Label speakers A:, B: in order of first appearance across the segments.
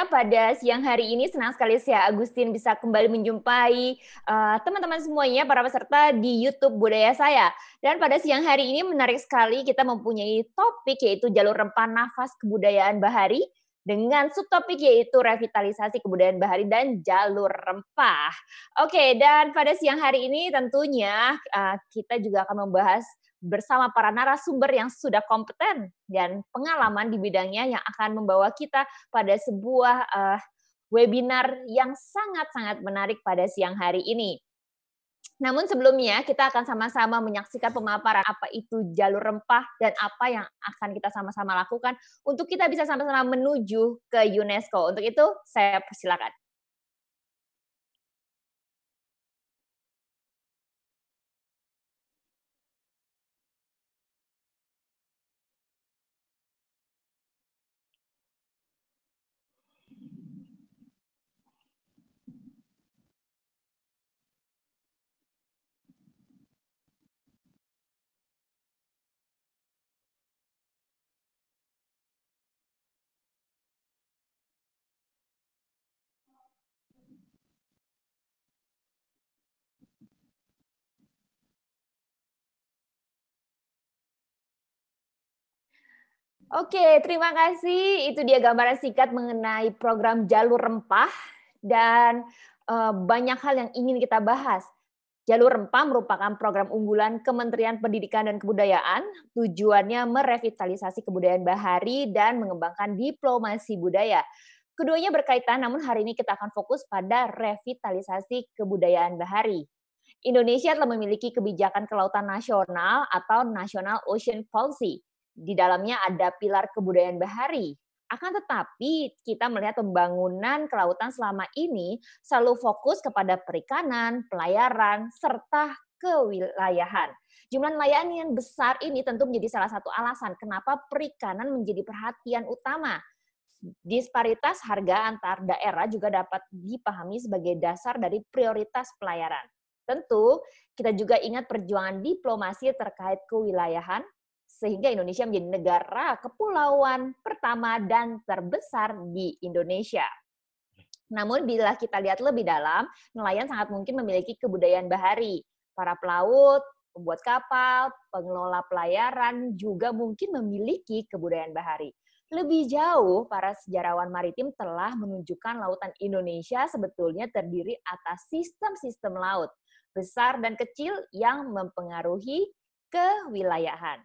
A: tentunya pada siang hari ini senang sekali saya Agustin bisa kembali menjumpai eh, teman-teman uh, semuanya para peserta di YouTube Budaya Saya. Dan pada siang hari ini menarik sekali kita mempunyai topik yaitu jalur rempah nafas kebudayaan Bahari dengan subtopik yaitu revitalisasi kebudayaan Bahari dan jalur rempah. Oke, dan pada siang hari ini tentunya uh, kita juga akan membahas bersama para narasumber yang sudah kompeten dan pengalaman di bidangnya yang akan membawa kita pada sebuah uh, webinar yang sangat-sangat menarik pada siang hari ini. Namun sebelumnya kita akan sama-sama menyaksikan pemaparan apa itu jalur rempah dan apa yang akan kita sama-sama lakukan untuk kita bisa sama-sama menuju ke UNESCO. Untuk itu saya persilakan. Oke, terima kasih. Itu dia gambaran singkat mengenai program jalur rempah dan uh, banyak hal yang ingin kita bahas. Jalur Rempah merupakan program unggulan Kementerian Pendidikan dan Kebudayaan. Tujuannya merevitalisasi kebudayaan Bahari dan mengembangkan diplomasi budaya. Keduanya berkaitan, namun hari ini kita akan fokus pada revitalisasi kebudayaan Bahari. Indonesia telah memiliki kebijakan kelautan nasional atau National Ocean Policy di dalamnya ada pilar kebudayaan bahari. Akan tetapi kita melihat pembangunan kelautan selama ini selalu fokus kepada perikanan, pelayaran, serta kewilayahan. Jumlah nelayan yang besar ini tentu menjadi salah satu alasan kenapa perikanan menjadi perhatian utama disparitas harga antar daerah juga dapat dipahami sebagai dasar dari prioritas pelayaran. Tentu, kita juga ingat perjuangan diplomasi terkait kewilayahan, sehingga Indonesia menjadi negara kepulauan pertama dan terbesar di Indonesia. Namun bila kita lihat lebih dalam, nelayan sangat mungkin memiliki kebudayaan bahari. Para pelaut, pembuat kapal, pengelola pelayaran juga mungkin memiliki kebudayaan bahari. Lebih jauh, para sejarawan maritim telah menunjukkan lautan Indonesia sebetulnya terdiri atas sistem-sistem laut besar dan kecil yang mempengaruhi kewilayahan.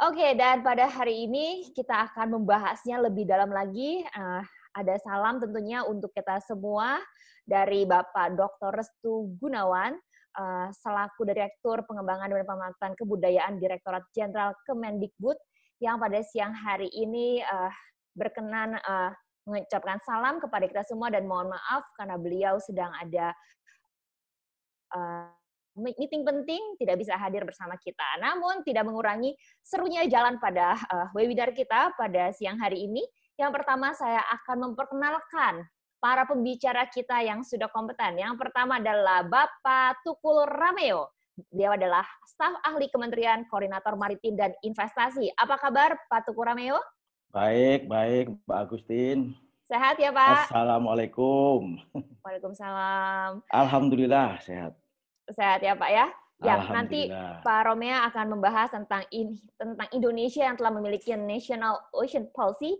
A: Oke, dan pada hari ini kita akan membahasnya lebih dalam lagi. Uh, ada salam tentunya untuk kita semua dari Bapak Dr. Restu Gunawan, uh, selaku Direktur Pengembangan dan Pemanfaatan Kebudayaan Direktorat Jenderal Kemendikbud, yang pada siang hari ini uh, berkenan uh, mengucapkan salam kepada kita semua dan mohon maaf karena beliau sedang ada uh, meeting penting tidak bisa hadir bersama kita. Namun tidak mengurangi serunya jalan pada uh, webinar kita pada siang hari ini. Yang pertama saya akan memperkenalkan para pembicara kita yang sudah kompeten. Yang pertama adalah Bapak Tukul Rameo. Dia adalah staf ahli Kementerian Koordinator Maritim dan Investasi. Apa kabar Pak Tukul Rameo?
B: Baik, baik, Pak Agustin.
A: Sehat ya, Pak?
B: Assalamualaikum.
A: Waalaikumsalam.
B: Alhamdulillah sehat
A: sehat ya Pak ya. Ya, nanti Pak Romea akan membahas tentang in, tentang Indonesia yang telah memiliki National Ocean Policy.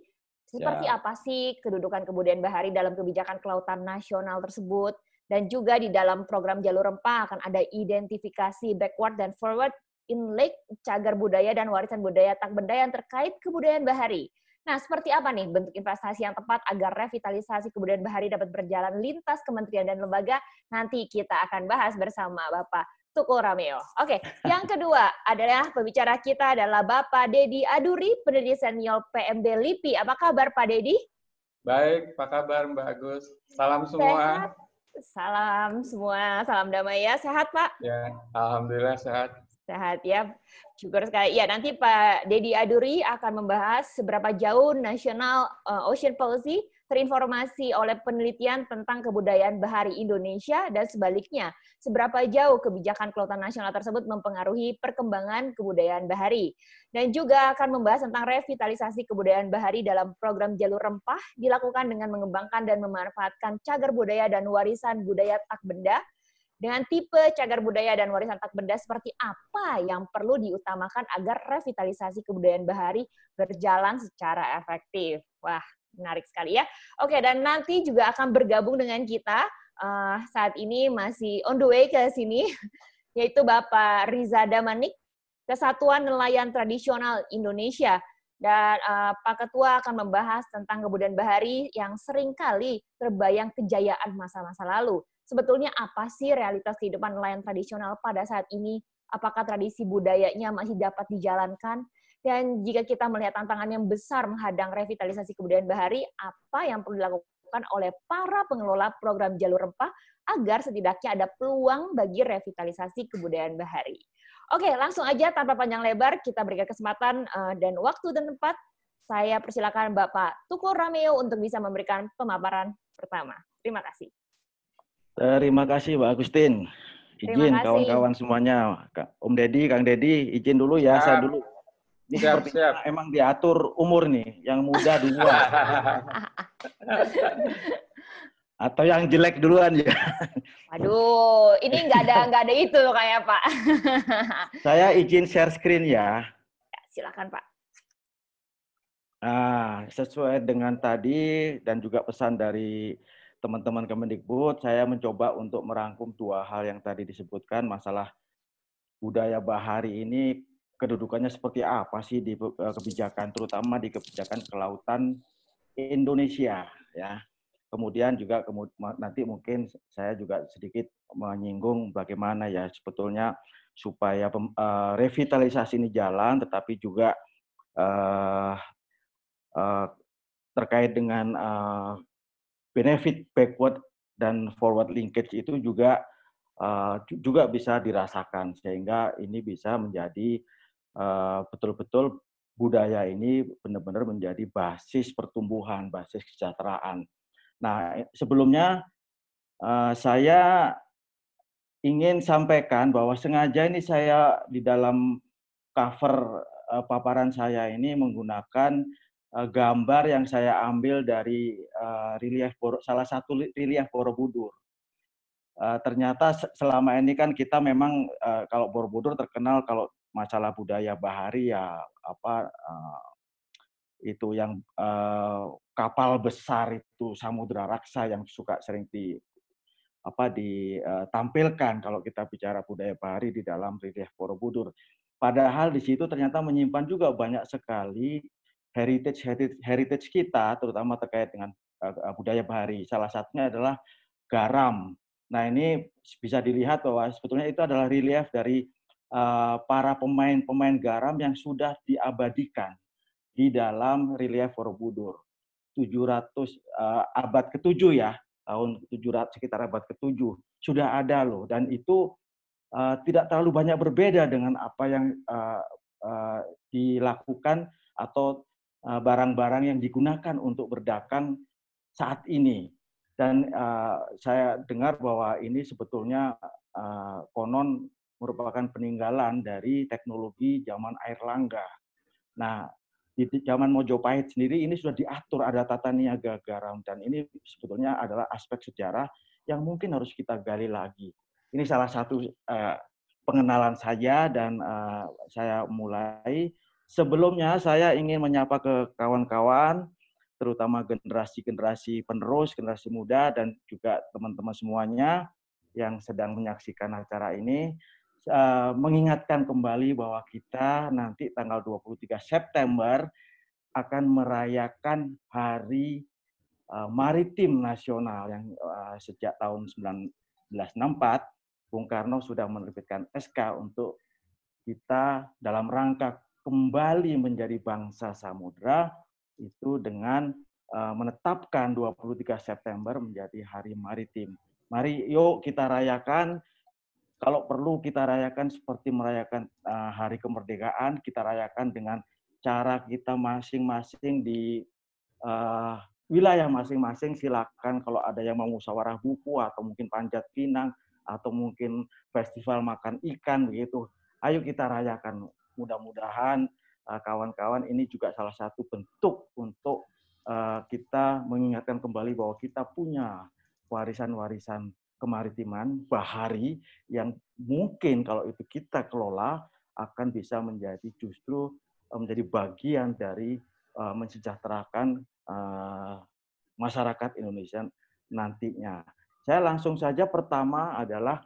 A: Seperti ya. apa sih kedudukan kebudayaan bahari dalam kebijakan kelautan nasional tersebut? Dan juga di dalam program jalur rempah akan ada identifikasi backward dan forward in lake cagar budaya dan warisan budaya tak benda yang terkait kebudayaan bahari. Nah, seperti apa nih bentuk investasi yang tepat agar revitalisasi kebudayaan bahari dapat berjalan lintas kementerian dan lembaga? Nanti kita akan bahas bersama Bapak Tukul Rameo. Oke, okay. yang kedua adalah pembicara kita adalah Bapak Dedi Aduri, peneliti senior PMB LIPI. Apa kabar Pak Dedi?
C: Baik, apa kabar Mbak Agus? Salam semua. Sehat.
A: Salam semua, salam damai ya. Sehat Pak?
C: Ya, Alhamdulillah sehat.
A: Sehat ya, syukur sekali. Ya nanti Pak Dedi Aduri akan membahas seberapa jauh National eh, Ocean Policy terinformasi oleh penelitian tentang kebudayaan bahari Indonesia dan sebaliknya, seberapa jauh kebijakan kelautan nasional tersebut mempengaruhi perkembangan kebudayaan bahari. Dan juga akan membahas tentang revitalisasi kebudayaan bahari dalam program jalur rempah dilakukan dengan mengembangkan dan memanfaatkan cagar budaya dan warisan budaya tak benda dengan tipe cagar budaya dan warisan tak benda seperti apa yang perlu diutamakan agar revitalisasi kebudayaan Bahari berjalan secara efektif. Wah, menarik sekali ya. Oke, dan nanti juga akan bergabung dengan kita uh, saat ini masih on the way ke sini, yaitu Bapak Riza Damanik, Kesatuan Nelayan Tradisional Indonesia. Dan uh, Pak Ketua akan membahas tentang kebudayaan bahari yang seringkali terbayang kejayaan masa-masa lalu sebetulnya apa sih realitas kehidupan nelayan tradisional pada saat ini? Apakah tradisi budayanya masih dapat dijalankan? Dan jika kita melihat tantangan yang besar menghadang revitalisasi kebudayaan bahari, apa yang perlu dilakukan oleh para pengelola program jalur rempah agar setidaknya ada peluang bagi revitalisasi kebudayaan bahari? Oke, langsung aja tanpa panjang lebar kita berikan kesempatan uh, dan waktu dan tempat. Saya persilakan Bapak Tukul Rameo untuk bisa memberikan pemaparan pertama. Terima kasih.
B: Terima kasih Pak Agustin.
A: Izin kawan-kawan
B: semuanya, Kak Om Deddy, Kang Deddy, izin dulu ya, siap. saya dulu. Ini siap, siap. emang diatur umur nih, yang muda duluan. Atau yang jelek duluan ya.
A: Aduh, ini nggak ada nggak ada itu kayak Pak.
B: saya izin share screen ya.
A: ya silakan Pak.
B: Nah, sesuai dengan tadi dan juga pesan dari teman-teman Kemendikbud, saya mencoba untuk merangkum dua hal yang tadi disebutkan, masalah budaya bahari ini kedudukannya seperti apa sih di eh, kebijakan, terutama di kebijakan kelautan Indonesia, ya. Kemudian juga nanti mungkin saya juga sedikit menyinggung bagaimana ya sebetulnya supaya eh, revitalisasi ini jalan, tetapi juga eh, terkait dengan benefit backward dan forward linkage itu juga uh, juga bisa dirasakan sehingga ini bisa menjadi betul eh, betul-betul budaya ini benar-benar menjadi basis pertumbuhan, basis kesejahteraan. Nah, sebelumnya uh, saya ingin sampaikan bahwa sengaja ini saya di dalam cover uh, paparan saya ini menggunakan Eh, gambar yang saya ambil dari uh, relief salah satu relief Borobudur. Uh, ternyata selama ini kan kita memang uh, kalau Borobudur terkenal kalau masalah budaya bahari ya apa itu yang kapal besar itu samudra raksa yang suka sering di apa ditampilkan kalau kita bicara budaya bahari di dalam relief Borobudur. Padahal di situ ternyata menyimpan juga banyak sekali heritage heritage, kita terutama terkait dengan eh, eh, budaya Bahari. Salah satunya adalah garam. Nah, ini bisa dilihat bahwa sebetulnya itu adalah relief dari eh, para pemain-pemain garam yang sudah diabadikan di dalam relief Borobudur. 700 abad ke-7 ya, tahun 700 sekitar abad ke-7 sudah ada loh dan itu uh, tidak terlalu banyak berbeda dengan apa yang uh, uh, dilakukan atau Eh, barang-barang yang digunakan untuk berdagang saat ini. Dan uh, saya dengar bahwa ini sebetulnya uh, konon merupakan peninggalan dari teknologi zaman air langga. Nah, di zaman Mojopahit sendiri ini sudah diatur ada tata niaga garam dan ini sebetulnya adalah aspek sejarah yang mungkin harus kita gali lagi. Ini salah satu uh, pengenalan saya dan uh, saya mulai Sebelumnya saya ingin menyapa ke kawan-kawan, terutama generasi-generasi penerus, generasi muda, dan juga teman-teman semuanya yang sedang menyaksikan acara ini. Eh, mengingatkan kembali bahwa kita nanti tanggal 23 September akan merayakan Hari eh, Maritim Nasional yang eh, sejak tahun 1964 Bung Karno sudah menerbitkan SK untuk kita dalam rangka kembali menjadi bangsa samudra itu dengan eh, menetapkan 23 September menjadi Hari Maritim. Mari yuk kita rayakan kalau perlu kita rayakan seperti merayakan eh, hari kemerdekaan, kita rayakan dengan cara kita masing-masing di eh, wilayah masing-masing. Silakan kalau ada yang mau musyawarah buku atau mungkin panjat pinang atau mungkin festival makan ikan begitu. Ayo kita rayakan mudah-mudahan eh, kawan-kawan ini juga salah satu bentuk untuk eh, kita mengingatkan kembali bahwa kita punya warisan-warisan kemaritiman, bahari yang mungkin kalau itu kita kelola akan bisa menjadi justru eh, menjadi bagian dari mensejahterakan masyarakat Indonesia nantinya. Saya langsung saja pertama adalah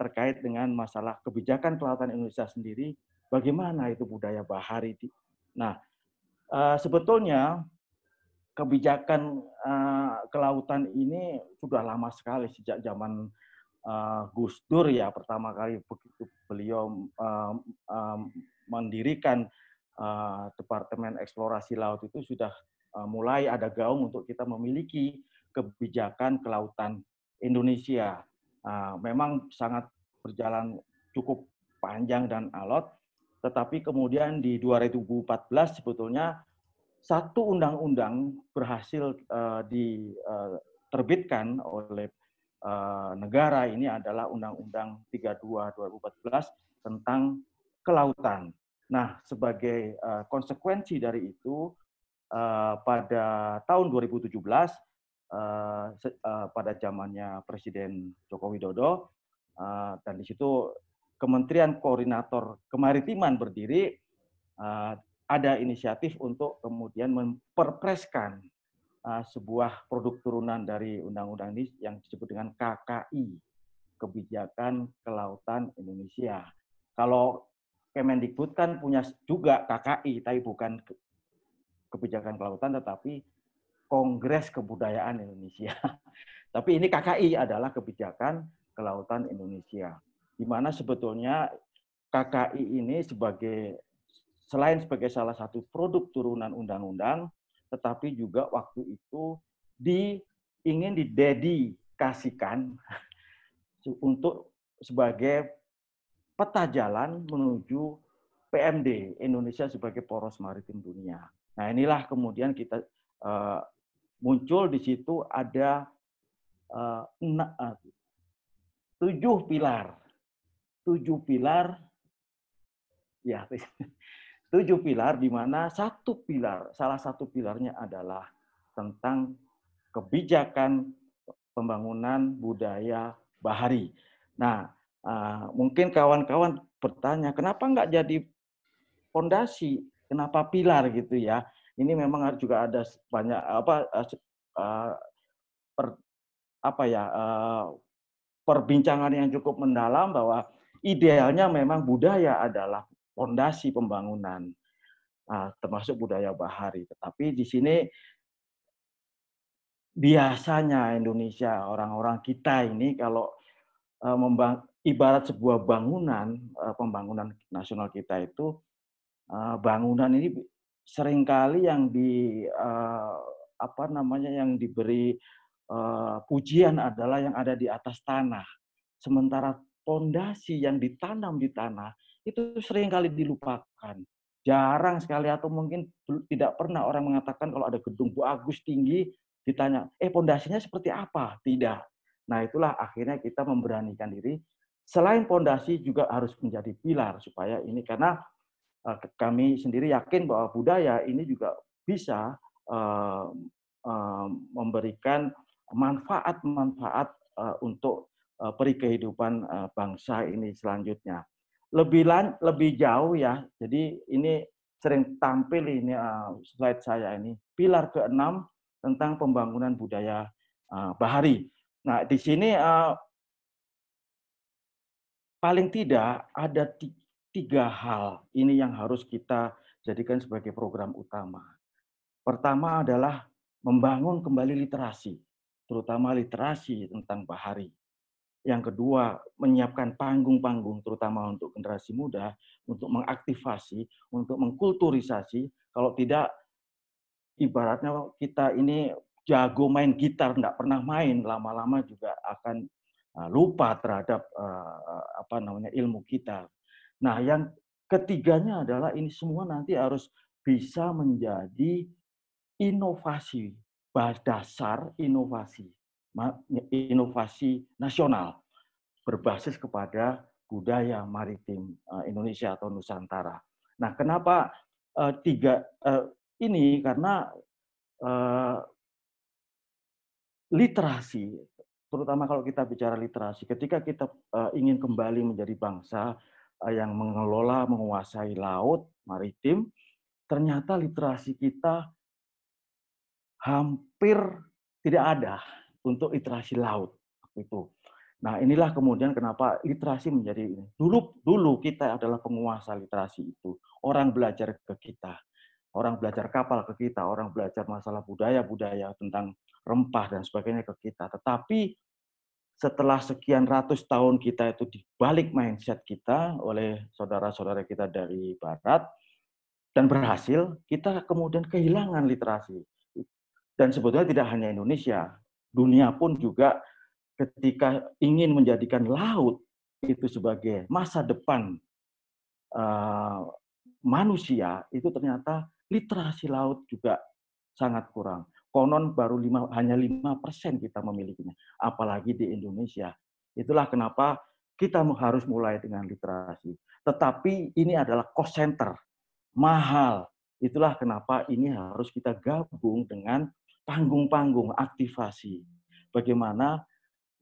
B: terkait dengan masalah kebijakan kelautan Indonesia sendiri Bagaimana itu budaya bahari? Di, nah, eh, sebetulnya kebijakan eh, kelautan ini sudah lama sekali sejak zaman eh, Gus Dur ya pertama kali begitu beliau mendirikan Departemen Eksplorasi Laut itu sudah mulai ada gaung untuk kita memiliki kebijakan kelautan Indonesia. memang sangat berjalan cukup panjang dan alot, tetapi kemudian di 2014 sebetulnya satu undang-undang berhasil uh, eh, diterbitkan eh, oleh uh, negara ini adalah Undang-Undang 32 2014 tentang kelautan. Nah, sebagai uh, konsekuensi dari itu uh, pada tahun 2017 uh, se- uh, pada zamannya Presiden Joko Widodo uh, dan di situ Kementerian Koordinator Kemaritiman berdiri, eh, ada inisiatif untuk kemudian memperpreskan eh, sebuah produk turunan dari undang-undang ini yang disebut dengan KKI, Kebijakan Kelautan Indonesia. Kalau Kemendikbud kan punya juga KKI, tapi bukan kebijakan kelautan, tetapi Kongres Kebudayaan Indonesia. Tapi ini KKI adalah kebijakan kelautan Indonesia di mana sebetulnya KKI ini sebagai selain sebagai salah satu produk turunan undang-undang, tetapi juga waktu itu di ingin didedikasikan untuk sebagai peta jalan menuju PMD Indonesia sebagai poros maritim dunia. Nah inilah kemudian kita uh, muncul di situ ada uh, tujuh pilar tujuh pilar ya tujuh pilar di mana satu pilar salah satu pilarnya adalah tentang kebijakan pembangunan budaya bahari. Nah, eh, mungkin kawan-kawan bertanya kenapa nggak jadi fondasi, kenapa pilar gitu ya? Ini memang juga ada banyak apa eh, eh, apa ya perbincangan yang cukup mendalam bahwa Idealnya memang budaya adalah fondasi pembangunan, ah, termasuk budaya bahari. Tetapi di sini biasanya Indonesia orang-orang kita ini kalau eh, ibarat sebuah bangunan eh, pembangunan nasional kita itu eh, bangunan ini seringkali yang di apa namanya yang diberi pujian adalah yang ada di atas tanah sementara pondasi yang ditanam di tanah itu seringkali dilupakan. Jarang sekali atau mungkin tidak pernah orang mengatakan kalau ada gedung Bu Agus tinggi ditanya, "Eh, pondasinya seperti apa?" Tidak. Nah, itulah akhirnya kita memberanikan diri selain pondasi juga harus menjadi pilar supaya ini karena eh, kami sendiri yakin bahwa budaya ini juga bisa eh, eh, memberikan manfaat-manfaat untuk Eh, peri kehidupan eh, bangsa ini selanjutnya. Lebih lan, lebih jauh ya. Jadi ini sering tampil ini eh, slide saya ini pilar keenam tentang pembangunan budaya Bahari. Nah di sini paling tidak ada tiga hal ini yang harus kita jadikan sebagai program utama. Pertama adalah membangun kembali literasi, terutama literasi tentang bahari. Yang kedua, menyiapkan panggung-panggung terutama untuk generasi muda untuk mengaktifasi, untuk mengkulturisasi. Kalau tidak, ibaratnya kita ini jago main gitar, nggak pernah main, lama-lama juga akan ah, lupa terhadap eh, apa namanya ilmu kita. Nah, yang ketiganya adalah ini semua nanti harus bisa menjadi inovasi, dasar inovasi inovasi nasional berbasis kepada budaya maritim eh, Indonesia atau Nusantara. Nah, kenapa eh, tiga eh, ini? Karena literasi, terutama kalau kita bicara literasi, ketika kita ingin kembali menjadi bangsa yang mengelola, menguasai laut maritim, ternyata literasi kita hampir tidak ada untuk literasi laut itu. Nah, inilah kemudian kenapa literasi menjadi ini. Dulu dulu kita adalah penguasa literasi itu. Orang belajar ke kita. Orang belajar kapal ke kita, orang belajar masalah budaya-budaya tentang rempah dan sebagainya ke kita. Tetapi setelah sekian ratus tahun kita itu dibalik mindset kita oleh saudara-saudara kita dari barat dan berhasil, kita kemudian kehilangan literasi. Dan sebetulnya tidak hanya Indonesia, dunia pun juga ketika ingin menjadikan laut itu sebagai masa depan uh, manusia itu ternyata literasi laut juga sangat kurang. Konon baru lima, hanya lima persen kita memilikinya, apalagi di Indonesia. Itulah kenapa kita harus mulai dengan literasi. Tetapi ini adalah cost center, mahal. Itulah kenapa ini harus kita gabung dengan panggung-panggung aktivasi. Bagaimana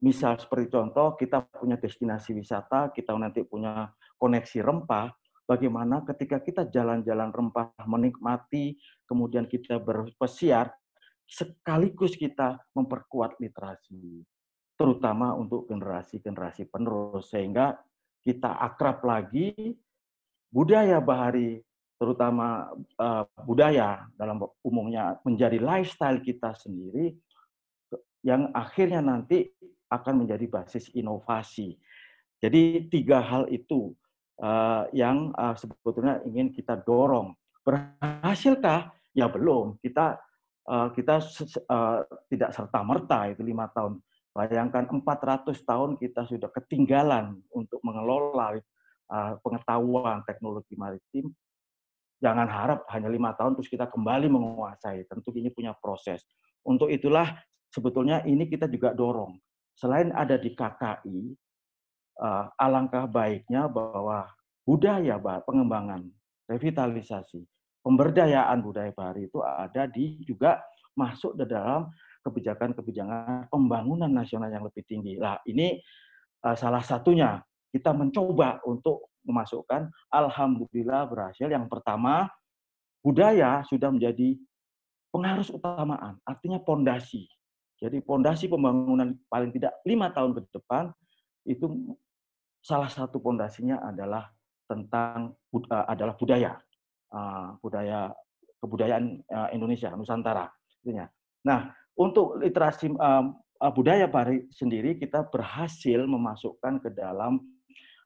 B: misal seperti contoh kita punya destinasi wisata, kita nanti punya koneksi rempah, bagaimana ketika kita jalan-jalan rempah menikmati, kemudian kita berpesiar, sekaligus kita memperkuat literasi, terutama untuk generasi-generasi penerus sehingga kita akrab lagi budaya Bahari, terutama uh, budaya dalam umumnya menjadi lifestyle kita sendiri yang akhirnya nanti akan menjadi basis inovasi. Jadi tiga hal itu uh, yang uh, sebetulnya ingin kita dorong. Berhasilkah? Ya belum. Kita uh, kita uh, tidak serta merta itu lima tahun. Bayangkan 400 tahun kita sudah ketinggalan untuk mengelola uh, pengetahuan teknologi maritim Jangan harap hanya lima tahun terus kita kembali menguasai. Tentu ini punya proses. Untuk itulah sebetulnya ini kita juga dorong. Selain ada di KKI, eh, alangkah baiknya bahwa budaya pengembangan, revitalisasi, pemberdayaan budaya Bahari itu ada di juga masuk di dalam kebijakan-kebijakan pembangunan nasional yang lebih tinggi. Lah ini eh, salah satunya kita mencoba untuk memasukkan alhamdulillah berhasil yang pertama budaya sudah menjadi pengarus utamaan artinya pondasi jadi pondasi pembangunan paling tidak lima tahun ke depan itu salah satu pondasinya adalah tentang eh, adalah budaya ah, budaya kebudayaan eh, Indonesia Nusantara. Nah untuk literasi eh, budaya Bari sendiri kita berhasil memasukkan ke dalam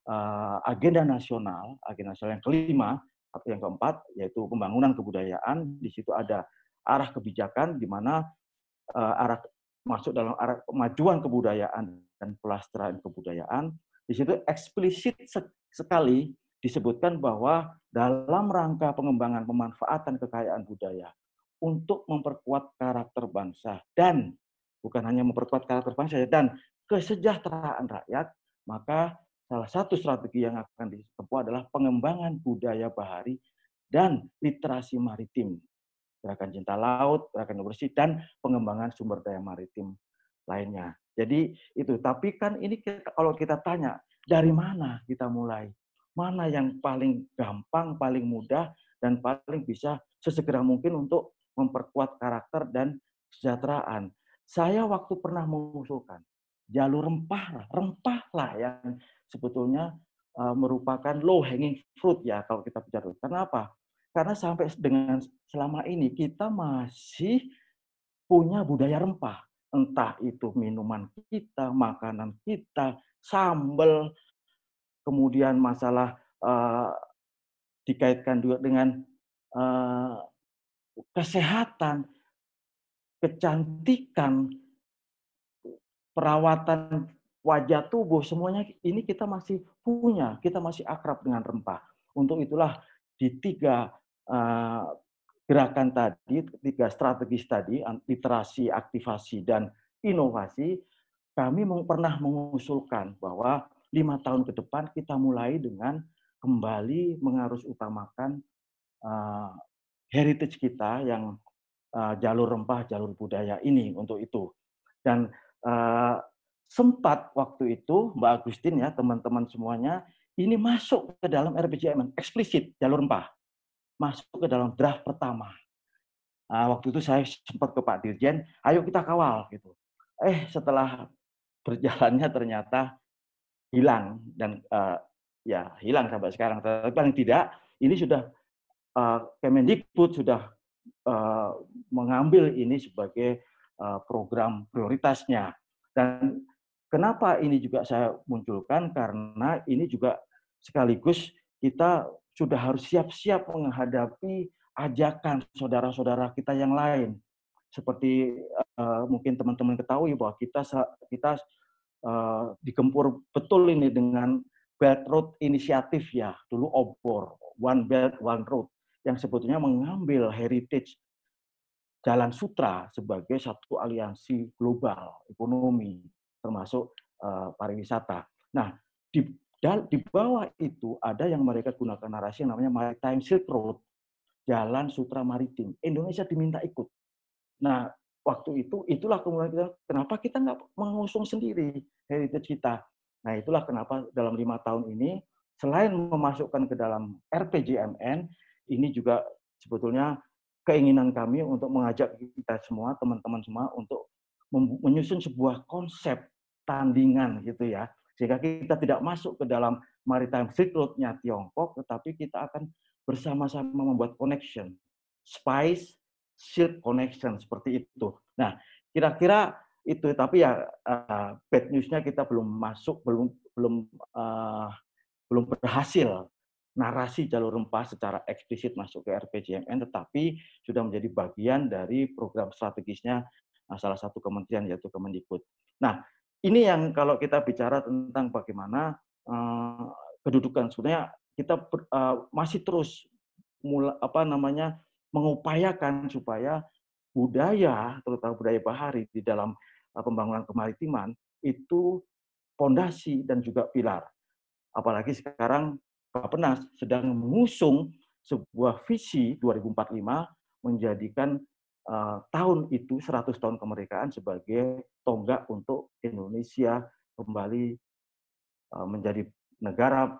B: uh, agenda nasional, agenda nasional yang kelima atau yang keempat yaitu pembangunan kebudayaan. Di situ ada arah kebijakan di mana uh, arah masuk dalam arah kemajuan kebudayaan dan pelastraan kebudayaan. Di situ eksplisit sekali disebutkan bahwa dalam rangka pengembangan pemanfaatan kekayaan budaya untuk memperkuat karakter bangsa dan bukan hanya memperkuat karakter bangsa dan kesejahteraan rakyat, maka salah satu strategi yang akan ditempuh adalah pengembangan budaya bahari dan literasi maritim, gerakan cinta laut, gerakan bersih, dan pengembangan sumber daya maritim lainnya. Jadi itu, tapi kan ini kita, kalau kita tanya dari mana kita mulai, mana yang paling gampang, paling mudah, dan paling bisa sesegera mungkin untuk memperkuat karakter dan kesejahteraan. Saya waktu pernah mengusulkan jalur rempah, rempah lah yang sebetulnya uh, merupakan low hanging fruit ya kalau kita bicara. Karena apa? Karena sampai dengan selama ini kita masih punya budaya rempah. Entah itu minuman kita, makanan kita, sambal, kemudian masalah uh, dikaitkan juga dengan uh, kesehatan, kecantikan, perawatan wajah tubuh semuanya ini kita masih punya, kita masih akrab dengan rempah. Untuk itulah di tiga uh, gerakan tadi, tiga strategis tadi, literasi, aktivasi, dan inovasi, kami pernah mengusulkan bahwa lima tahun ke depan kita mulai dengan kembali mengarus utamakan uh, heritage kita yang uh, jalur rempah, jalur budaya ini untuk itu. Dan uh, sempat waktu itu Mbak Agustin ya teman-teman semuanya ini masuk ke dalam RPJMN eksplisit jalur rempah masuk ke dalam draft pertama. Nah, waktu itu saya sempat ke Pak Dirjen, ayo kita kawal gitu. Eh setelah berjalannya ternyata hilang dan uh, ya hilang sampai sekarang. Tapi paling tidak ini sudah uh, Kemendikbud sudah uh, mengambil ini sebagai Eh, program prioritasnya. Dan kenapa ini juga saya munculkan? Karena ini juga sekaligus kita sudah harus siap-siap menghadapi ajakan saudara-saudara kita yang lain. Seperti uh, mungkin teman-teman ketahui bahwa kita kita uh, digempur betul ini dengan Belt Road Initiative ya, dulu OBOR, One Belt One Road yang sebetulnya mengambil heritage Jalan Sutra sebagai satu aliansi global ekonomi termasuk uh, pariwisata. Nah, di dan di bawah itu ada yang mereka gunakan narasi yang namanya Maritime Silk Road, Jalan Sutra Maritim. Indonesia diminta ikut. Nah, waktu itu itulah kemudian kita, kenapa kita nggak mengusung sendiri heritage kita. Nah, itulah kenapa dalam lima tahun ini selain memasukkan ke dalam RPJMN, ini juga sebetulnya keinginan kami untuk mengajak kita semua, teman-teman semua untuk menyusun sebuah konsep tandingan gitu ya. Sehingga kita tidak masuk ke dalam maritime street Road-nya Tiongkok, tetapi kita akan bersama-sama membuat connection. Spice Silk Connection, seperti itu. Nah, kira-kira itu, tapi ya uh, bad news-nya kita belum masuk, belum belum uh, belum berhasil narasi jalur rempah secara eksplisit masuk ke RPJMN, tetapi sudah menjadi bagian dari program strategisnya eh, salah satu kementerian yaitu Kemendikbud. Nah, ini yang kalau kita bicara tentang bagaimana uh, kedudukan sebenarnya kita uh, masih terus mula, apa namanya mengupayakan supaya budaya terutama budaya bahari di dalam pembangunan kemaritiman itu pondasi dan juga pilar. Apalagi sekarang Penas sedang mengusung sebuah visi 2045 menjadikan uh, tahun itu 100 tahun kemerdekaan sebagai tonggak untuk Indonesia kembali uh, menjadi negara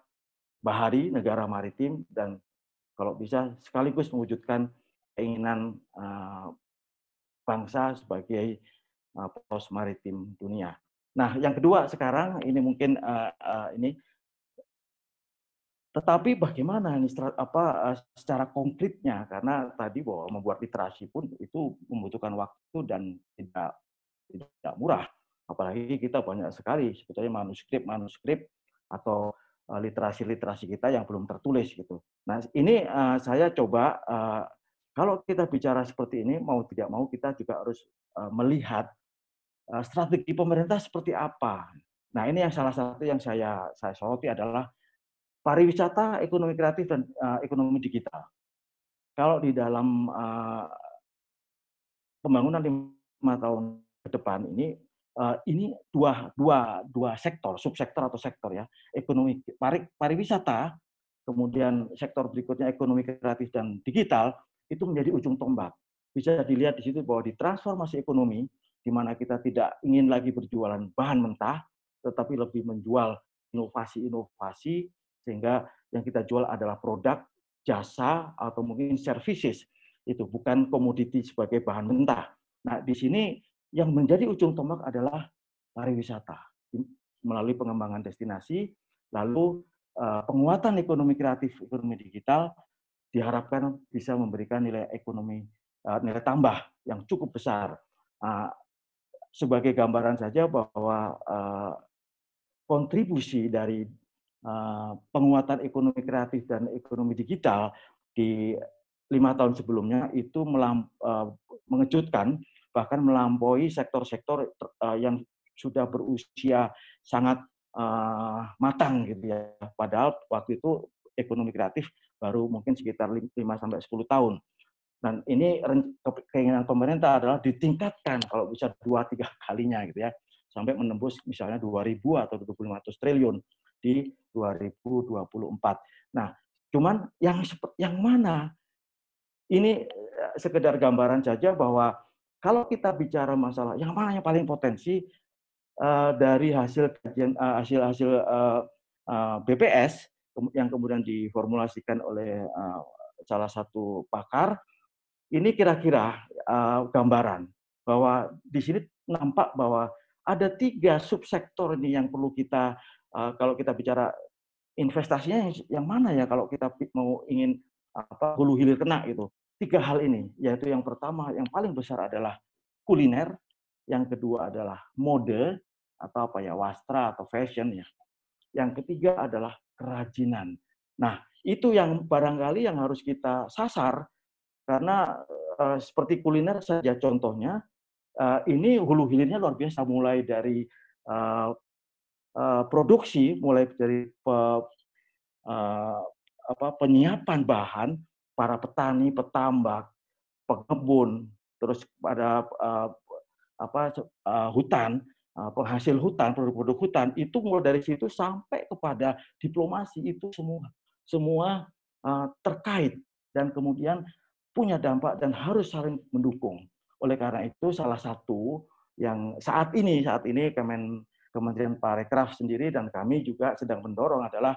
B: bahari, negara maritim dan kalau bisa sekaligus mewujudkan keinginan uh, bangsa sebagai uh, pos maritim dunia. Nah, yang kedua sekarang ini mungkin uh, uh, ini tetapi bagaimana ini apa eh, secara konkretnya karena tadi bahwa membuat literasi pun itu membutuhkan waktu dan tidak tidak murah. Apalagi kita banyak sekali sebetulnya manuskrip-manuskrip atau eh, literasi-literasi kita yang belum tertulis gitu. Nah, ini eh, saya coba kalau kita bicara seperti ini mau tidak mau kita juga harus melihat strategi pemerintah seperti apa. Nah, ini yang salah satu yang saya saya soroti adalah pariwisata, ekonomi kreatif, dan uh, ekonomi digital. Kalau di dalam uh, pembangunan lima tahun ke depan ini, uh, ini dua, dua, dua sektor, subsektor atau sektor ya, ekonomi pari, pariwisata, kemudian sektor berikutnya ekonomi kreatif dan digital, itu menjadi ujung tombak. Bisa dilihat di situ bahwa di transformasi ekonomi, di mana kita tidak ingin lagi berjualan bahan mentah, tetapi lebih menjual inovasi-inovasi sehingga yang kita jual adalah produk, jasa, atau mungkin services. Itu bukan komoditi sebagai bahan mentah. Nah, di sini yang menjadi ujung tombak adalah pariwisata melalui pengembangan destinasi, lalu eh, penguatan ekonomi kreatif, ekonomi digital diharapkan bisa memberikan nilai ekonomi eh, nilai tambah yang cukup besar. Ah, sebagai gambaran saja bahwa eh, kontribusi dari Eh, penguatan ekonomi kreatif dan ekonomi digital di lima tahun sebelumnya itu eh, mengejutkan bahkan melampaui sektor-sektor eh, yang sudah berusia sangat matang gitu ya padahal waktu itu ekonomi kreatif baru mungkin sekitar lima sampai sepuluh tahun. Dan ini keinginan pemerintah adalah ditingkatkan kalau bisa dua tiga kalinya gitu ya sampai menembus misalnya 2000 atau 2500 triliun di 2024. Nah, cuman yang yang mana? Ini eh, sekedar gambaran saja bahwa kalau kita bicara masalah yang mana yang paling potensi uh, dari hasil kajian eh, hasil hasil uh, uh, BPS yang kemudian diformulasikan oleh uh, salah satu pakar ini kira-kira uh, gambaran bahwa di sini nampak bahwa ada tiga subsektor ini yang perlu kita Eh, kalau kita bicara investasinya yang mana ya kalau kita mau ingin apa hulu hilir kena itu Tiga hal ini yaitu yang pertama yang paling besar adalah kuliner, yang kedua adalah mode atau apa ya wastra atau fashion ya. Yang ketiga adalah kerajinan. Nah, itu yang barangkali yang harus kita sasar karena e, seperti kuliner saja contohnya e, ini hulu hilirnya luar biasa mulai dari e, Eh, produksi mulai dari pe, uh, apa, penyiapan bahan para petani, petambak, pengebun terus pada uh, eh, apa uh, hutan, uh, penghasil hutan, produk-produk hutan itu mulai dari situ sampai kepada diplomasi itu semua semua uh, terkait dan kemudian punya dampak dan harus saling mendukung. Oleh karena itu salah satu yang saat ini saat ini Kemen Kementerian Parekraf sendiri dan kami juga sedang mendorong adalah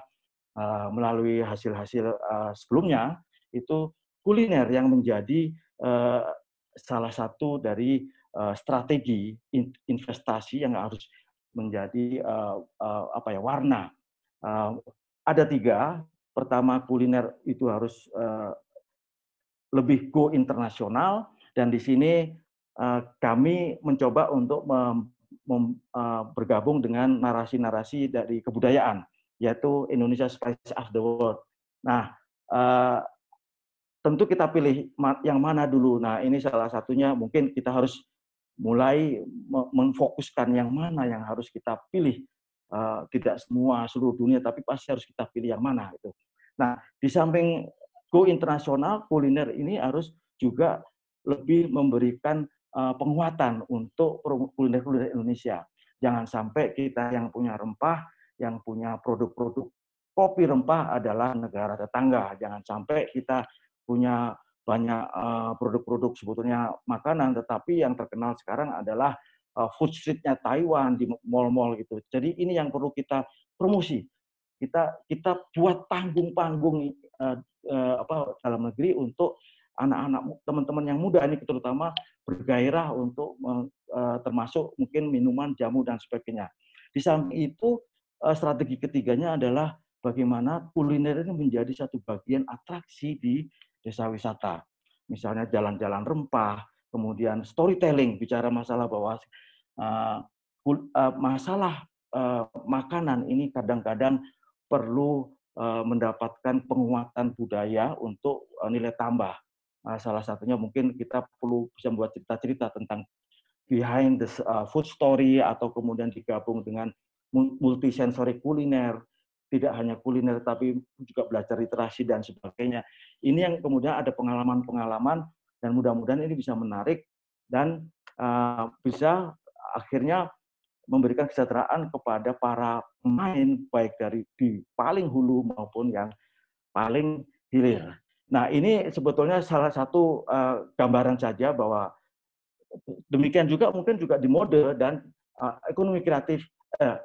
B: uh, melalui hasil-hasil uh, sebelumnya itu kuliner yang menjadi uh, salah satu dari uh, strategi investasi yang harus menjadi uh, uh, apa ya warna. Uh, ada tiga. Pertama kuliner itu harus uh, lebih go internasional dan di sini uh, kami mencoba untuk mem mem, uh, bergabung dengan narasi-narasi dari kebudayaan, yaitu Indonesia Spice of the World. Nah, uh, tentu kita pilih yang mana dulu. Nah, ini salah satunya mungkin kita harus mulai memfokuskan yang mana yang harus kita pilih. Uh, tidak semua seluruh dunia, tapi pasti harus kita pilih yang mana itu. Nah, di samping go internasional, kuliner ini harus juga lebih memberikan Eh, penguatan untuk kuliner-kuliner Indonesia. Jangan sampai kita yang punya rempah, yang punya produk-produk kopi rempah adalah negara tetangga. Jangan sampai kita punya banyak eh, produk-produk sebetulnya makanan, tetapi yang terkenal sekarang adalah eh, food streetnya Taiwan di mall-mall gitu. Jadi ini yang perlu kita promosi. Kita kita buat panggung-panggung apa dalam negeri untuk anak-anak teman-teman yang muda ini terutama bergairah untuk e, termasuk mungkin minuman jamu dan sebagainya. Di samping itu e, strategi ketiganya adalah bagaimana kuliner ini menjadi satu bagian atraksi di desa wisata. Misalnya jalan-jalan rempah, kemudian storytelling bicara masalah bahwa e, masalah makanan ini kadang-kadang perlu mendapatkan penguatan budaya untuk nilai tambah. Uh, salah satunya mungkin kita perlu bisa membuat cerita-cerita tentang behind the uh, food story atau kemudian digabung dengan multisensori kuliner, tidak hanya kuliner tapi juga belajar literasi dan sebagainya. Ini yang kemudian ada pengalaman-pengalaman dan mudah-mudahan ini bisa menarik dan uh, bisa akhirnya memberikan kesejahteraan kepada para pemain baik dari di paling hulu maupun yang paling hilir. Nah, ini sebetulnya salah satu uh, gambaran saja bahwa demikian juga mungkin juga di mode dan uh, ekonomi kreatif eh,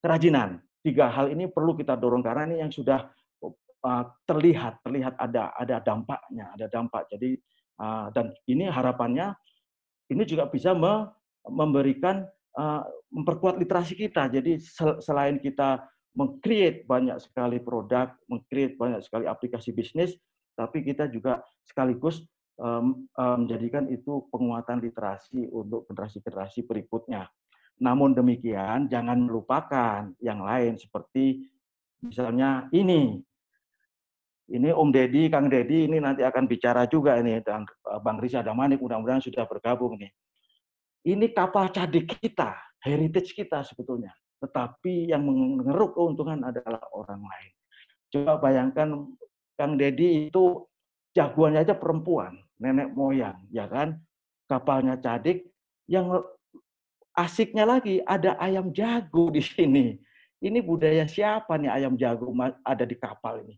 B: kerajinan. Tiga hal ini perlu kita dorong karena ini yang sudah uh, terlihat terlihat ada ada dampaknya, ada dampak. Jadi uh, dan ini harapannya ini juga bisa me memberikan uh, memperkuat literasi kita. Jadi sel selain kita mengcreate banyak sekali produk, mengcreate banyak sekali aplikasi bisnis, tapi kita juga sekaligus menjadikan itu penguatan literasi untuk generasi-generasi berikutnya. Namun demikian, jangan melupakan yang lain seperti misalnya ini. Ini Om Deddy, Kang Deddy ini nanti akan bicara juga ini dan Bang Risa Damanik mudah-mudahan sudah bergabung nih. Ini kapal cadik kita, heritage kita sebetulnya. Tetapi yang mengeruk keuntungan adalah orang lain. Coba bayangkan Kang Dedi itu jagoannya aja perempuan, nenek moyang, ya kan? Kapalnya cadik, yang asiknya lagi ada ayam jago di sini. Ini budaya siapa nih ayam jago ada di kapal ini?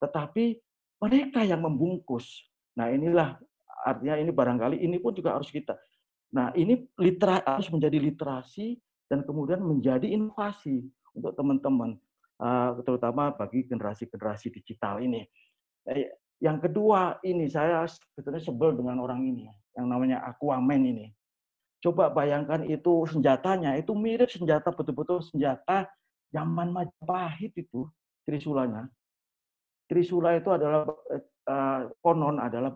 B: Tetapi mereka yang membungkus. Nah inilah artinya ini barangkali ini pun juga harus kita. Nah ini literasi harus menjadi literasi dan kemudian menjadi inovasi untuk teman-teman. Eh, terutama bagi generasi-generasi digital ini. Eh, yang kedua ini saya sebetulnya sebel dengan orang ini yang namanya Aquaman ini. Coba bayangkan itu senjatanya itu mirip senjata betul-betul senjata zaman Majapahit itu trisulanya. Trisula itu adalah eh, konon adalah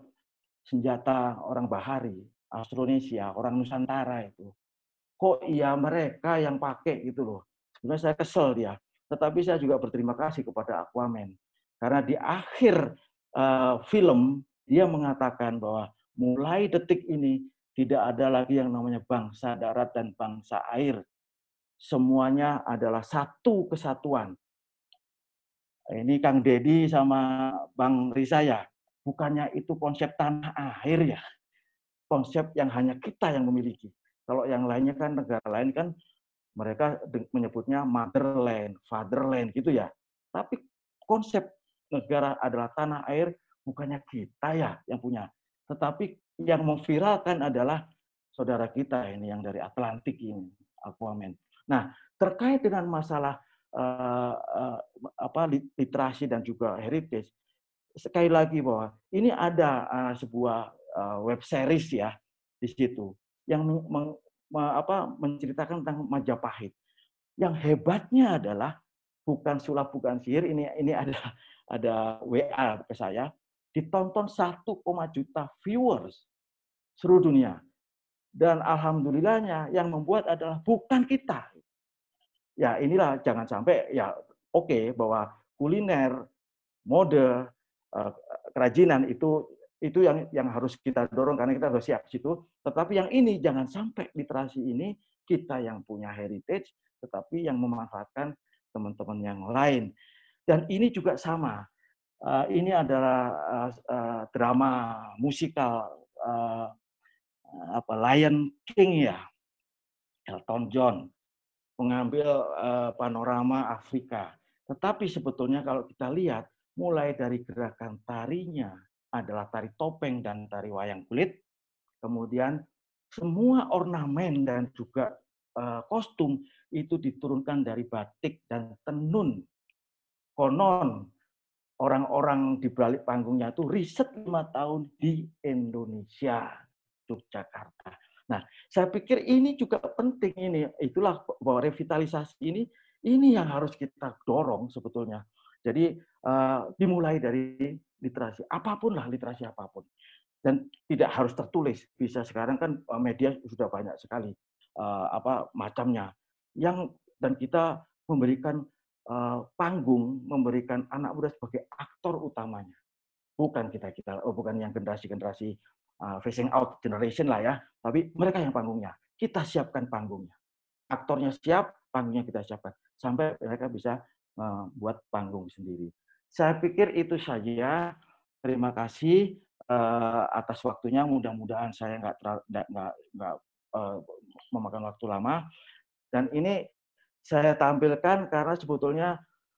B: senjata orang Bahari, Austronesia, orang Nusantara itu. Kok iya mereka yang pakai gitu loh. Sebenarnya saya kesel dia. Tetapi saya juga berterima kasih kepada Aquaman karena di akhir uh, film dia mengatakan bahwa mulai detik ini tidak ada lagi yang namanya bangsa darat dan bangsa air. Semuanya adalah satu kesatuan. Ini Kang Dedi sama Bang Rizaya, bukannya itu konsep tanah air ya. Konsep yang hanya kita yang memiliki. Kalau yang lainnya kan negara lain kan mereka menyebutnya motherland, fatherland gitu ya. Tapi konsep negara adalah tanah air bukannya kita ya yang punya. Tetapi yang memviralkan adalah saudara kita ini yang dari Atlantik ini, Aquaman. Nah, terkait dengan masalah uh, uh, apa literasi dan juga heritage, sekali lagi bahwa ini ada uh, sebuah uh, web series ya di situ yang meng apa menceritakan tentang Majapahit. Yang hebatnya adalah bukan sulap bukan sihir ini ini ada ada WA ke saya ditonton 1, juta viewers seluruh dunia. Dan alhamdulillahnya yang membuat adalah bukan kita. Ya inilah jangan sampai ya oke okay, bahwa kuliner, mode, eh, kerajinan itu itu yang yang harus kita dorong karena kita harus siap di situ. Tetapi yang ini jangan sampai literasi ini kita yang punya heritage, tetapi yang memanfaatkan teman-teman yang lain. Dan ini juga sama. Uh, ini adalah uh, drama musikal uh, apa Lion King ya, Elton John mengambil uh, panorama Afrika. Tetapi sebetulnya kalau kita lihat mulai dari gerakan tarinya, adalah tari topeng dan tari wayang kulit. Kemudian semua ornamen dan juga eh, kostum itu diturunkan dari batik dan tenun. Konon orang-orang di balik panggungnya itu riset lima tahun di Indonesia, Yogyakarta. Nah, saya pikir ini juga penting ini. Itulah bahwa revitalisasi ini ini yang harus kita dorong sebetulnya. Jadi dimulai dari literasi apapun lah literasi apapun dan tidak harus tertulis bisa sekarang kan media sudah banyak sekali apa macamnya yang dan kita memberikan panggung memberikan anak muda sebagai aktor utamanya bukan kita kita oh, bukan yang generasi generasi facing out generation lah ya tapi mereka yang panggungnya kita siapkan panggungnya aktornya siap panggungnya kita siapkan sampai mereka bisa membuat panggung sendiri saya pikir itu saja. Terima kasih uh, atas waktunya. Mudah-mudahan saya nggak uh, memakan waktu lama. Dan ini saya tampilkan karena sebetulnya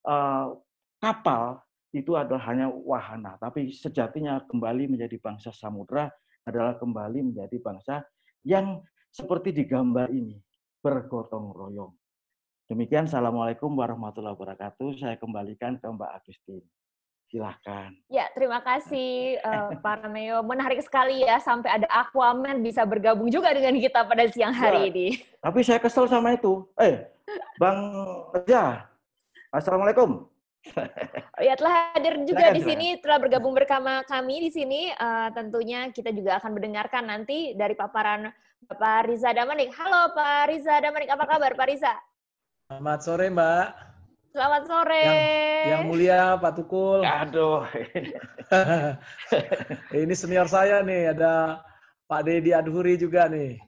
B: uh, kapal itu adalah hanya wahana, tapi sejatinya kembali menjadi bangsa samudra adalah kembali menjadi bangsa yang seperti di gambar ini bergotong royong. Demikian, Assalamualaikum warahmatullahi wabarakatuh. Saya kembalikan ke Mbak Agustin. Silahkan.
A: Ya, terima kasih uh, Pak Rameo. Menarik sekali ya, sampai ada Aquaman bisa bergabung juga dengan kita pada siang hari ya, ini.
B: Tapi saya kesel sama itu. Eh, Bang Reza, Assalamualaikum.
A: Oh ya telah hadir juga di sini telah bergabung bersama kami di sini uh, tentunya kita juga akan mendengarkan nanti dari paparan Pak Riza Damanik. Halo Pak Riza Damanik, apa kabar Pak Riza?
D: Selamat sore, Mbak.
A: Selamat sore. Yang, yang
D: mulia Pak Tukul. Aduh. ini senior saya nih, ada Pak Dedi Adhuri juga nih.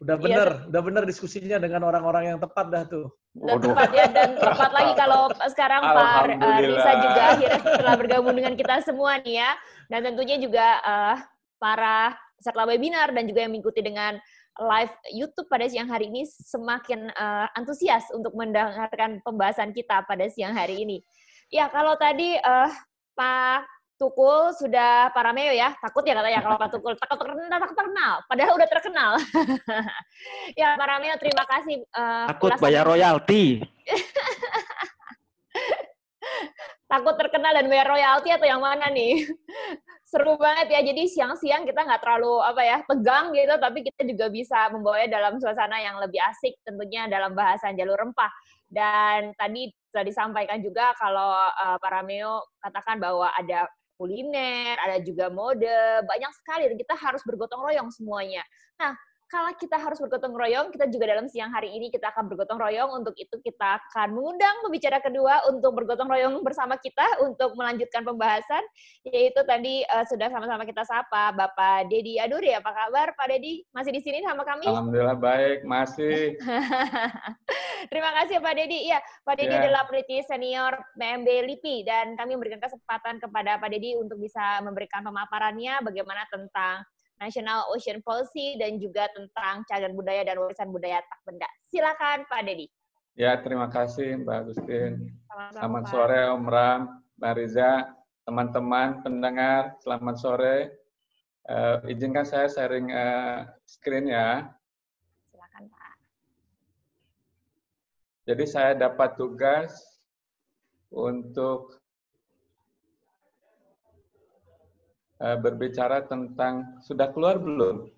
D: Udah iya, bener, ya. udah bener diskusinya dengan orang-orang yang tepat dah tuh.
A: Udah tepat ya, dan tepat lagi kalau sekarang Pak Risa eh, juga akhirnya telah bergabung dengan kita semua nih ya. Dan tentunya juga uh, para peserta webinar dan juga yang mengikuti dengan live YouTube pada siang hari ini semakin uh, antusias untuk mendengarkan pembahasan kita pada siang hari ini. Ya, kalau tadi uh, Pak Tukul sudah parameo ya, takut ya katanya kalau Pak Tukul takut terkenal, takut terkenal, padahal udah terkenal. ya parameo terima kasih. Uh, takut ulasan. bayar
B: royalti.
A: takut terkenal dan bayar royalti atau yang mana nih? seru banget ya. Jadi siang-siang kita nggak terlalu apa ya tegang gitu, tapi kita juga bisa membawanya dalam suasana yang lebih asik, tentunya dalam bahasan jalur rempah. Dan tadi sudah disampaikan juga kalau uh, eh, para Meo katakan bahwa ada kuliner, ada juga mode, banyak sekali. Kita harus bergotong royong semuanya. Nah, kala kita harus bergotong royong, kita juga dalam siang hari ini kita akan bergotong royong. Untuk itu kita akan mengundang pembicara kedua untuk bergotong royong bersama kita untuk melanjutkan pembahasan, yaitu tadi uh, sudah sama-sama kita sapa Bapak Dedi Aduri. Apa kabar Pak Dedi? Masih di sini sama kami? Alhamdulillah
C: baik, masih.
A: Terima kasih Pak Dedi. ya Pak Dedi iya, yeah. Iya. adalah peneliti senior PMB LIPI dan kami memberikan kesempatan kepada Pak Dedi untuk bisa memberikan pemaparannya bagaimana tentang National Ocean Policy dan juga tentang cagar budaya dan warisan budaya tak benda. Silakan Pak Dedi.
C: Ya, terima kasih Mbak Agustin.
A: Selamat, selamat sore
C: Om Ram, Mbak Riza, teman-teman pendengar, selamat sore. Uh, izinkan saya sharing uh, screen ya.
A: Silakan Pak.
C: Jadi saya dapat tugas untuk Eh, berbicara tentang sudah keluar belum?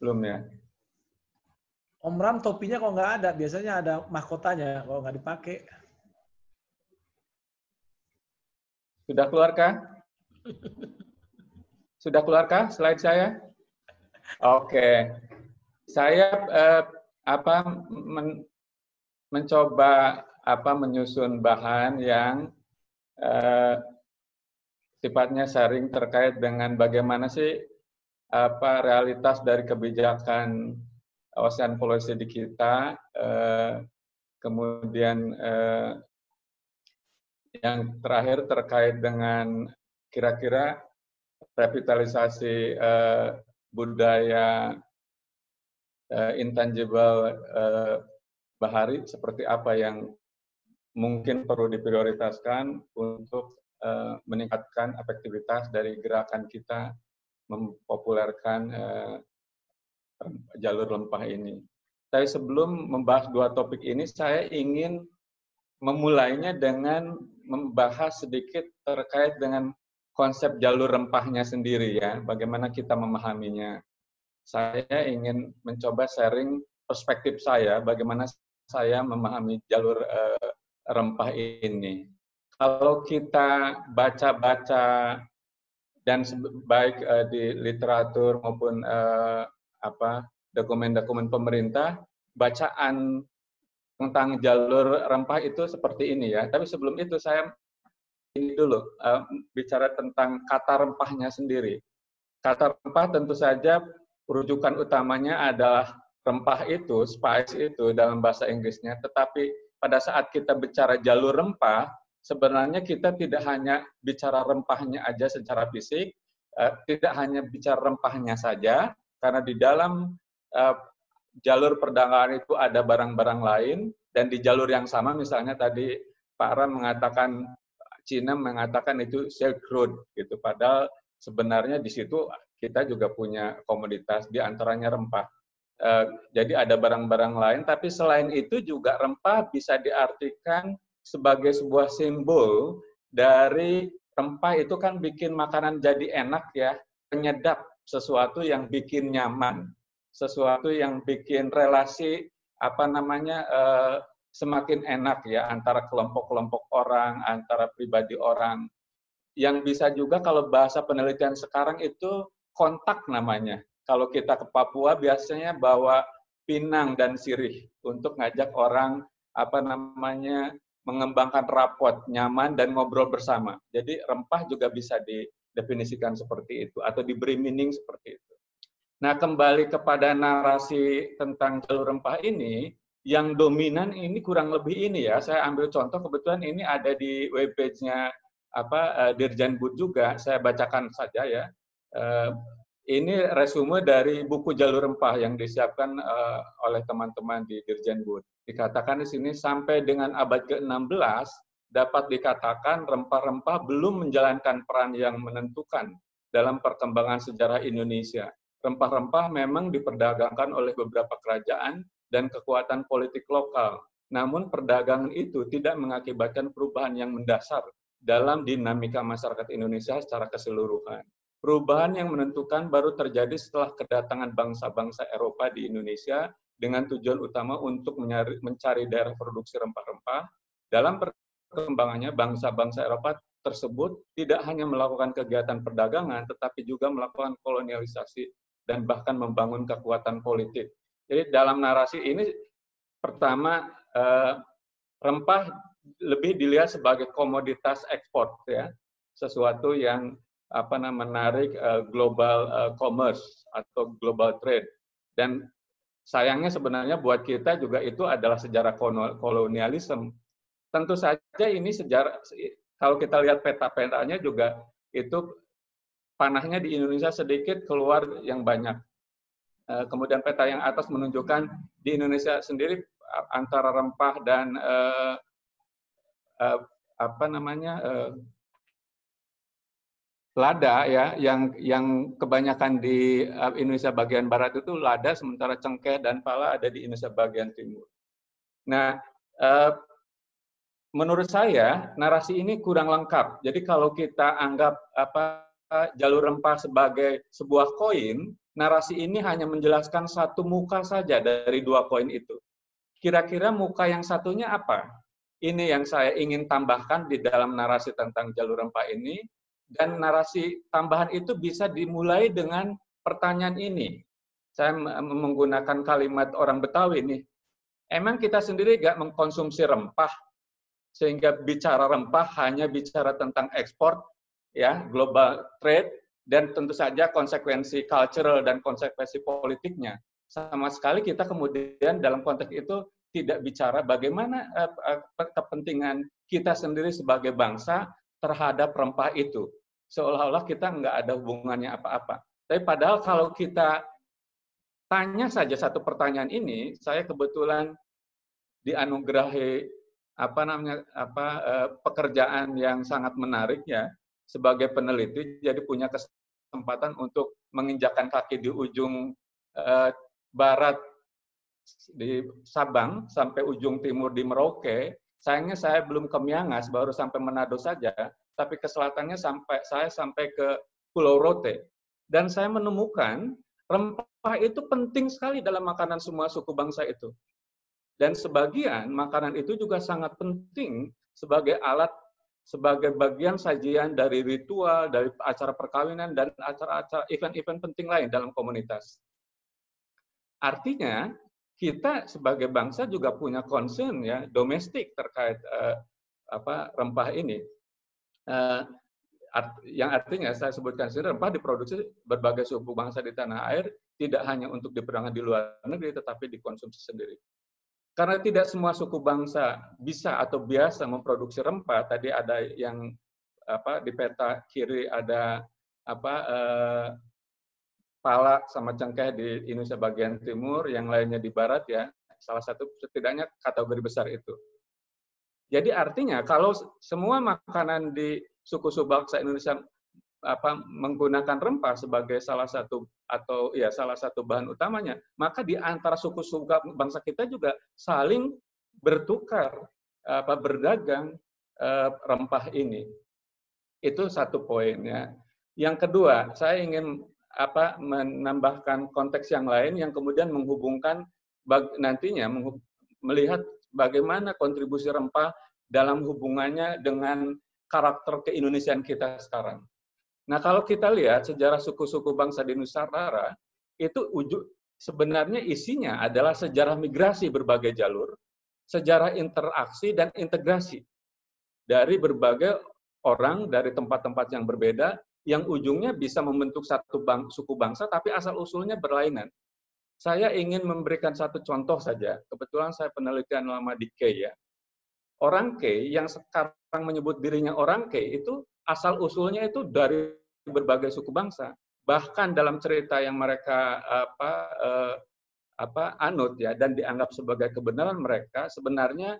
C: Belum ya?
D: Om Ram topinya kok nggak ada, biasanya ada mahkotanya kalau nggak dipakai.
C: Sudah keluarkah?
D: Sudah keluarkah slide saya?
C: Oke. Okay. Saya eh, apa men, mencoba apa menyusun bahan yang Eh, sifatnya sharing terkait dengan bagaimana sih apa realitas dari kebijakan ocean policy di kita, uh, kemudian uh, yang terakhir terkait dengan kira-kira revitalisasi uh, budaya uh, intangible uh, bahari seperti apa yang mungkin perlu diprioritaskan untuk uh, meningkatkan efektivitas dari gerakan kita mempopulerkan uh, jalur lempah ini. Tapi sebelum membahas dua topik ini, saya ingin memulainya dengan membahas sedikit terkait dengan konsep jalur rempahnya sendiri ya, bagaimana kita memahaminya. Saya ingin mencoba sharing perspektif saya, bagaimana saya memahami jalur uh, rempah ini. Kalau kita baca-baca dan baik uh, di literatur maupun uh, apa dokumen-dokumen pemerintah, bacaan tentang jalur rempah itu seperti ini ya. Tapi sebelum itu saya ini dulu uh, bicara tentang kata rempahnya sendiri. Kata rempah tentu saja rujukan utamanya adalah rempah itu, spice itu dalam bahasa Inggrisnya, tetapi pada saat kita bicara jalur rempah, sebenarnya kita tidak hanya bicara rempahnya aja secara fisik, eh, tidak hanya bicara rempahnya saja, karena di dalam eh, jalur perdagangan itu ada barang-barang lain, dan di jalur yang sama misalnya tadi Pak Ram mengatakan, Cina mengatakan itu Silk Road, gitu. padahal sebenarnya di situ kita juga punya komoditas, di antaranya rempah. Eh, jadi ada barang-barang lain, tapi selain itu juga rempah bisa diartikan sebagai sebuah simbol dari rempah itu kan bikin makanan jadi enak ya, penyedap sesuatu yang bikin nyaman, sesuatu yang bikin relasi apa namanya eh, semakin enak ya antara kelompok-kelompok orang, antara pribadi orang. Yang bisa juga kalau bahasa penelitian sekarang itu kontak namanya kalau kita ke Papua biasanya bawa pinang dan sirih untuk ngajak orang apa namanya mengembangkan rapot nyaman dan ngobrol bersama. Jadi rempah juga bisa didefinisikan seperti itu atau diberi meaning seperti itu. Nah, kembali kepada narasi tentang jalur rempah ini, yang dominan ini kurang lebih ini ya. Saya ambil contoh kebetulan ini ada di webpage-nya apa eh, Dirjen Bud juga. Saya bacakan saja ya. Eh, ini resume dari buku Jalur Rempah yang disiapkan uh, oleh teman-teman di Dirjen Bud. Dikatakan di sini sampai dengan abad ke-16 dapat dikatakan rempah-rempah belum menjalankan peran yang menentukan dalam perkembangan sejarah Indonesia. Rempah-rempah memang diperdagangkan oleh beberapa kerajaan dan kekuatan politik lokal. Namun perdagangan itu tidak mengakibatkan perubahan yang mendasar dalam dinamika masyarakat Indonesia secara keseluruhan perubahan yang menentukan baru terjadi setelah kedatangan bangsa-bangsa Eropa di Indonesia dengan tujuan utama untuk mencari, mencari daerah produksi rempah-rempah. Dalam perkembangannya, bangsa-bangsa Eropa tersebut tidak hanya melakukan kegiatan perdagangan, tetapi juga melakukan kolonialisasi dan bahkan membangun kekuatan politik. Jadi dalam narasi ini, pertama eh, rempah lebih dilihat sebagai komoditas ekspor, ya, sesuatu yang apa namanya menarik uh, global uh, commerce atau global trade dan sayangnya sebenarnya buat kita juga itu adalah sejarah kolonialisme tentu saja ini sejarah kalau kita lihat peta-petanya juga itu panahnya di Indonesia sedikit keluar yang banyak eh, kemudian peta yang atas menunjukkan di Indonesia sendiri antara rempah dan uh, uh, apa namanya uh, lada ya yang yang kebanyakan di eh, Indonesia bagian barat itu lada sementara cengkeh dan pala ada di Indonesia bagian timur. Nah, eh, menurut saya narasi ini kurang lengkap. Jadi kalau kita anggap apa jalur rempah sebagai sebuah koin, narasi ini hanya menjelaskan satu muka saja dari dua koin itu. Kira-kira muka yang satunya apa? Ini yang saya ingin tambahkan di dalam narasi tentang jalur rempah ini dan narasi tambahan itu bisa dimulai dengan pertanyaan ini. Saya menggunakan kalimat orang Betawi nih. Emang kita sendiri gak mengkonsumsi rempah sehingga bicara rempah hanya bicara tentang ekspor, ya global trade dan tentu saja konsekuensi cultural dan konsekuensi politiknya. Sama sekali kita kemudian dalam konteks itu tidak bicara bagaimana eh, eh, kepentingan kita sendiri sebagai bangsa terhadap rempah itu. Seolah-olah kita nggak ada hubungannya apa-apa. Tapi padahal kalau kita tanya saja satu pertanyaan ini, saya kebetulan dianugerahi apa namanya apa eh, pekerjaan yang sangat menarik ya sebagai peneliti jadi punya kesempatan untuk menginjakan kaki di ujung eh, barat di Sabang sampai ujung timur di Merauke sayangnya saya belum ke Miangas, baru sampai Manado saja, tapi ke selatannya sampai saya sampai ke Pulau Rote. Dan saya menemukan rempah itu penting sekali dalam makanan semua suku bangsa itu. Dan sebagian makanan itu juga sangat penting sebagai alat sebagai bagian sajian dari ritual, dari acara perkawinan dan acara-acara event-event penting lain dalam komunitas. Artinya, kita sebagai bangsa juga punya concern ya domestik terkait uh, apa rempah ini. Uh, art, yang artinya saya sebutkan sini rempah diproduksi berbagai suku bangsa di tanah air tidak hanya untuk diperangkat di luar negeri tetapi dikonsumsi sendiri. Karena tidak semua suku bangsa bisa atau biasa memproduksi rempah. Tadi ada yang apa di peta kiri ada apa uh, pala sama cengkeh di Indonesia bagian timur, yang lainnya di barat ya, salah satu setidaknya kategori besar itu. Jadi artinya kalau semua makanan di suku subaksa Indonesia apa menggunakan rempah sebagai salah satu atau ya salah satu bahan utamanya, maka di antara suku-suku bangsa kita juga saling bertukar apa berdagang eh, rempah ini. Itu satu poinnya. Yang kedua, saya ingin apa menambahkan konteks yang lain yang kemudian menghubungkan bag, nantinya menghub, melihat bagaimana kontribusi rempah dalam hubungannya dengan karakter keindonesiaan kita sekarang. Nah, kalau kita lihat sejarah suku-suku bangsa di Nusantara, itu ujuk sebenarnya isinya adalah sejarah migrasi berbagai jalur, sejarah interaksi dan integrasi dari berbagai orang dari tempat-tempat yang berbeda yang ujungnya bisa membentuk satu bang, suku bangsa, tapi asal-usulnya berlainan. Saya ingin memberikan satu contoh saja. Kebetulan saya penelitian lama di K ya. Orang K yang sekarang menyebut dirinya orang K itu asal-usulnya itu dari berbagai suku bangsa. Bahkan dalam cerita yang mereka apa eh, apa anut ya dan dianggap sebagai kebenaran mereka sebenarnya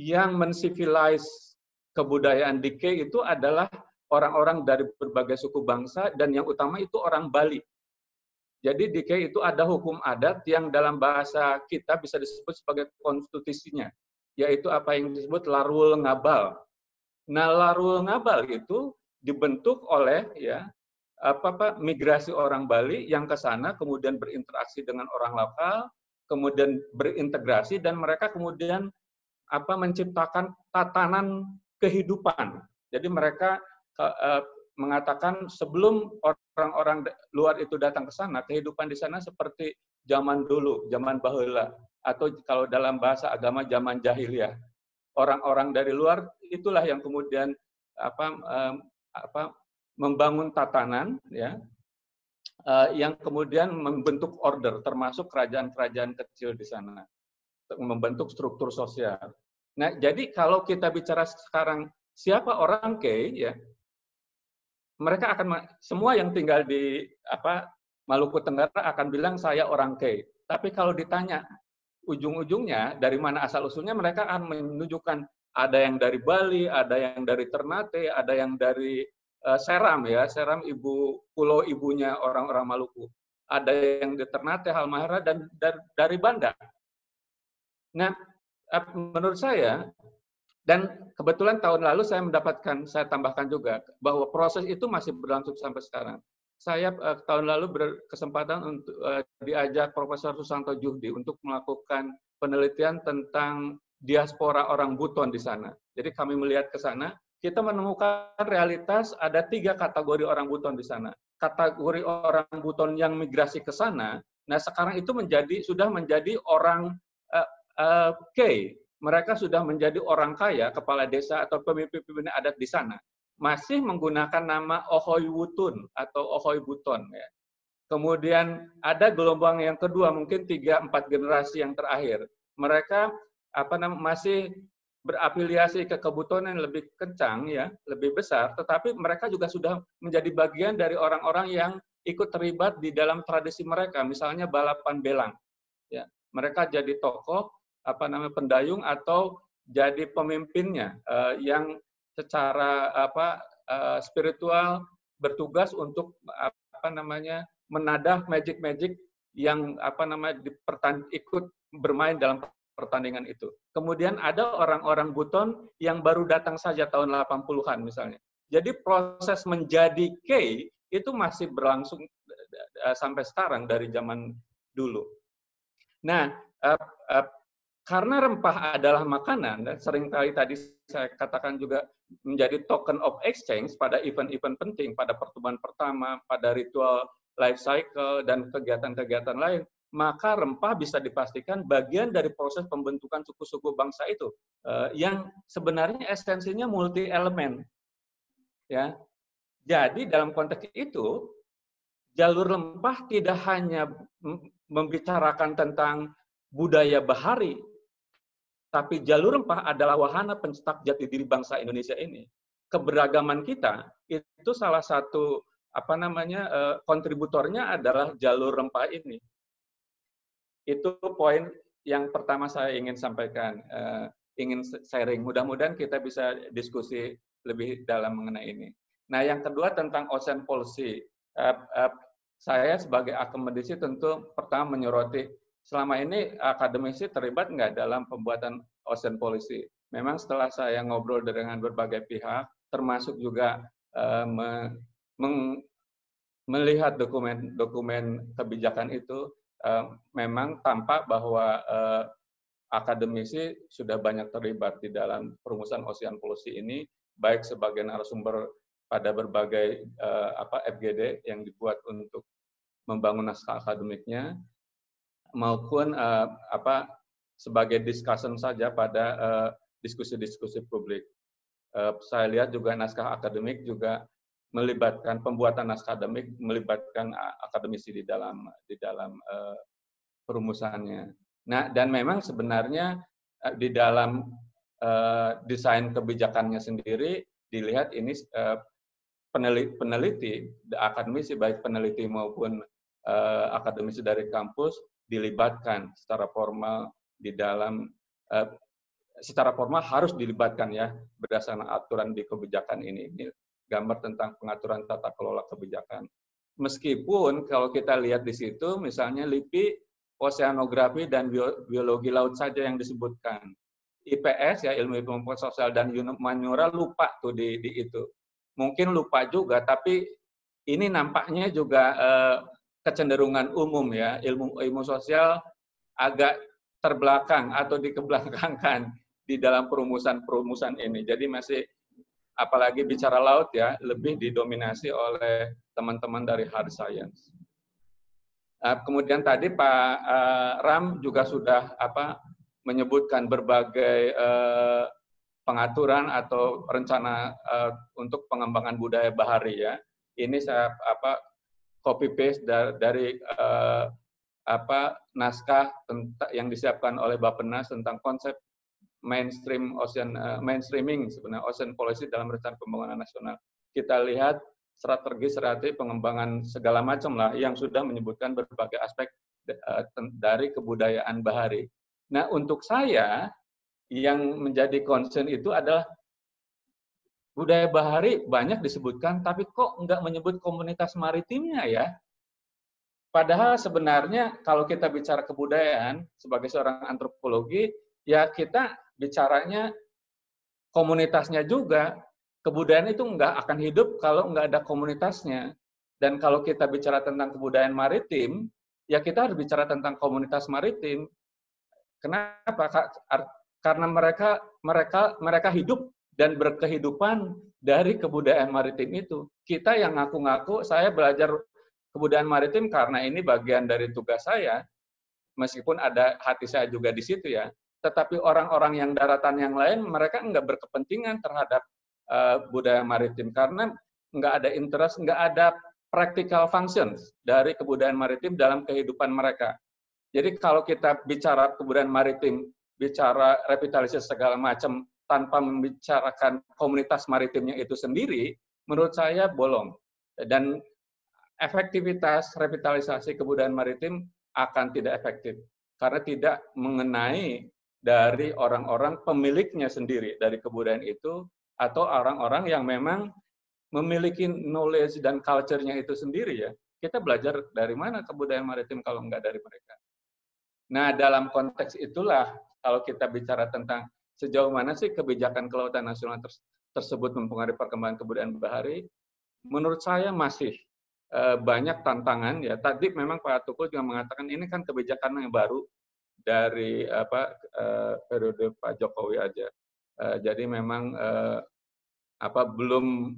C: yang mensivilize kebudayaan di K itu adalah orang-orang dari berbagai suku bangsa dan yang utama itu orang Bali. Jadi di KI itu ada hukum adat yang dalam bahasa kita bisa disebut sebagai konstitusinya, yaitu apa yang disebut larul ngabal. Nah, larul ngabal itu dibentuk oleh ya apa, pak migrasi orang Bali yang ke sana kemudian berinteraksi dengan orang lokal, kemudian berintegrasi dan mereka kemudian apa menciptakan tatanan kehidupan. Jadi mereka Eh, mengatakan sebelum orang-orang luar itu datang ke sana, kehidupan di sana seperti zaman dulu, zaman bahula, atau kalau dalam bahasa agama zaman jahiliyah. Orang-orang dari luar itulah yang kemudian apa, apa membangun tatanan, ya, eh, yang kemudian membentuk order, termasuk kerajaan-kerajaan kecil di sana, membentuk struktur sosial. Nah, jadi kalau kita bicara sekarang siapa orang kei ya, mereka akan semua yang tinggal di apa Maluku Tenggara akan bilang saya orang K. Tapi kalau ditanya ujung-ujungnya dari mana asal usulnya mereka akan menunjukkan ada yang dari Bali, ada yang dari Ternate, ada yang dari uh, Seram ya, Seram ibu pulau ibunya orang-orang Maluku. Ada yang di Ternate, Halmahera dan, dan dari Banda. Nah, menurut saya dan kebetulan tahun lalu saya mendapatkan, saya tambahkan juga, bahwa proses itu masih berlangsung sampai sekarang. Saya uh, tahun lalu berkesempatan untuk uh, diajak Profesor Susanto Juhdi untuk melakukan penelitian tentang diaspora orang Buton di sana. Jadi kami melihat ke sana, kita menemukan realitas ada tiga kategori orang Buton di sana. Kategori orang Buton yang migrasi ke sana, nah sekarang itu menjadi sudah menjadi orang uh, uh, K, mereka sudah menjadi orang kaya, kepala desa atau pemimpin-pemimpin adat di sana, masih menggunakan nama Ohoy Wutun atau Ohoy Buton. Ya. Kemudian ada gelombang yang kedua, mungkin tiga empat generasi yang terakhir, mereka apa namanya masih berafiliasi ke kebutuhan yang lebih kencang ya, lebih besar, tetapi mereka juga sudah menjadi bagian dari orang-orang yang ikut terlibat di dalam tradisi mereka, misalnya balapan belang. Ya, mereka jadi tokoh apa namanya pendayung atau jadi pemimpinnya uh, yang secara apa uh, spiritual bertugas untuk apa namanya menadah magic-magic yang apa namanya ikut bermain dalam pertandingan itu. Kemudian ada orang-orang buton yang baru datang saja tahun 80-an misalnya. Jadi proses menjadi K itu masih berlangsung eh, sampai sekarang dari zaman dulu. Nah, karena rempah adalah makanan dan kali tadi saya katakan juga menjadi token of exchange pada event-event penting, pada pertemuan pertama, pada ritual life cycle dan kegiatan-kegiatan lain, maka rempah bisa dipastikan bagian dari proses pembentukan suku-suku bangsa itu eh, yang sebenarnya esensinya multi elemen. Ya. Jadi dalam konteks itu jalur rempah tidak hanya membicarakan tentang budaya bahari tapi jalur rempah adalah wahana pencetak jati diri bangsa Indonesia ini. Keberagaman kita itu salah satu apa namanya eh, kontributornya adalah jalur rempah ini. Itu poin yang pertama saya ingin sampaikan, eh, ingin sharing. Mudah-mudahan kita bisa diskusi lebih dalam mengenai ini. Nah, yang kedua tentang ocean policy. Eh, saya sebagai akademisi tentu pertama menyoroti selama ini akademisi terlibat nggak dalam pembuatan ocean policy? Memang setelah saya ngobrol dengan berbagai pihak, termasuk juga eh, me, meng, melihat dokumen-dokumen kebijakan itu, eh, memang tampak bahwa eh, akademisi sudah banyak terlibat di dalam perumusan ocean policy ini, baik sebagai narasumber pada berbagai eh, apa FGD yang dibuat untuk membangun naskah akademiknya, maupun uh, apa sebagai discussion saja pada eh, diskusi-diskusi uh, publik. Uh, saya lihat juga naskah akademik juga melibatkan pembuatan naskah akademik melibatkan akademisi di dalam di dalam uh, perumusannya. Nah, dan memang sebenarnya uh, di dalam uh, desain kebijakannya sendiri dilihat ini uh, peneliti, peneliti akademisi baik peneliti maupun uh, akademisi dari kampus dilibatkan secara formal di dalam eh, secara formal harus dilibatkan ya berdasarkan aturan di kebijakan ini. Ini gambar tentang pengaturan tata kelola kebijakan. Meskipun kalau kita lihat di situ misalnya LIPI, oseanografi dan biologi laut saja yang disebutkan. IPS ya ilmu pengetahuan sosial dan manura lupa tuh di, di itu. Mungkin lupa juga tapi ini nampaknya juga eh, kecenderungan umum ya ilmu ilmu sosial agak terbelakang atau dikebelakangkan di dalam perumusan-perumusan ini. Jadi masih apalagi bicara laut ya lebih didominasi oleh teman-teman dari hard science. Nah, kemudian tadi Pak eh, Ram juga sudah apa menyebutkan berbagai eh, pengaturan atau rencana eh, untuk pengembangan budaya bahari ya. Ini saya apa copy paste dari, dari uh, eh, apa naskah yang disiapkan oleh Bappenas tentang konsep mainstream ocean uh, mainstreaming sebenarnya ocean policy dalam rencana pembangunan nasional. Kita lihat strategi-strategi pengembangan segala macam lah yang sudah menyebutkan berbagai aspek eh, dari kebudayaan bahari. Nah, untuk saya yang menjadi concern itu adalah budaya bahari banyak disebutkan, tapi kok nggak menyebut komunitas maritimnya ya? Padahal sebenarnya kalau kita bicara kebudayaan sebagai seorang antropologi, ya kita bicaranya komunitasnya juga. Kebudayaan itu nggak akan hidup kalau nggak ada komunitasnya. Dan kalau kita bicara tentang kebudayaan maritim, ya kita harus bicara tentang komunitas maritim. Kenapa? Karena mereka mereka mereka hidup dan berkehidupan dari kebudayaan maritim itu. Kita yang ngaku-ngaku saya belajar kebudayaan maritim karena ini bagian dari tugas saya, meskipun ada hati saya juga di situ ya. Tetapi orang-orang yang daratan yang lain mereka enggak berkepentingan terhadap uh, budaya maritim karena enggak ada interest, enggak ada practical functions dari kebudayaan maritim dalam kehidupan mereka. Jadi kalau kita bicara kebudayaan maritim, bicara revitalisasi segala macam tanpa membicarakan komunitas maritimnya itu sendiri, menurut saya bolong. Dan efektivitas revitalisasi kebudayaan maritim akan tidak efektif karena tidak mengenai dari orang-orang pemiliknya sendiri dari kebudayaan itu atau orang-orang yang memang memiliki knowledge dan culture-nya itu sendiri ya. Kita belajar dari mana kebudayaan maritim kalau enggak dari mereka. Nah, dalam konteks itulah kalau kita bicara tentang sejauh mana sih kebijakan kelautan nasional tersebut mempengaruhi perkembangan kebudayaan bahari? Menurut saya masih eh, banyak tantangan ya. Tadi memang Pak Tukul juga mengatakan ini kan kebijakan yang baru dari apa eh, periode Pak Jokowi aja. Eh, jadi memang apa belum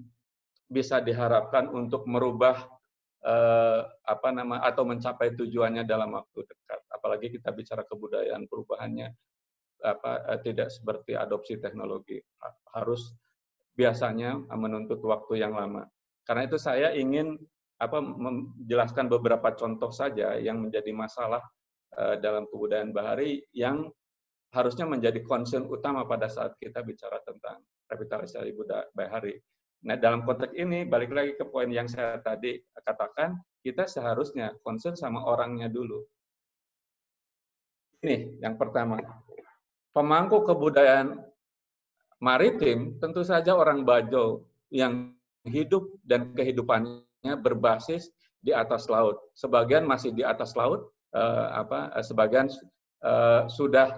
C: bisa diharapkan untuk merubah eh, apa nama atau mencapai tujuannya dalam waktu dekat. Apalagi kita bicara kebudayaan perubahannya apa eh, tidak seperti adopsi teknologi nah, harus biasanya menuntut waktu yang lama karena itu saya ingin apa menjelaskan beberapa contoh saja yang menjadi masalah eh, dalam kebudayaan bahari yang harusnya menjadi concern utama pada saat kita bicara tentang revitalisasi budaya bahari. Nah, dalam konteks ini balik lagi ke poin yang saya tadi katakan, kita seharusnya concern sama orangnya dulu. Ini yang pertama pemangku kebudayaan maritim tentu saja orang Bajo yang hidup dan kehidupannya berbasis di atas laut. Sebagian masih di atas laut, eh, apa eh, sebagian eh, sudah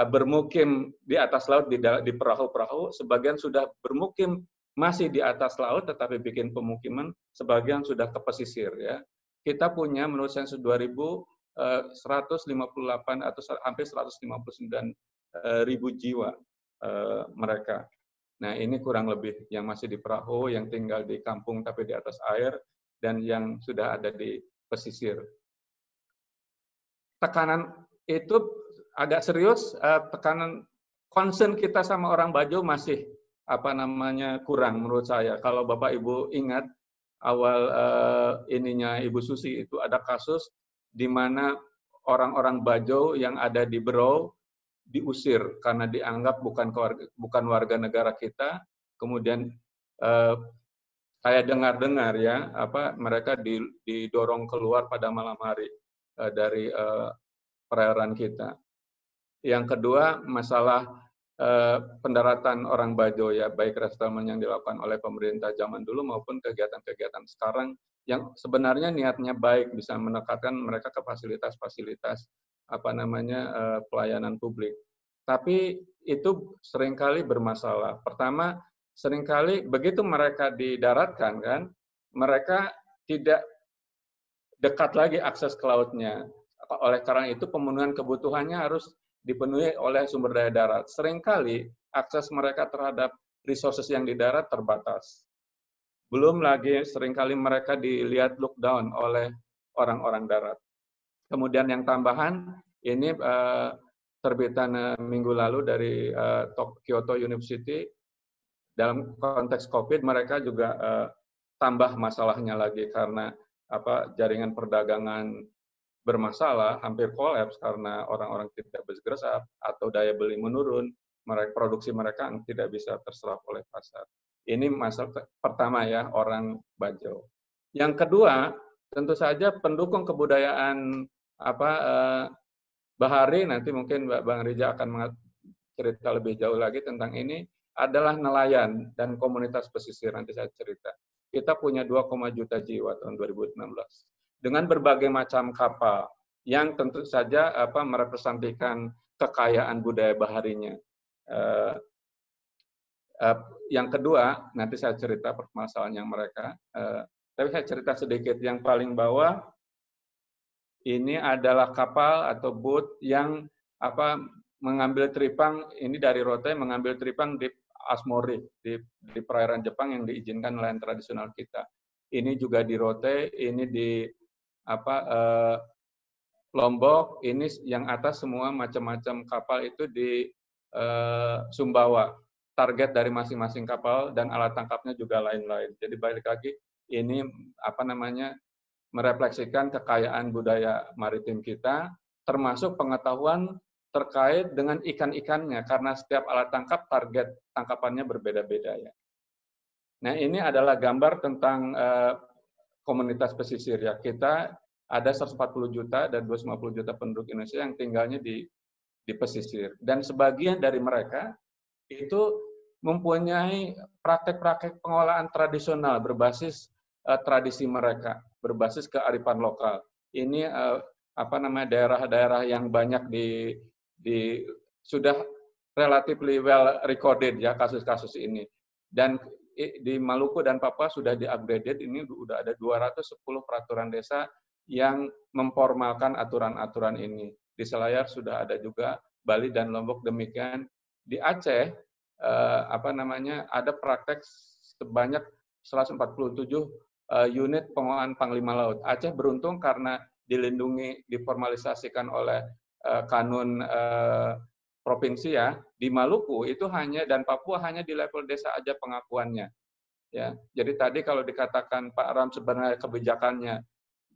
C: eh, bermukim di atas laut di, di perahu-perahu, sebagian sudah bermukim masih di atas laut tetapi bikin pemukiman, sebagian sudah ke pesisir ya. Kita punya menurut sensus 2000 158 eh, atau hampir 159 Eh, ribu jiwa eh, mereka. Nah ini kurang lebih yang masih di perahu, yang tinggal di kampung tapi di atas air, dan yang sudah ada di pesisir. Tekanan itu agak serius, eh, tekanan concern kita sama orang Bajo masih apa namanya kurang menurut saya. Kalau Bapak Ibu ingat awal ininya Ibu Susi itu ada kasus di mana orang-orang Bajo yang ada di Berau diusir karena dianggap bukan keluarga, bukan warga negara kita. Kemudian eh, saya dengar-dengar ya apa mereka didorong keluar pada malam hari eh, dari eh, perairan kita. Yang kedua masalah eh, pendaratan orang Bajo ya baik resettlement yang dilakukan oleh pemerintah zaman dulu maupun kegiatan-kegiatan sekarang yang sebenarnya niatnya baik bisa mendekatkan mereka ke fasilitas-fasilitas apa namanya eh, pelayanan publik. Tapi itu seringkali bermasalah. Pertama, seringkali begitu mereka didaratkan kan, mereka tidak dekat lagi akses ke lautnya. Oleh karena itu pemenuhan kebutuhannya harus dipenuhi oleh sumber daya darat. Seringkali akses mereka terhadap resources yang di darat terbatas. Belum lagi seringkali mereka dilihat look down oleh orang-orang darat. Kemudian yang tambahan ini uh, terbitan uh, minggu lalu dari uh, Kyoto University dalam konteks COVID mereka juga uh, tambah masalahnya lagi karena apa jaringan perdagangan bermasalah hampir kolaps karena orang-orang tidak bergerak atau daya beli menurun mereka produksi mereka tidak bisa terserap oleh pasar ini masalah pertama ya orang Bajo yang kedua tentu saja pendukung kebudayaan apa eh, Bahari nanti mungkin mbak Bang Rija akan cerita lebih jauh lagi tentang ini adalah nelayan dan komunitas pesisir nanti saya cerita. Kita punya 2, juta jiwa tahun 2016 dengan berbagai macam kapal yang tentu saja apa merepresentasikan kekayaan budaya baharinya. Eh, eh, yang kedua nanti saya cerita permasalahan yang mereka. Eh, tapi saya cerita sedikit yang paling bawah ini adalah kapal atau boat yang apa mengambil tripang ini dari Rote mengambil tripang di Asmori di, di perairan Jepang yang diizinkan nelayan tradisional kita. Ini juga di Rote, ini di apa eh, Lombok, ini yang atas semua macam-macam kapal itu di eh, Sumbawa. Target dari masing-masing kapal dan alat tangkapnya juga lain-lain. Jadi balik lagi ini apa namanya merefleksikan kekayaan budaya maritim kita, termasuk pengetahuan terkait dengan ikan-ikannya, karena setiap alat tangkap target tangkapannya berbeda-beda. ya. Nah ini adalah gambar tentang eh, komunitas pesisir ya. Kita ada 140 juta dan 250 juta penduduk Indonesia yang tinggalnya di di pesisir. Dan sebagian dari mereka itu mempunyai praktek-praktek pengolahan tradisional berbasis eh, tradisi mereka berbasis kearifan lokal. Ini uh, apa namanya daerah-daerah yang banyak di di sudah relatively well recorded ya kasus-kasus ini. Dan di Maluku dan Papua sudah di upgraded ini sudah ada 210 peraturan desa yang memformalkan aturan-aturan ini. Di Selayar sudah ada juga Bali dan Lombok demikian. Di Aceh eh, apa namanya ada praktek sebanyak 147 Eh, unit pengelolaan Panglima Laut. Aceh beruntung karena dilindungi, diformalisasikan oleh eh, kanun eh, provinsi ya. Di Maluku itu hanya dan Papua hanya di level desa aja pengakuannya. Ya, jadi tadi kalau dikatakan Pak Ram sebenarnya kebijakannya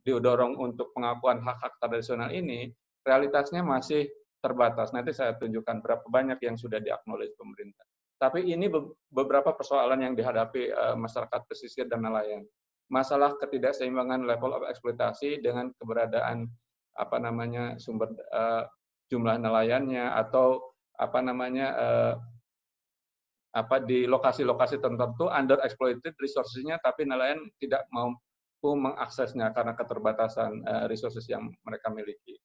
C: didorong untuk pengakuan hak-hak tradisional ini, realitasnya masih terbatas. Nanti saya tunjukkan berapa banyak yang sudah diaknowledge pemerintah. Tapi ini beberapa persoalan yang dihadapi masyarakat pesisir dan nelayan masalah ketidakseimbangan level of eksploitasi dengan keberadaan apa namanya sumber uh, jumlah nelayannya atau apa namanya uh, apa di lokasi-lokasi tertentu under exploited resourcesnya tapi nelayan tidak mampu mengaksesnya karena keterbatasan uh, resources yang mereka miliki.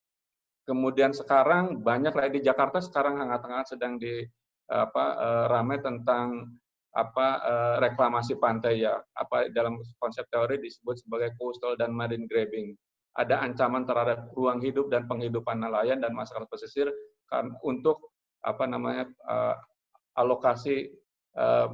C: Kemudian sekarang banyak lagi di Jakarta sekarang hangat-hangat sedang di apa uh, ramai tentang apa eh, reklamasi pantai ya apa dalam konsep teori disebut sebagai coastal dan marine grabbing ada ancaman terhadap ruang hidup dan penghidupan nelayan dan masyarakat pesisir kan, untuk apa namanya eh, alokasi eh,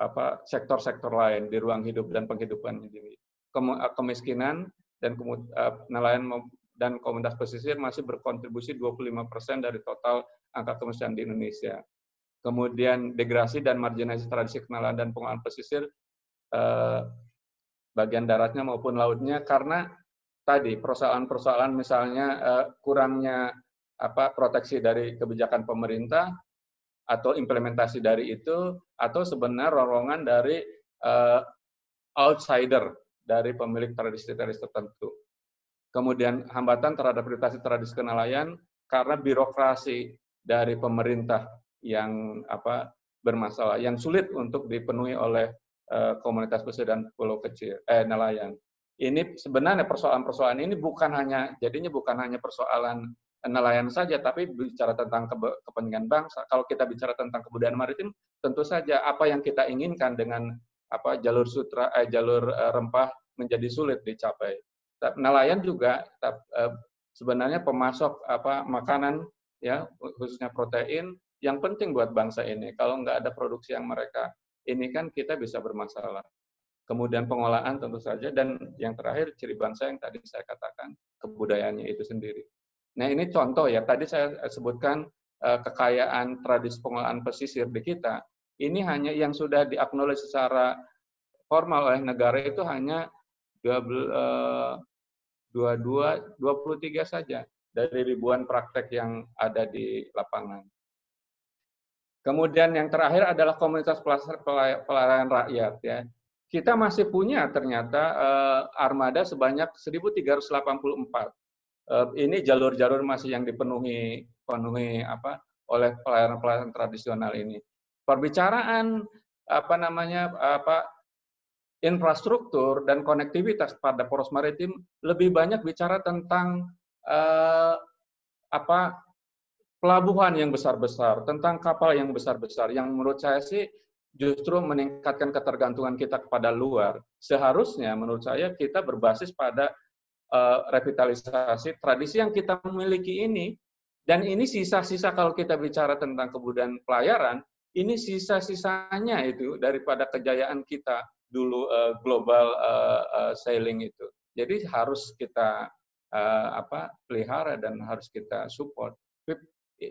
C: apa sektor-sektor lain di ruang hidup dan penghidupan ini eh, kemiskinan dan kemud, eh, nelayan dan komunitas pesisir masih berkontribusi 25% dari total angka kemiskinan di Indonesia kemudian degrasi dan marginalisasi tradisi kenalan dan pengelolaan pesisir eh, bagian daratnya maupun lautnya karena tadi persoalan-persoalan misalnya eh, kurangnya apa proteksi dari kebijakan pemerintah atau implementasi dari itu atau sebenarnya rorongan dari eh, outsider dari pemilik tradisi-tradisi tertentu. Kemudian hambatan terhadap prioritas tradisi kenalayan karena birokrasi dari pemerintah yang apa bermasalah, yang sulit untuk dipenuhi oleh uh, komunitas besar dan pulau kecil eh, nelayan. Ini sebenarnya persoalan-persoalan ini bukan hanya jadinya bukan hanya persoalan nelayan saja, tapi bicara tentang ke kepentingan bangsa. Kalau kita bicara tentang kebudayaan maritim, tentu saja apa yang kita inginkan dengan apa jalur sutra eh, jalur eh, rempah menjadi sulit dicapai. Nelayan juga eh, sebenarnya pemasok apa makanan ya khususnya protein yang penting buat bangsa ini. Kalau nggak ada produksi yang mereka ini kan kita bisa bermasalah. Kemudian pengolahan tentu saja dan yang terakhir ciri bangsa yang tadi saya katakan kebudayaannya itu sendiri. Nah ini contoh ya tadi saya eh, sebutkan eh, kekayaan tradisi pengolahan pesisir di kita ini hanya yang sudah diaknolis secara formal oleh negara itu hanya 22, 23 eh, saja dari ribuan praktek yang ada di lapangan. Kemudian yang terakhir adalah komunitas pelayaran rakyat ya. Kita masih punya ternyata eh, armada sebanyak 1384. Eh, ini jalur-jalur masih yang dipenuhi penuhi apa oleh pelayanan-pelayanan tradisional ini. Perbicaraan apa namanya apa infrastruktur dan konektivitas pada poros maritim lebih banyak bicara tentang eh, apa pelabuhan yang besar-besar, tentang kapal yang besar-besar, yang menurut saya sih justru meningkatkan ketergantungan kita kepada luar. Seharusnya menurut saya kita berbasis pada uh, revitalisasi tradisi yang kita miliki ini. Dan ini sisa-sisa kalau kita bicara tentang kebudayaan pelayaran, ini sisa-sisanya itu daripada kejayaan kita dulu uh, global uh, uh, sailing itu. Jadi harus kita uh, apa pelihara dan harus kita support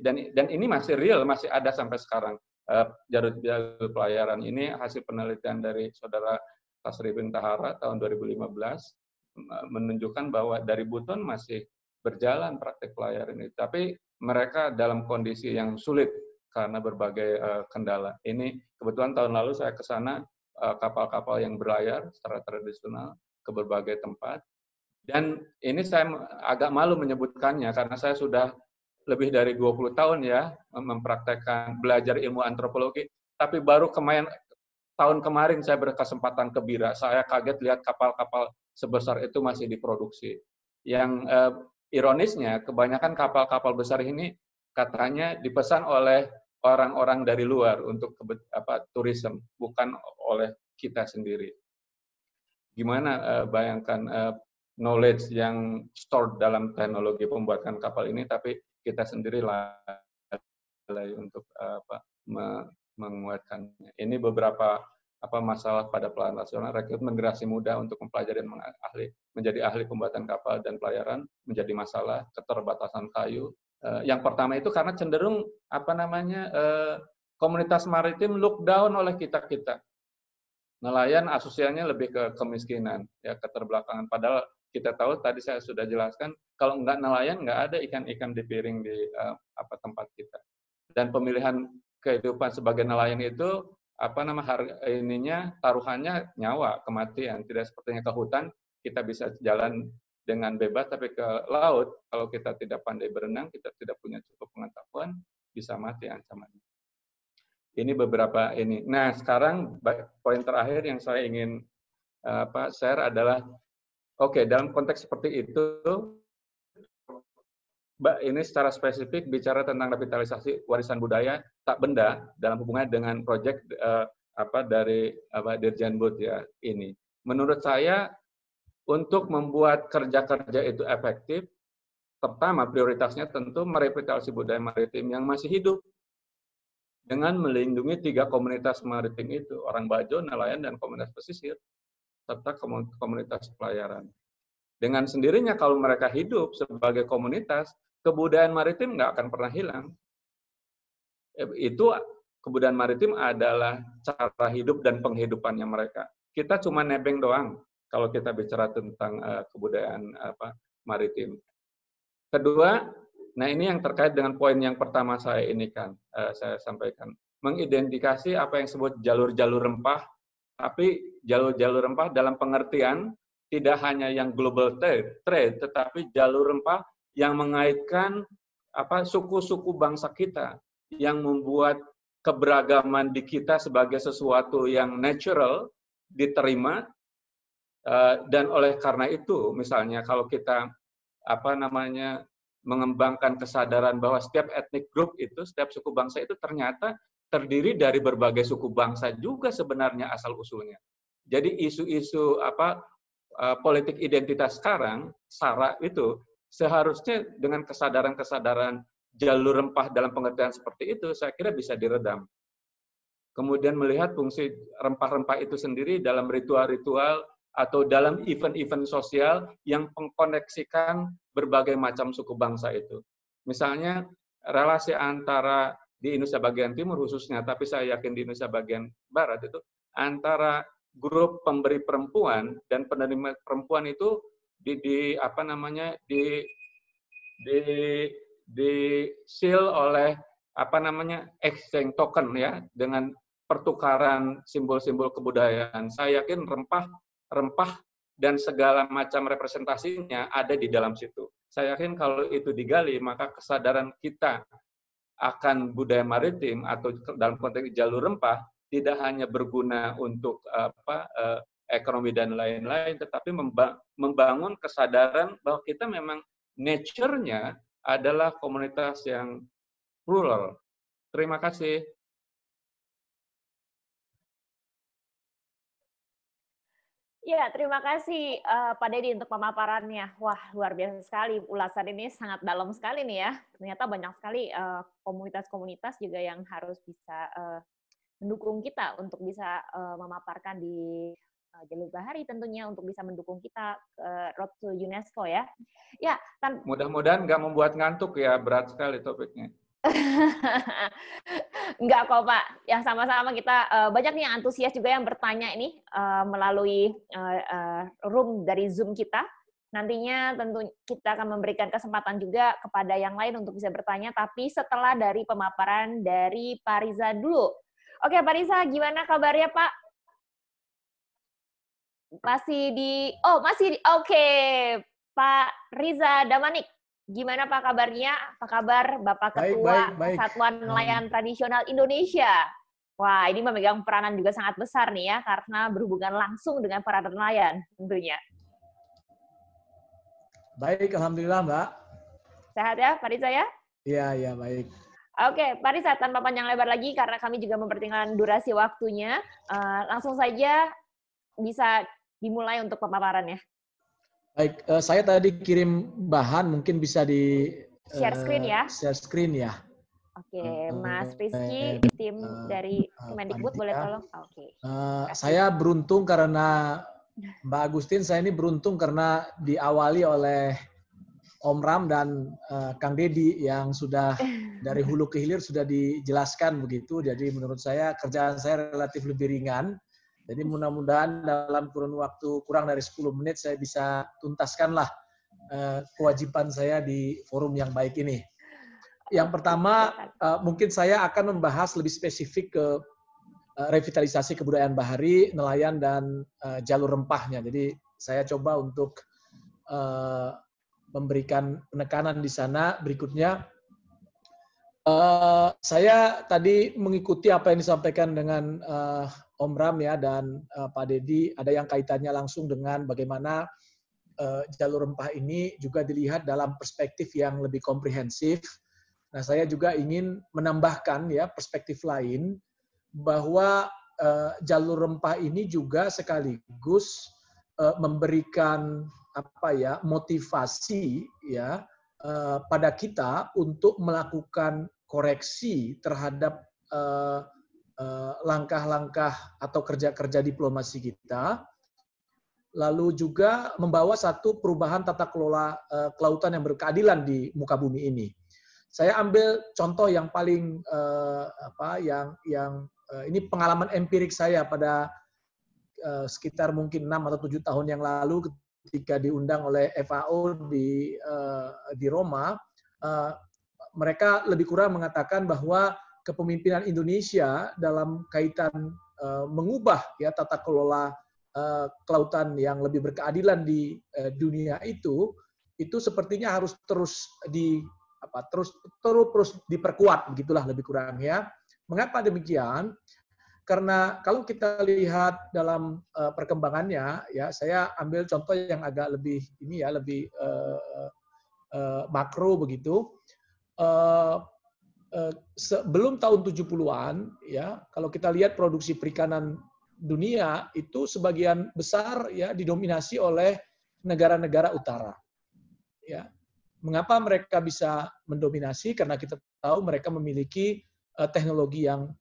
C: dan dan ini masih real masih ada sampai sekarang eh, jalur jalur pelayaran ini hasil penelitian dari saudara Tasri bin Tahara tahun 2015 menunjukkan bahwa dari Buton masih berjalan praktik pelayaran ini. tapi mereka dalam kondisi yang sulit karena berbagai uh, kendala ini kebetulan tahun lalu saya ke sana uh, kapal-kapal yang berlayar secara tradisional ke berbagai tempat dan ini saya agak malu menyebutkannya karena saya sudah lebih dari 20 tahun ya mempraktekkan belajar ilmu antropologi, tapi baru kemarin tahun kemarin saya berkesempatan ke Bira, saya kaget lihat kapal-kapal sebesar itu masih diproduksi. Yang eh, ironisnya kebanyakan kapal-kapal besar ini katanya dipesan oleh orang-orang dari luar untuk apa tourism, bukan oleh kita sendiri. Gimana eh, bayangkan eh, knowledge yang stored dalam teknologi pembuatan kapal ini, tapi kita sendiri lalai untuk eh, apa, menguatkannya. Ini beberapa apa masalah pada pelayaran nasional rekrutmen generasi muda untuk mempelajari dan ahli, menjadi ahli pembuatan kapal dan pelayaran menjadi masalah keterbatasan kayu. Eh, yang pertama itu karena cenderung apa namanya eh, komunitas maritim look down oleh kita kita nelayan asosiasinya lebih ke kemiskinan ya keterbelakangan padahal kita tahu tadi saya sudah jelaskan kalau nggak nelayan nggak ada ikan-ikan di piring di uh, apa tempat kita dan pemilihan kehidupan sebagai nelayan itu apa nama harga ininya taruhannya nyawa kematian tidak sepertinya ke hutan kita bisa jalan dengan bebas tapi ke laut kalau kita tidak pandai berenang kita tidak punya cukup pengetahuan bisa mati ancaman. ini beberapa ini nah sekarang poin terakhir yang saya ingin eh, apa share adalah Oke, dalam konteks seperti itu, Mbak, ini secara spesifik bicara tentang revitalisasi warisan budaya tak benda dalam hubungan dengan proyek uh, eh, apa dari apa Bud ya ini. Menurut saya untuk membuat kerja-kerja itu efektif, pertama prioritasnya tentu merevitalisasi budaya maritim yang masih hidup dengan melindungi tiga komunitas maritim itu, orang Bajo, nelayan, dan komunitas pesisir serta komunitas pelayaran. Dengan sendirinya kalau mereka hidup sebagai komunitas, kebudayaan maritim nggak akan pernah hilang. E, itu kebudayaan maritim adalah cara hidup dan penghidupannya mereka. Kita cuma nebeng doang kalau kita bicara tentang uh, kebudayaan apa maritim. Kedua, nah ini yang terkait dengan poin yang pertama saya ini kan uh, e, saya sampaikan mengidentifikasi apa yang disebut jalur-jalur rempah tapi jalur-jalur rempah dalam pengertian tidak hanya yang global trade, tetapi jalur rempah yang mengaitkan apa suku-suku bangsa kita yang membuat keberagaman di kita sebagai sesuatu yang natural diterima eh, dan oleh karena itu misalnya kalau kita apa namanya mengembangkan kesadaran bahwa setiap etnik grup itu setiap suku bangsa itu ternyata terdiri dari berbagai suku bangsa juga sebenarnya asal usulnya. Jadi isu-isu apa e, politik identitas sekarang sara itu seharusnya dengan kesadaran-kesadaran jalur rempah dalam pengertian seperti itu saya kira bisa diredam. Kemudian melihat fungsi rempah-rempah itu sendiri dalam ritual-ritual atau dalam event-event sosial yang mengkoneksikan berbagai macam suku bangsa itu. Misalnya relasi antara di Indonesia bagian timur khususnya, tapi saya yakin di Indonesia bagian barat itu antara grup pemberi perempuan dan penerima perempuan itu di, di apa namanya di di di seal oleh apa namanya exchange token ya dengan pertukaran simbol-simbol kebudayaan. Saya yakin rempah rempah dan segala macam representasinya ada di dalam situ. Saya yakin kalau itu digali, maka kesadaran kita akan budaya maritim atau dalam konteks jalur rempah tidak hanya berguna untuk apa eh, ekonomi dan lain-lain tetapi membangun kesadaran bahwa kita memang nature-nya
B: adalah komunitas yang rural. Terima kasih.
A: Ya, terima kasih uh, Pak Deddy untuk pemaparannya. Wah, luar biasa sekali. Ulasan ini sangat dalam sekali nih ya. Ternyata banyak sekali eh, komunitas-komunitas uh, juga yang harus bisa uh, mendukung kita untuk bisa uh, memaparkan di uh, Jalur Bahari tentunya untuk bisa mendukung kita uh, Road to UNESCO ya. Ya,
C: mudah-mudahan nggak membuat ngantuk ya, berat sekali topiknya.
A: Enggak kok Pak, yang sama-sama kita uh, banyak nih yang antusias juga yang bertanya ini uh, melalui uh, uh, room dari Zoom kita. Nantinya tentu kita akan memberikan kesempatan juga kepada yang lain untuk bisa bertanya, tapi setelah dari pemaparan dari Pak Riza dulu. Oke Pak Riza, gimana kabarnya Pak? Masih di, oh masih di, oke okay. Pak Riza Damanik. Gimana Pak kabarnya? Apa kabar Bapak Ketua baik, baik, baik. Satuan hmm. Nelayan hmm. Tradisional Indonesia? Wah, ini memegang peranan juga sangat besar nih ya, karena berhubungan langsung dengan para nelayan tentunya.
D: Baik, Alhamdulillah Mbak.
A: Sehat ya Pak Riza ya?
D: Iya, iya baik.
A: Oke, Pak Riza, tanpa panjang lebar lagi, karena kami juga mempertimbangkan durasi waktunya, uh, langsung saja bisa dimulai untuk pemaparannya.
D: Baik, uh, saya tadi kirim bahan mungkin bisa di
A: share eh, screen ya.
D: Share screen ya.
A: Oke, eh, Mas Rizky, uh, tim dari Kemendikbud boleh ya. tolong. Ah, oke.
D: okay. Uh, saya beruntung karena Mbak Agustin, saya ini beruntung karena diawali oleh Om Ram dan uh, Kang Deddy yang sudah dari hulu ke hilir sudah dijelaskan begitu. Jadi menurut saya kerjaan saya relatif lebih ringan jadi mudah-mudahan dalam kurun waktu kurang dari 10 menit saya bisa tuntaskanlah eh, kewajiban saya di forum yang baik ini. Yang pertama, eh, mungkin saya akan membahas lebih spesifik ke eh, revitalisasi kebudayaan bahari, nelayan, dan jalur rempahnya. Jadi saya coba untuk memberikan penekanan di sana. Berikutnya, saya tadi mengikuti apa yang disampaikan dengan Om Ram ya dan uh, Pak Dedi ada yang kaitannya langsung dengan bagaimana uh, jalur rempah ini juga dilihat dalam perspektif yang lebih komprehensif. Nah, saya juga ingin menambahkan ya perspektif lain bahwa uh, jalur rempah ini juga sekaligus uh, memberikan apa ya motivasi ya uh, pada kita untuk melakukan koreksi terhadap uh, Eh, langkah-langkah atau kerja-kerja diplomasi kita, lalu juga membawa satu perubahan tata kelola eh, kelautan yang berkeadilan di muka bumi ini. Saya ambil contoh yang paling eh, apa yang yang ini pengalaman empirik saya pada sekitar mungkin 6 atau 7 tahun yang lalu ketika diundang oleh FAO di di Roma mereka lebih kurang mengatakan bahwa kepemimpinan Indonesia dalam kaitan uh, mengubah ya tata kelola uh, kelautan yang lebih berkeadilan di uh, dunia itu itu sepertinya harus terus di apa terus terus terus diperkuat begitulah lebih kurang ya. Mengapa demikian? Karena kalau kita lihat dalam uh, perkembangannya ya saya ambil contoh yang agak lebih ini ya lebih uh, uh, makro begitu. Uh, Eh, sebelum tahun 70-an ya kalau kita lihat produksi perikanan dunia itu sebagian besar ya didominasi oleh negara-negara utara. Ya. Mengapa mereka bisa mendominasi? Karena kita tahu mereka memiliki uh, teknologi yang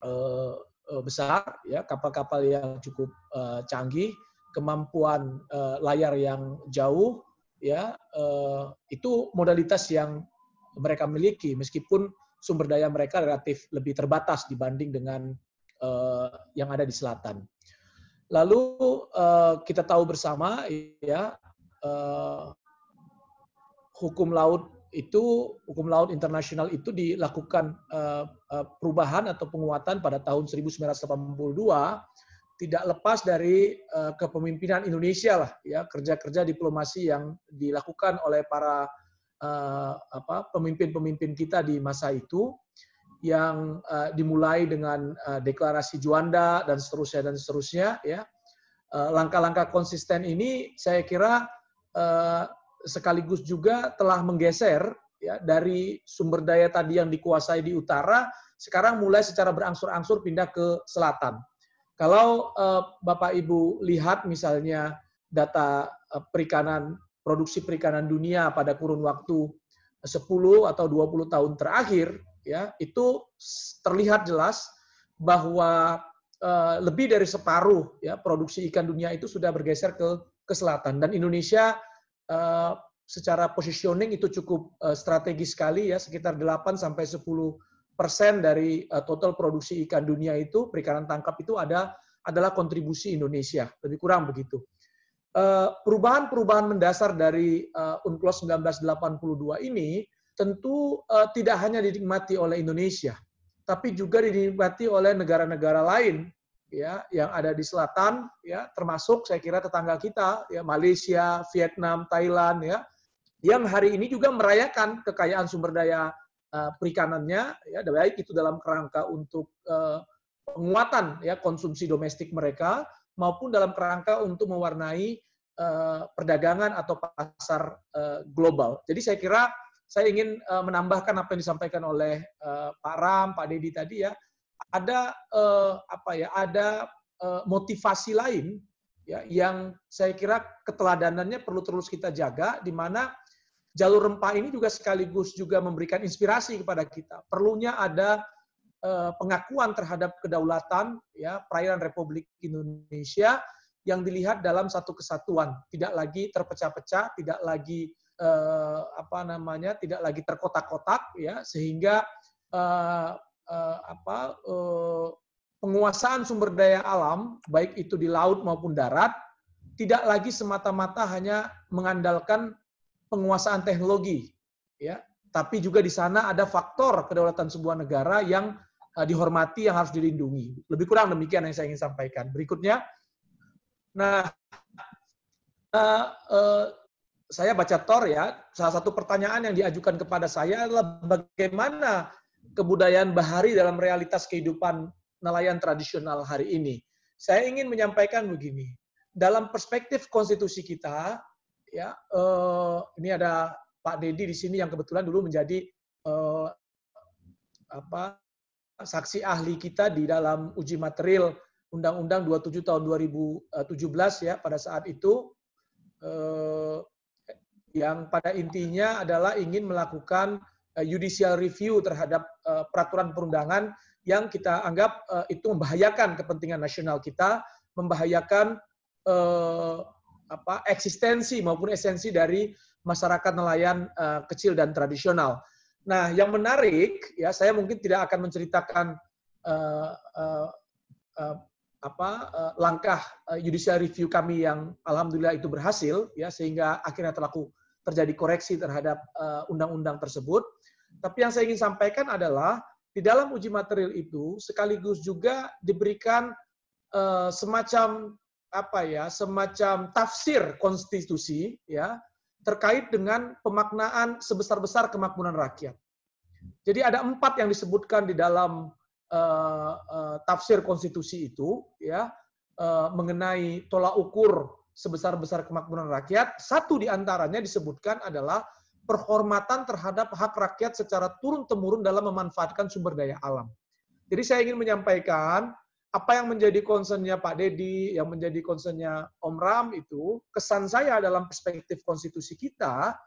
D: uh, uh, besar, ya kapal-kapal yang cukup uh, canggih, kemampuan uh, layar yang jauh, ya uh, itu modalitas yang mereka miliki meskipun sumber daya mereka relatif lebih terbatas dibanding dengan uh, yang ada di selatan. Lalu uh, kita tahu bersama ya uh, hukum laut itu hukum laut internasional itu dilakukan uh, uh, perubahan atau penguatan pada tahun 1982 tidak lepas dari uh, kepemimpinan Indonesia lah ya kerja-kerja diplomasi yang dilakukan oleh para uh, apa pemimpin-pemimpin kita di masa itu yang uh, dimulai dengan uh, deklarasi Juanda dan seterusnya dan seterusnya ya langkah-langkah uh, konsisten ini saya kira uh, sekaligus juga telah menggeser ya dari sumber daya tadi yang dikuasai di utara sekarang mulai secara berangsur-angsur pindah ke selatan. Kalau uh, Bapak Ibu lihat misalnya data uh, perikanan produksi perikanan dunia pada kurun waktu 10 atau 20 tahun terakhir ya itu terlihat jelas bahwa uh, lebih dari separuh ya produksi ikan dunia itu sudah bergeser ke ke selatan dan Indonesia uh, secara positioning itu cukup uh, strategis sekali ya sekitar 8 sampai 10 persen dari uh, total produksi ikan dunia itu perikanan tangkap itu ada adalah kontribusi Indonesia lebih kurang begitu Eh, perubahan-perubahan mendasar dari eh, UNCLOS 1982 ini tentu eh, tidak hanya dinikmati oleh Indonesia, tapi juga dinikmati oleh negara-negara lain ya yang ada di selatan ya termasuk saya kira tetangga kita ya Malaysia, Vietnam, Thailand ya yang hari ini juga merayakan kekayaan sumber daya uh, perikanannya ya baik itu dalam kerangka untuk uh, penguatan ya konsumsi domestik mereka maupun dalam kerangka untuk mewarnai uh, perdagangan atau pasar uh, global. Jadi saya kira saya ingin uh, menambahkan apa yang disampaikan oleh uh, Pak Ram, Pak Dedi tadi ya, ada uh, apa ya, ada uh, motivasi lain ya yang saya kira keteladanannya perlu terus kita jaga di mana jalur rempah ini juga sekaligus juga memberikan inspirasi kepada kita. Perlunya ada Eh, pengakuan terhadap kedaulatan ya perairan Republik Indonesia yang dilihat dalam satu kesatuan, tidak lagi terpecah-pecah, tidak lagi eh, apa namanya, tidak lagi terkotak-kotak ya sehingga eh, eh, apa eh, penguasaan sumber daya alam baik itu di laut maupun darat tidak lagi semata-mata hanya mengandalkan penguasaan teknologi ya, tapi juga di sana ada faktor kedaulatan sebuah negara yang Eh, dihormati, yang harus dilindungi. Lebih kurang demikian yang saya ingin sampaikan. Berikutnya, nah, nah eh, saya baca Tor ya, salah satu pertanyaan yang diajukan kepada saya adalah bagaimana kebudayaan bahari dalam realitas kehidupan nelayan tradisional hari ini. Saya ingin menyampaikan begini, dalam perspektif konstitusi kita, ya eh, ini ada Pak Dedi di sini yang kebetulan dulu menjadi eh, apa saksi ahli kita di dalam uji material Undang-Undang 27 tahun 2017 ya pada saat itu eh, yang pada intinya adalah ingin melakukan eh, judicial review terhadap eh, peraturan perundangan yang kita anggap eh, itu membahayakan kepentingan nasional kita, membahayakan eh, apa eksistensi maupun esensi dari masyarakat nelayan eh, kecil dan tradisional. Nah, yang menarik ya saya mungkin tidak akan menceritakan uh, uh, uh, apa uh, langkah judicial review kami yang alhamdulillah itu berhasil ya sehingga akhirnya terlaku terjadi koreksi terhadap undang-undang uh, tersebut. Tapi yang saya ingin sampaikan adalah di dalam uji material itu sekaligus juga diberikan uh, semacam apa ya, semacam tafsir konstitusi ya terkait dengan pemaknaan sebesar-besar kemakmuran rakyat. Jadi ada empat yang disebutkan di dalam uh, uh, tafsir konstitusi itu, ya uh, mengenai tolak ukur sebesar-besar kemakmuran rakyat. Satu di antaranya disebutkan adalah perhormatan terhadap hak rakyat secara turun-temurun dalam memanfaatkan sumber daya alam. Jadi saya ingin menyampaikan apa yang menjadi concernnya Pak Dedi, yang menjadi concernnya Om Ram itu, kesan saya dalam perspektif konstitusi kita,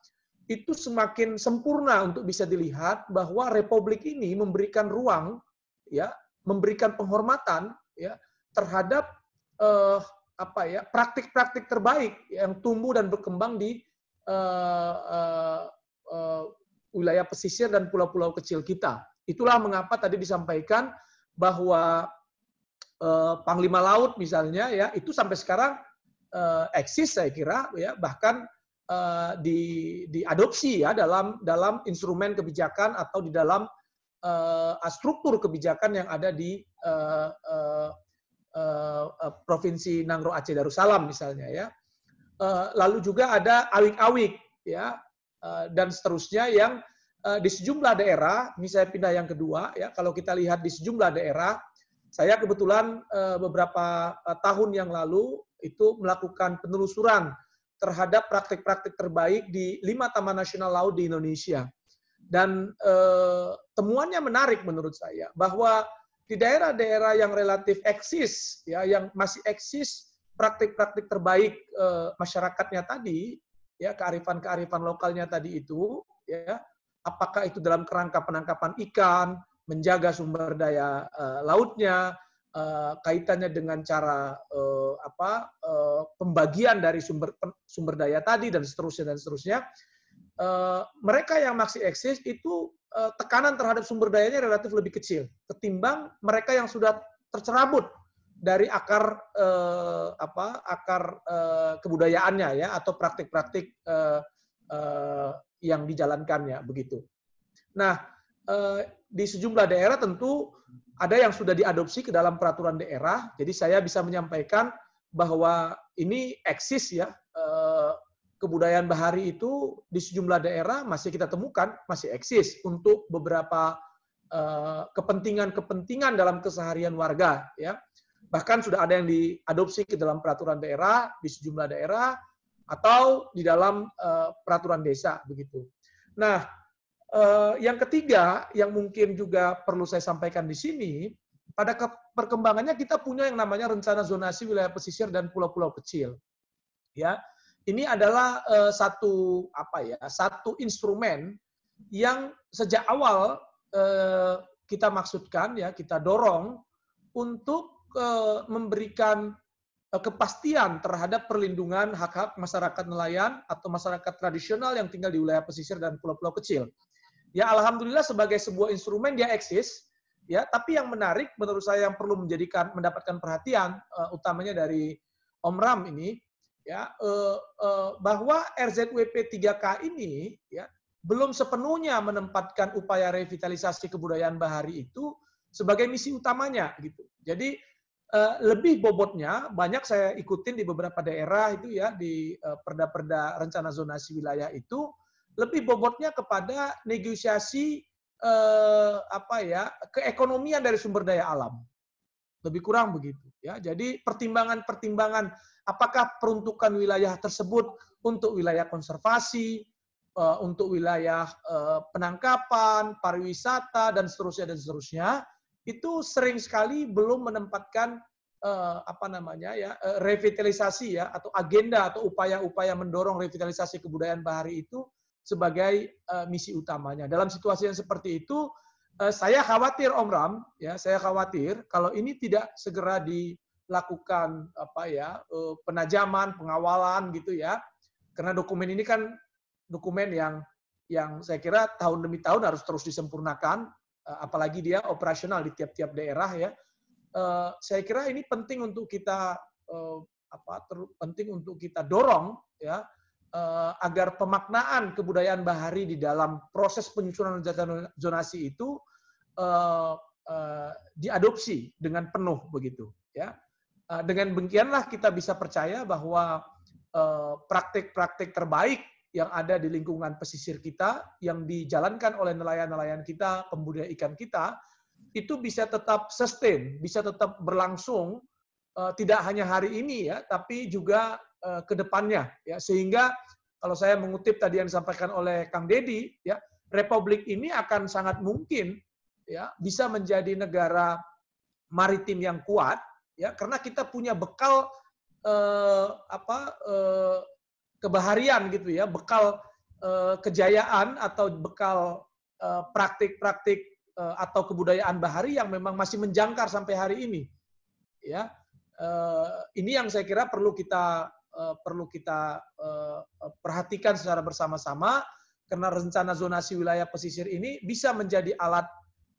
D: itu semakin sempurna untuk bisa dilihat bahwa republik ini memberikan ruang, ya, memberikan penghormatan, ya, terhadap eh, apa ya praktik-praktik terbaik yang tumbuh dan berkembang di eh, eh, eh, wilayah pesisir dan pulau-pulau kecil kita. Itulah mengapa tadi disampaikan bahwa Eh, Panglima Laut misalnya ya itu sampai sekarang uh, eksis saya kira ya bahkan uh, di diadopsi ya dalam dalam instrumen kebijakan atau di dalam uh, struktur kebijakan yang ada di uh, uh, uh, provinsi Nangro Aceh Darussalam misalnya ya uh, lalu juga ada awik-awik ya uh, dan seterusnya yang di sejumlah daerah, misalnya pindah yang kedua ya, kalau kita lihat di sejumlah daerah saya kebetulan eh, beberapa eh, tahun yang lalu itu melakukan penelusuran terhadap praktik-praktik terbaik di lima taman nasional laut di Indonesia. Dan eh, temuannya menarik menurut saya bahwa di daerah-daerah yang relatif eksis ya yang masih eksis praktik-praktik terbaik masyarakatnya tadi ya kearifan-kearifan lokalnya tadi itu ya apakah itu dalam kerangka penangkapan ikan menjaga sumber daya uh, lautnya, uh, kaitannya dengan cara uh, apa uh, pembagian dari sumber sumber daya tadi dan seterusnya dan seterusnya. Uh, mereka yang masih eksis itu uh, tekanan terhadap sumber dayanya relatif lebih kecil ketimbang mereka yang sudah tercerabut dari akar uh, apa akar uh, kebudayaannya ya atau praktik-praktik uh, uh, yang dijalankannya begitu. Nah uh, di sejumlah daerah tentu ada yang sudah diadopsi ke dalam peraturan daerah. Jadi saya bisa menyampaikan bahwa ini eksis ya eh, kebudayaan bahari itu di sejumlah daerah masih kita temukan masih eksis untuk beberapa eh, kepentingan-kepentingan dalam keseharian warga ya. Bahkan sudah ada yang diadopsi ke dalam peraturan daerah di sejumlah daerah atau di dalam eh, peraturan desa begitu. Nah, Eh, yang ketiga, yang mungkin juga perlu saya sampaikan di sini, pada perkembangannya kita punya yang namanya rencana zonasi wilayah pesisir dan pulau-pulau kecil. Ya, ini adalah uh, satu apa ya, satu instrumen yang sejak awal uh, kita maksudkan ya, kita dorong untuk uh, memberikan uh, kepastian terhadap perlindungan hak-hak masyarakat nelayan atau masyarakat tradisional yang tinggal di wilayah pesisir dan pulau-pulau kecil. Ya alhamdulillah sebagai sebuah instrumen dia eksis, ya tapi yang menarik menurut saya yang perlu menjadikan mendapatkan perhatian uh, utamanya dari Om Ram ini ya uh, uh, bahwa RZWP 3K ini ya belum sepenuhnya menempatkan upaya revitalisasi kebudayaan Bahari itu sebagai misi utamanya gitu. Jadi uh, lebih bobotnya banyak saya ikutin di beberapa daerah itu ya di perda-perda uh, rencana zonasi wilayah itu lebih bobotnya kepada negosiasi eh, apa ya keekonomian dari sumber daya alam lebih kurang begitu ya jadi pertimbangan-pertimbangan apakah peruntukan wilayah tersebut untuk wilayah konservasi eh, untuk wilayah eh, penangkapan pariwisata dan seterusnya dan seterusnya itu sering sekali belum menempatkan eh, apa namanya ya eh, revitalisasi ya atau agenda atau upaya-upaya mendorong revitalisasi kebudayaan bahari itu sebagai uh, misi utamanya. Dalam situasi yang seperti itu, uh, saya khawatir Om Ram, ya saya khawatir kalau ini tidak segera dilakukan apa ya uh, penajaman, pengawalan gitu ya, karena dokumen ini kan dokumen yang yang saya kira tahun demi tahun harus terus disempurnakan, uh, apalagi dia operasional di tiap-tiap daerah ya. Uh, saya kira ini penting untuk kita uh, apa ter, penting untuk kita dorong ya Eh, agar pemaknaan kebudayaan bahari di dalam proses penyusunan zonasi itu eh, eh, diadopsi dengan penuh begitu ya dengan demikianlah kita bisa percaya bahwa praktik-praktik terbaik yang ada di lingkungan pesisir kita yang dijalankan oleh nelayan-nelayan kita pembudaya ikan kita itu bisa tetap sustain bisa tetap berlangsung tidak hanya hari ini ya tapi juga kedepannya, eh, ke depannya ya sehingga kalau saya mengutip tadi yang disampaikan oleh Kang Deddy, ya republik ini akan sangat mungkin ya bisa menjadi negara maritim yang kuat ya karena kita punya bekal eh, apa eh, kebaharian gitu ya bekal eh, kejayaan atau bekal eh, praktik-praktik eh, atau kebudayaan bahari yang memang masih menjangkar sampai hari ini ya eh, ini yang saya kira perlu kita Eh, perlu kita eh, perhatikan secara bersama-sama karena rencana zonasi wilayah pesisir ini bisa menjadi alat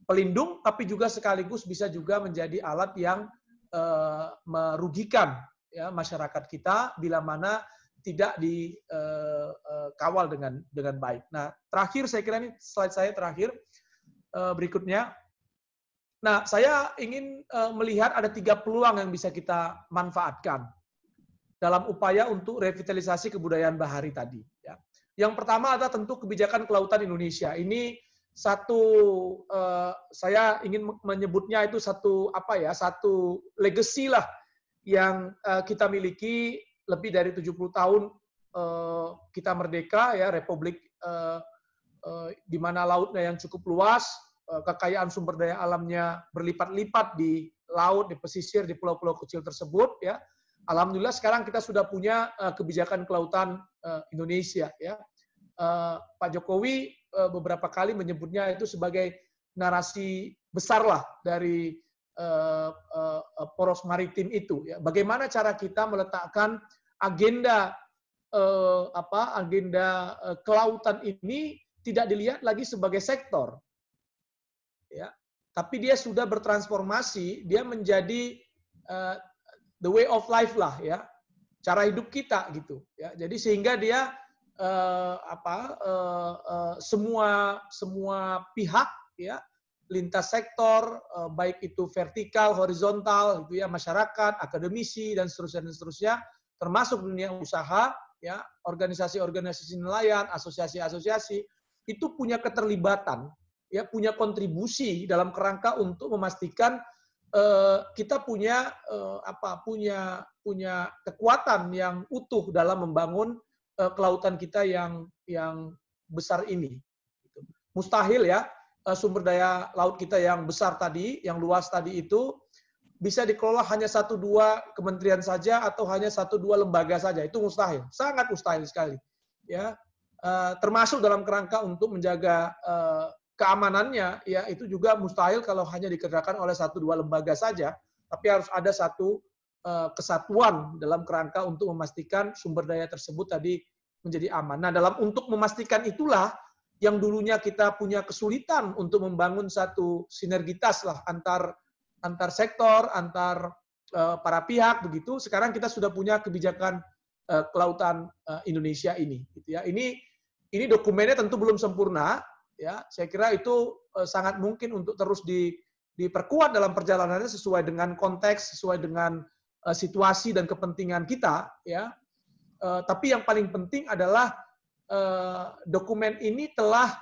D: pelindung tapi juga sekaligus bisa juga menjadi alat yang eh, merugikan ya masyarakat kita bila mana tidak dikawal dengan dengan baik. Nah, terakhir saya kira ini slide saya terakhir berikutnya. Nah, saya ingin melihat ada tiga peluang yang bisa kita manfaatkan dalam upaya untuk revitalisasi kebudayaan bahari tadi. Ya. Yang pertama adalah tentu kebijakan kelautan Indonesia. Ini satu eh, saya ingin menyebutnya itu satu apa ya satu legacy lah yang eh, kita miliki lebih dari 70 tahun eh, kita merdeka ya Republik eh, eh, di mana lautnya yang cukup luas eh, kekayaan sumber daya alamnya berlipat-lipat di laut di pesisir di pulau-pulau kecil tersebut ya Alhamdulillah sekarang kita sudah punya uh, kebijakan kelautan uh, Indonesia ya. Uh, Pak Jokowi uh, beberapa kali menyebutnya itu sebagai narasi besarlah dari uh, uh, poros maritim itu ya. Bagaimana cara kita meletakkan agenda uh, apa agenda uh, kelautan ini tidak dilihat lagi sebagai sektor. Ya, tapi dia sudah bertransformasi, dia menjadi uh, the way of life lah ya cara hidup kita gitu ya jadi sehingga dia eh, apa eh, eh, semua semua pihak ya lintas sektor eh, baik itu vertikal horizontal gitu ya masyarakat akademisi dan seterusnya dan seterusnya termasuk dunia usaha ya organisasi-organisasi nelayan asosiasi-asosiasi itu punya keterlibatan ya punya kontribusi dalam kerangka untuk memastikan Eh, kita punya eh, apa punya punya kekuatan yang utuh dalam membangun eh, kelautan kita yang yang besar ini. Gitu. Mustahil ya sumber daya laut kita yang besar tadi, yang luas tadi itu bisa dikelola hanya satu dua kementerian saja atau hanya satu dua lembaga saja itu mustahil sangat mustahil sekali ya termasuk dalam kerangka untuk menjaga keamanannya ya itu juga mustahil kalau hanya dikerjakan oleh satu dua lembaga saja, tapi harus ada satu eh, kesatuan dalam kerangka untuk memastikan sumber daya tersebut tadi menjadi aman. Nah, dalam untuk memastikan itulah yang dulunya kita punya kesulitan untuk membangun satu sinergitas lah antar antar sektor, antar uh, para pihak begitu. Sekarang kita sudah punya kebijakan uh, kelautan uh, Indonesia ini gitu ya. Ini ini dokumennya tentu belum sempurna ya saya kira itu eh, sangat mungkin untuk terus di, diperkuat dalam perjalanannya sesuai dengan konteks sesuai dengan uh, situasi dan kepentingan kita ya uh, tapi yang paling penting adalah uh, dokumen ini telah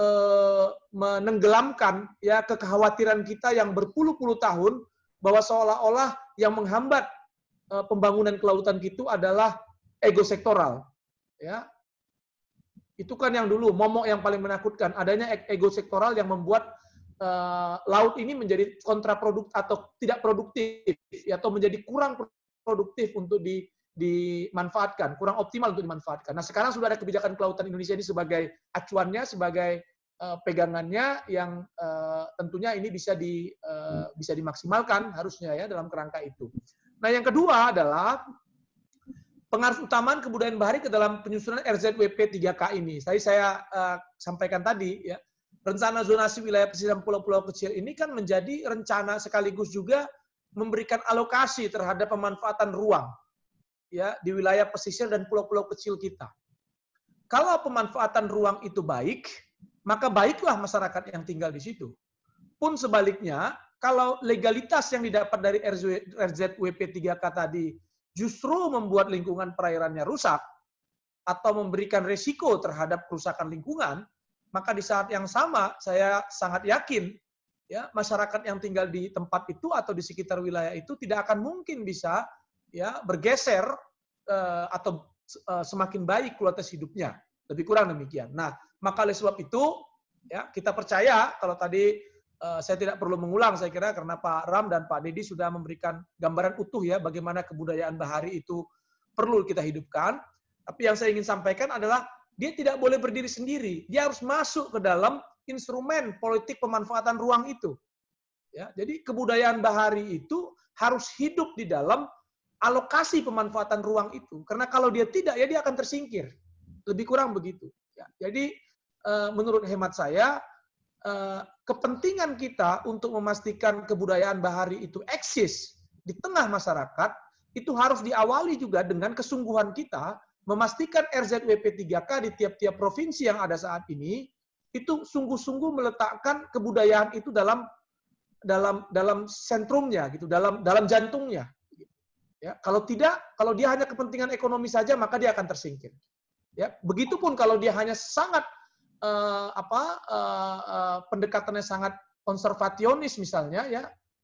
D: uh, menenggelamkan ya kekhawatiran kita yang berpuluh-puluh tahun bahwa seolah-olah yang menghambat uh, pembangunan kelautan itu adalah ego sektoral ya itu kan yang dulu momok yang paling menakutkan. Adanya e- ego sektoral yang membuat uh, laut ini menjadi kontraproduktif atau tidak produktif ya, atau menjadi kurang produktif untuk di, dimanfaatkan, kurang optimal untuk dimanfaatkan. Nah, sekarang sudah ada kebijakan kelautan Indonesia ini sebagai acuannya, sebagai uh, pegangannya yang uh, tentunya ini bisa di uh, bisa dimaksimalkan harusnya ya dalam kerangka itu. Nah, yang kedua adalah pengaruh utamaan kebudayaan Bahari ke dalam penyusunan RZWP 3K ini. Tadi saya uh, sampaikan tadi ya, rencana zonasi wilayah pesisir pulau-pulau kecil ini kan menjadi rencana sekaligus juga memberikan alokasi terhadap pemanfaatan ruang ya di wilayah pesisir dan pulau-pulau kecil kita. Kalau pemanfaatan ruang itu baik, maka baiklah masyarakat yang tinggal di situ. Pun sebaliknya, kalau legalitas yang didapat dari RZWP 3K tadi justru membuat lingkungan perairannya rusak atau memberikan resiko terhadap kerusakan lingkungan, maka di saat yang sama saya sangat yakin ya masyarakat yang tinggal di tempat itu atau di sekitar wilayah itu tidak akan mungkin bisa ya bergeser eh, atau eh, semakin baik kualitas hidupnya. Lebih kurang demikian. Nah, maka oleh sebab itu ya kita percaya kalau tadi Eh, saya tidak perlu mengulang saya kira karena Pak Ram dan Pak Dedi sudah memberikan gambaran utuh ya bagaimana kebudayaan bahari itu perlu kita hidupkan. Tapi yang saya ingin sampaikan adalah dia tidak boleh berdiri sendiri, dia harus masuk ke dalam instrumen politik pemanfaatan ruang itu. Ya, jadi kebudayaan bahari itu harus hidup di dalam alokasi pemanfaatan ruang itu. Karena kalau dia tidak ya dia akan tersingkir. Lebih kurang begitu. Ya, jadi eh, menurut hemat saya Eh, kepentingan kita untuk memastikan kebudayaan bahari itu eksis di tengah masyarakat itu harus diawali juga dengan kesungguhan kita memastikan RZWP 3K di tiap-tiap provinsi yang ada saat ini itu sungguh-sungguh meletakkan kebudayaan itu dalam dalam dalam sentrumnya gitu dalam dalam jantungnya ya kalau tidak kalau dia hanya kepentingan ekonomi saja maka dia akan tersingkir ya begitupun kalau dia hanya sangat uh, apa uh, uh, pendekatannya sangat konservationis misalnya ya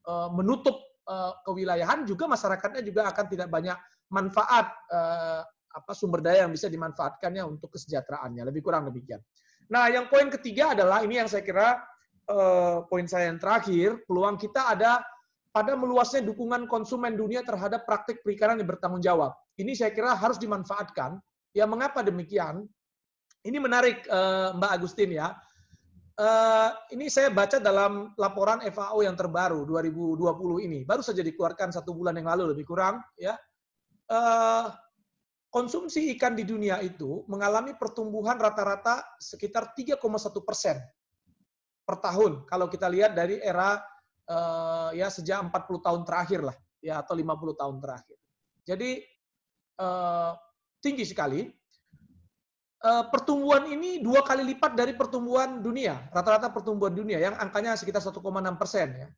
D: uh, menutup uh, kewilayahan juga masyarakatnya juga akan tidak banyak manfaat uh, apa sumber daya yang bisa dimanfaatkannya untuk kesejahteraannya lebih kurang demikian. Nah, yang poin ketiga adalah ini yang saya kira uh, poin saya yang terakhir, peluang kita ada pada meluasnya dukungan konsumen dunia terhadap praktik perikanan yang bertanggung jawab. Ini saya kira harus dimanfaatkan. Ya mengapa demikian? Ini menarik uh, Mbak Agustin ya. Uh, ini saya baca dalam laporan FAO yang terbaru 2020 ini, baru saja dikeluarkan satu bulan yang lalu lebih kurang ya. Uh, konsumsi ikan di dunia itu mengalami pertumbuhan rata-rata sekitar 3,1 persen per tahun kalau kita lihat dari era uh, ya sejak 40 tahun terakhir lah ya atau 50 tahun terakhir. Jadi uh, tinggi sekali Eh, pertumbuhan ini dua kali lipat dari pertumbuhan dunia, rata-rata pertumbuhan dunia yang angkanya sekitar 1,6 persen ya.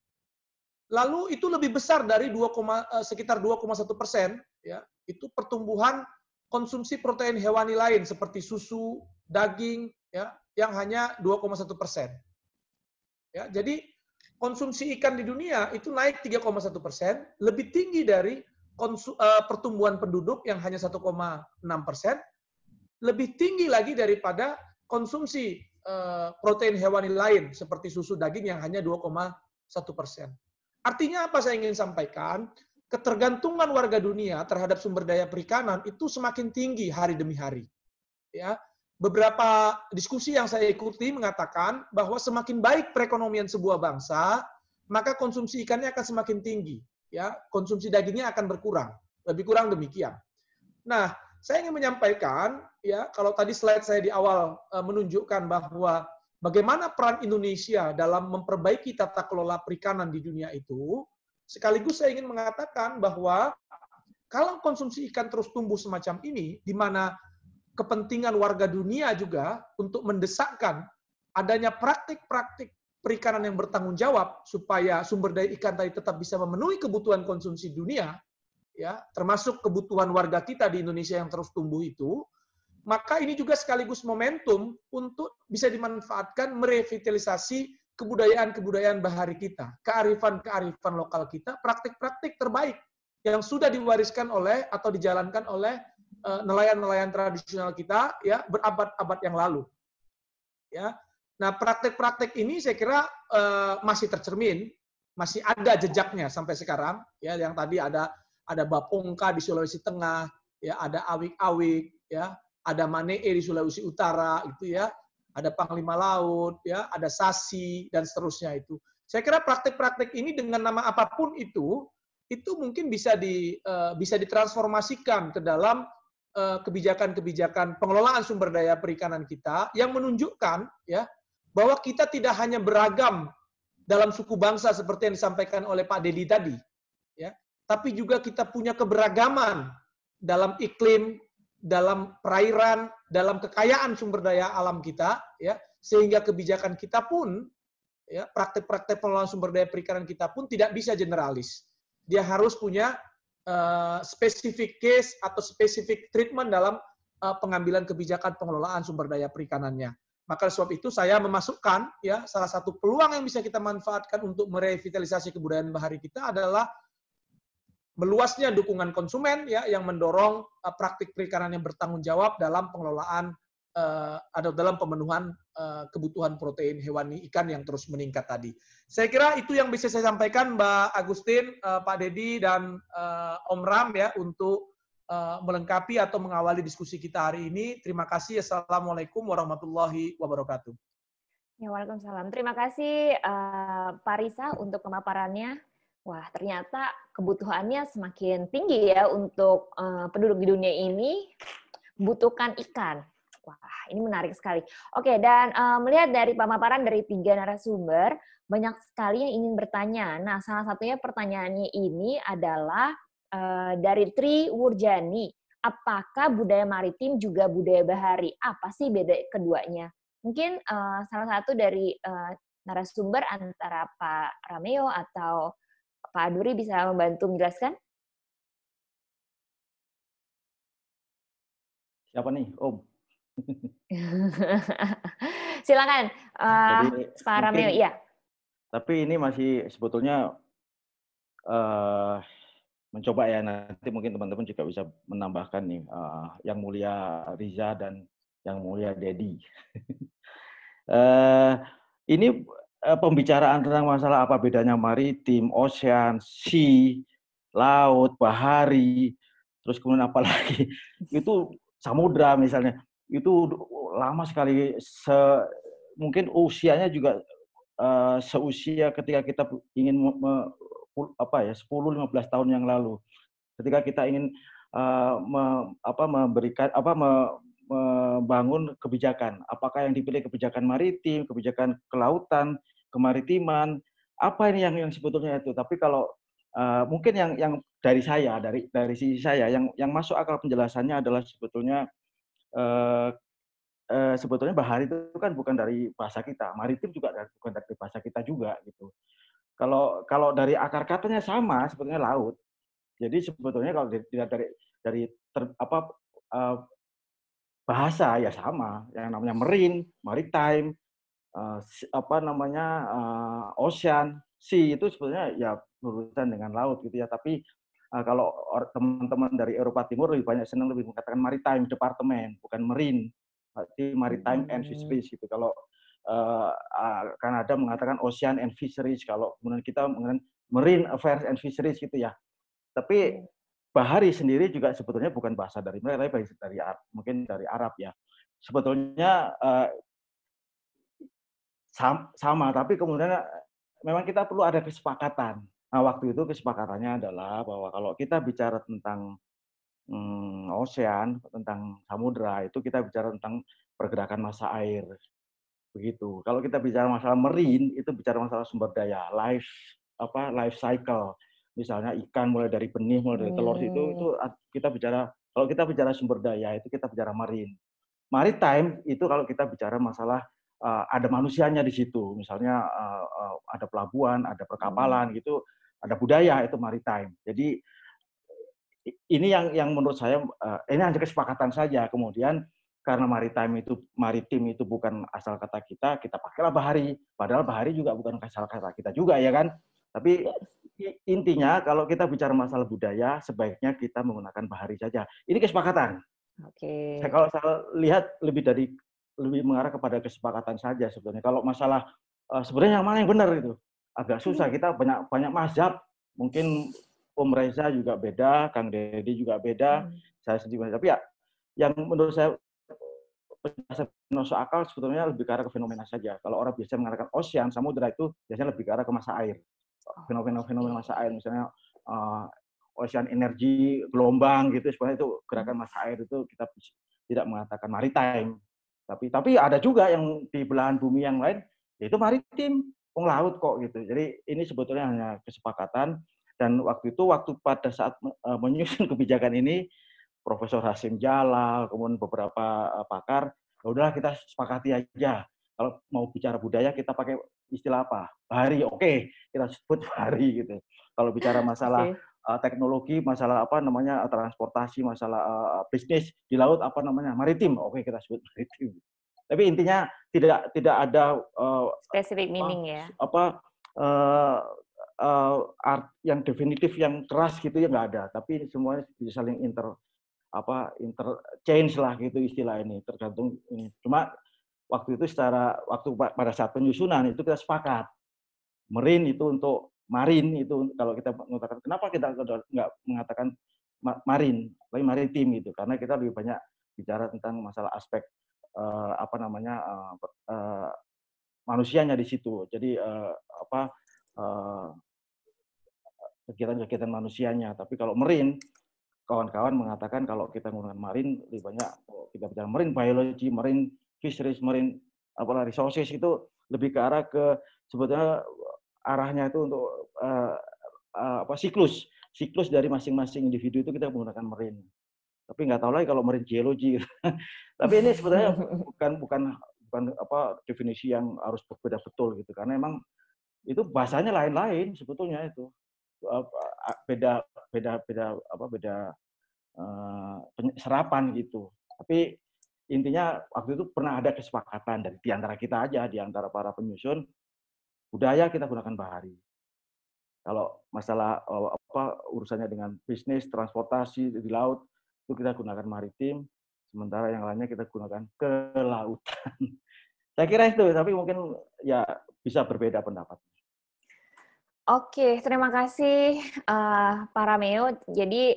D: Lalu itu lebih besar dari 2, eh, sekitar 2,1 persen ya. Itu pertumbuhan konsumsi protein hewani lain seperti susu, daging ya yang hanya 2,1 persen. Ya, jadi konsumsi ikan di dunia itu naik 3,1 persen, lebih tinggi dari konsu, uh, pertumbuhan penduduk yang hanya 1,6 persen lebih tinggi lagi daripada konsumsi eh, protein hewani lain seperti susu daging yang hanya 2,1 persen. Artinya apa saya ingin sampaikan? Ketergantungan warga dunia terhadap sumber daya perikanan itu semakin tinggi hari demi hari. Ya, beberapa diskusi yang saya ikuti mengatakan bahwa semakin baik perekonomian sebuah bangsa, maka konsumsi ikannya akan semakin tinggi. Ya, konsumsi dagingnya akan berkurang. Lebih kurang demikian. Nah, saya ingin menyampaikan ya kalau tadi slide saya di awal eh, menunjukkan bahwa bagaimana peran Indonesia dalam memperbaiki tata kelola perikanan di dunia itu, sekaligus saya ingin mengatakan bahwa kalau konsumsi ikan terus tumbuh semacam ini, di mana kepentingan warga dunia juga untuk mendesakkan adanya praktik-praktik perikanan yang bertanggung jawab supaya sumber daya ikan tadi tetap bisa memenuhi kebutuhan konsumsi dunia, ya termasuk kebutuhan warga kita di Indonesia yang terus tumbuh itu, maka ini juga sekaligus momentum untuk bisa dimanfaatkan merevitalisasi kebudayaan-kebudayaan bahari kita, kearifan-kearifan lokal kita, praktik-praktik terbaik yang sudah diwariskan oleh atau dijalankan oleh eh, nelayan-nelayan tradisional kita ya berabad-abad yang lalu. Ya. Nah, praktik-praktik ini saya kira uh, masih tercermin, masih ada jejaknya sampai sekarang ya yang tadi ada ada Bapongka di Sulawesi Tengah, ya ada awik-awik ya ada Mane di Sulawesi Utara itu ya, ada Panglima Laut ya, ada Sasi dan seterusnya itu. Saya kira praktek-praktek ini dengan nama apapun itu itu mungkin bisa di eh, bisa ditransformasikan ke dalam eh, kebijakan-kebijakan pengelolaan sumber daya perikanan kita yang menunjukkan ya bahwa kita tidak hanya beragam dalam suku bangsa seperti yang disampaikan oleh Pak Dedi tadi ya tapi juga kita punya keberagaman dalam iklim dalam perairan, dalam kekayaan sumber daya alam kita, ya, sehingga kebijakan kita pun, ya, praktek-praktek pengelolaan sumber daya perikanan kita pun tidak bisa generalis. Dia harus punya uh, eh, specific case atau specific treatment dalam uh, pengambilan kebijakan pengelolaan sumber daya perikanannya. Maka sebab itu saya memasukkan ya salah satu peluang yang bisa kita manfaatkan untuk merevitalisasi kebudayaan bahari kita adalah meluasnya dukungan konsumen ya yang mendorong uh, praktik perikanan yang bertanggung jawab dalam pengelolaan uh, atau dalam pemenuhan uh, kebutuhan protein hewani ikan yang terus meningkat tadi. Saya kira itu yang bisa saya sampaikan Mbak Agustin, uh, Pak Dedi dan uh, Om Ram ya untuk uh, melengkapi atau mengawali diskusi kita hari ini. Terima kasih. Assalamualaikum warahmatullahi wabarakatuh.
A: Ya, Waalaikumsalam. Terima kasih uh, Pak Risa untuk pemaparannya wah ternyata kebutuhannya semakin tinggi ya untuk uh, penduduk di dunia ini butuhkan ikan. Wah, ini menarik sekali. Oke, dan uh, melihat dari pemaparan dari tiga narasumber, banyak sekali yang ingin bertanya. Nah, salah satunya pertanyaannya ini adalah uh, dari Tri Wurjani, apakah budaya maritim juga budaya bahari? Apa sih beda keduanya? Mungkin uh, salah satu dari uh, narasumber antara Pak Rameo atau Pak Aduri bisa membantu menjelaskan?
B: Siapa nih, Om?
A: Silakan, uh, Jadi, Pak Ramil. Iya.
B: Tapi ini masih sebetulnya uh, mencoba ya nanti mungkin teman-teman juga bisa menambahkan nih uh, yang mulia Riza dan yang mulia Dedi.
A: uh,
B: ini Eh, pembicaraan tentang masalah apa bedanya maritim, ocean, sea, laut, bahari, terus kemudian apa lagi? Itu samudra misalnya. Itu lama sekali se mungkin usianya juga uh, seusia ketika kita ingin me, me, apa ya 10 15 tahun yang lalu. Ketika kita ingin uh, me, apa memberikan apa me, membangun kebijakan. Apakah yang dipilih kebijakan maritim, kebijakan kelautan, kemaritiman, apa ini yang yang sebetulnya itu. Tapi kalau uh, mungkin yang yang dari saya, dari dari sisi saya, yang yang masuk akal penjelasannya adalah sebetulnya uh, uh, sebetulnya bahari itu kan bukan dari bahasa kita, maritim juga kan bukan dari bahasa kita juga gitu. Kalau kalau dari akar katanya sama sebetulnya laut. Jadi sebetulnya kalau dilihat dari dari ter, apa uh, bahasa ya sama yang namanya marine, maritime, uh, apa namanya uh, ocean, sea itu sebetulnya ya berurusan dengan laut gitu ya. Tapi uh, kalau teman-teman dari Eropa Timur lebih banyak senang lebih mengatakan maritime department bukan marine, berarti maritime and hmm. fisheries gitu. Kalau uh, Kanada mengatakan ocean and fisheries, kalau kemudian kita mengatakan marine affairs and fisheries gitu ya. Tapi Bahari sendiri juga sebetulnya bukan bahasa dari mereka, tapi dari Arab, mungkin dari Arab ya. Sebetulnya uh, eh, sama, sama, tapi kemudian eh, memang kita perlu ada kesepakatan. Nah, waktu itu kesepakatannya adalah bahwa kalau kita bicara tentang hmm, ocean, tentang samudra, itu kita bicara tentang pergerakan masa air. Begitu. Kalau kita bicara masalah marine, itu bicara masalah sumber daya, life apa life cycle misalnya ikan mulai dari benih mulai dari oh, telur iya, iya, itu itu iya. kita bicara kalau kita bicara sumber daya itu kita bicara marin maritime itu kalau kita bicara masalah uh, ada manusianya di situ misalnya uh, uh, ada pelabuhan ada perkapalan hmm. gitu ada budaya itu maritime jadi ini yang yang menurut saya uh, ini hanya kesepakatan saja kemudian karena maritime itu maritim itu bukan asal kata kita, kita pakailah bahari. Padahal bahari juga bukan asal kata kita juga ya kan. Tapi iya. intinya kalau kita bicara masalah budaya, sebaiknya kita menggunakan bahari saja. Ini kesepakatan. Oke. Okay. Kalau saya lihat lebih dari lebih mengarah kepada kesepakatan saja sebenarnya. Kalau masalah eh, sebenarnya yang mana yang benar itu agak susah. Hmm. Kita banyak banyak mazhab. Mungkin Om Reza juga beda, Kang Dedi juga beda, hmm. saya sendiri. Tapi ya yang menurut saya penjelasan masuk akal sebetulnya lebih ke arah ke fenomena saja. Kalau orang biasa mengatakan ocean, samudera itu biasanya lebih ke arah ke masa air fenomena-fenomena masa air misalnya uh, ocean energy gelombang gitu sebenarnya itu gerakan masa air itu kita tidak mengatakan maritime tapi tapi ada juga yang di belahan bumi yang lain yaitu maritim pung laut kok gitu jadi ini sebetulnya hanya kesepakatan dan waktu itu waktu pada saat eh, menyusun kebijakan ini Profesor Hasim Jalal kemudian beberapa eh, pakar ya udahlah kita sepakati aja kalau mau bicara budaya kita pakai istilah apa? Hari, oke, okay. kita sebut hari gitu. Kalau bicara masalah okay. uh, eh, teknologi, masalah apa namanya eh, transportasi, masalah uh, bisnis di laut apa namanya maritim, oke okay, kita sebut maritim. Tapi intinya tidak tidak ada uh,
A: specific meaning ya.
B: Apa uh, uh, art yang definitif yang keras gitu ya nggak ada. Tapi semuanya bisa saling inter apa interchange lah gitu istilah ini tergantung ini. Cuma waktu itu secara waktu pada saat penyusunan itu kita sepakat marin itu untuk marin itu kalau kita mengatakan kenapa kita nggak mengatakan marin tapi tim gitu karena kita lebih banyak bicara tentang masalah aspek uh, apa namanya uh, uh, manusianya di situ jadi uh, apa kegiatan kegiatan-kegiatan manusianya tapi kalau marin kawan-kawan mengatakan kalau kita menggunakan marin lebih banyak kita bicara marin biologi marin fisheries marine apalah resources itu lebih ke arah ke sebetulnya arahnya itu untuk uh, uh, apa siklus siklus dari masing-masing individu itu kita menggunakan marine tapi nggak tahu lagi kalau marine geologi gitu. tapi ini sebetulnya bukan bukan bukan apa definisi yang harus berbeda betul gitu karena emang itu bahasanya lain-lain sebetulnya itu beda beda beda apa beda uh, serapan gitu tapi intinya waktu itu pernah ada kesepakatan dari di antara kita aja, di antara para penyusun, budaya kita gunakan bahari. Kalau masalah oh, apa urusannya dengan bisnis, transportasi di laut itu kita gunakan maritim, sementara yang lainnya kita gunakan ke lautan Saya kira itu, tapi mungkin ya bisa berbeda pendapat.
A: Oke, terima kasih uh, Pak Rameo. Jadi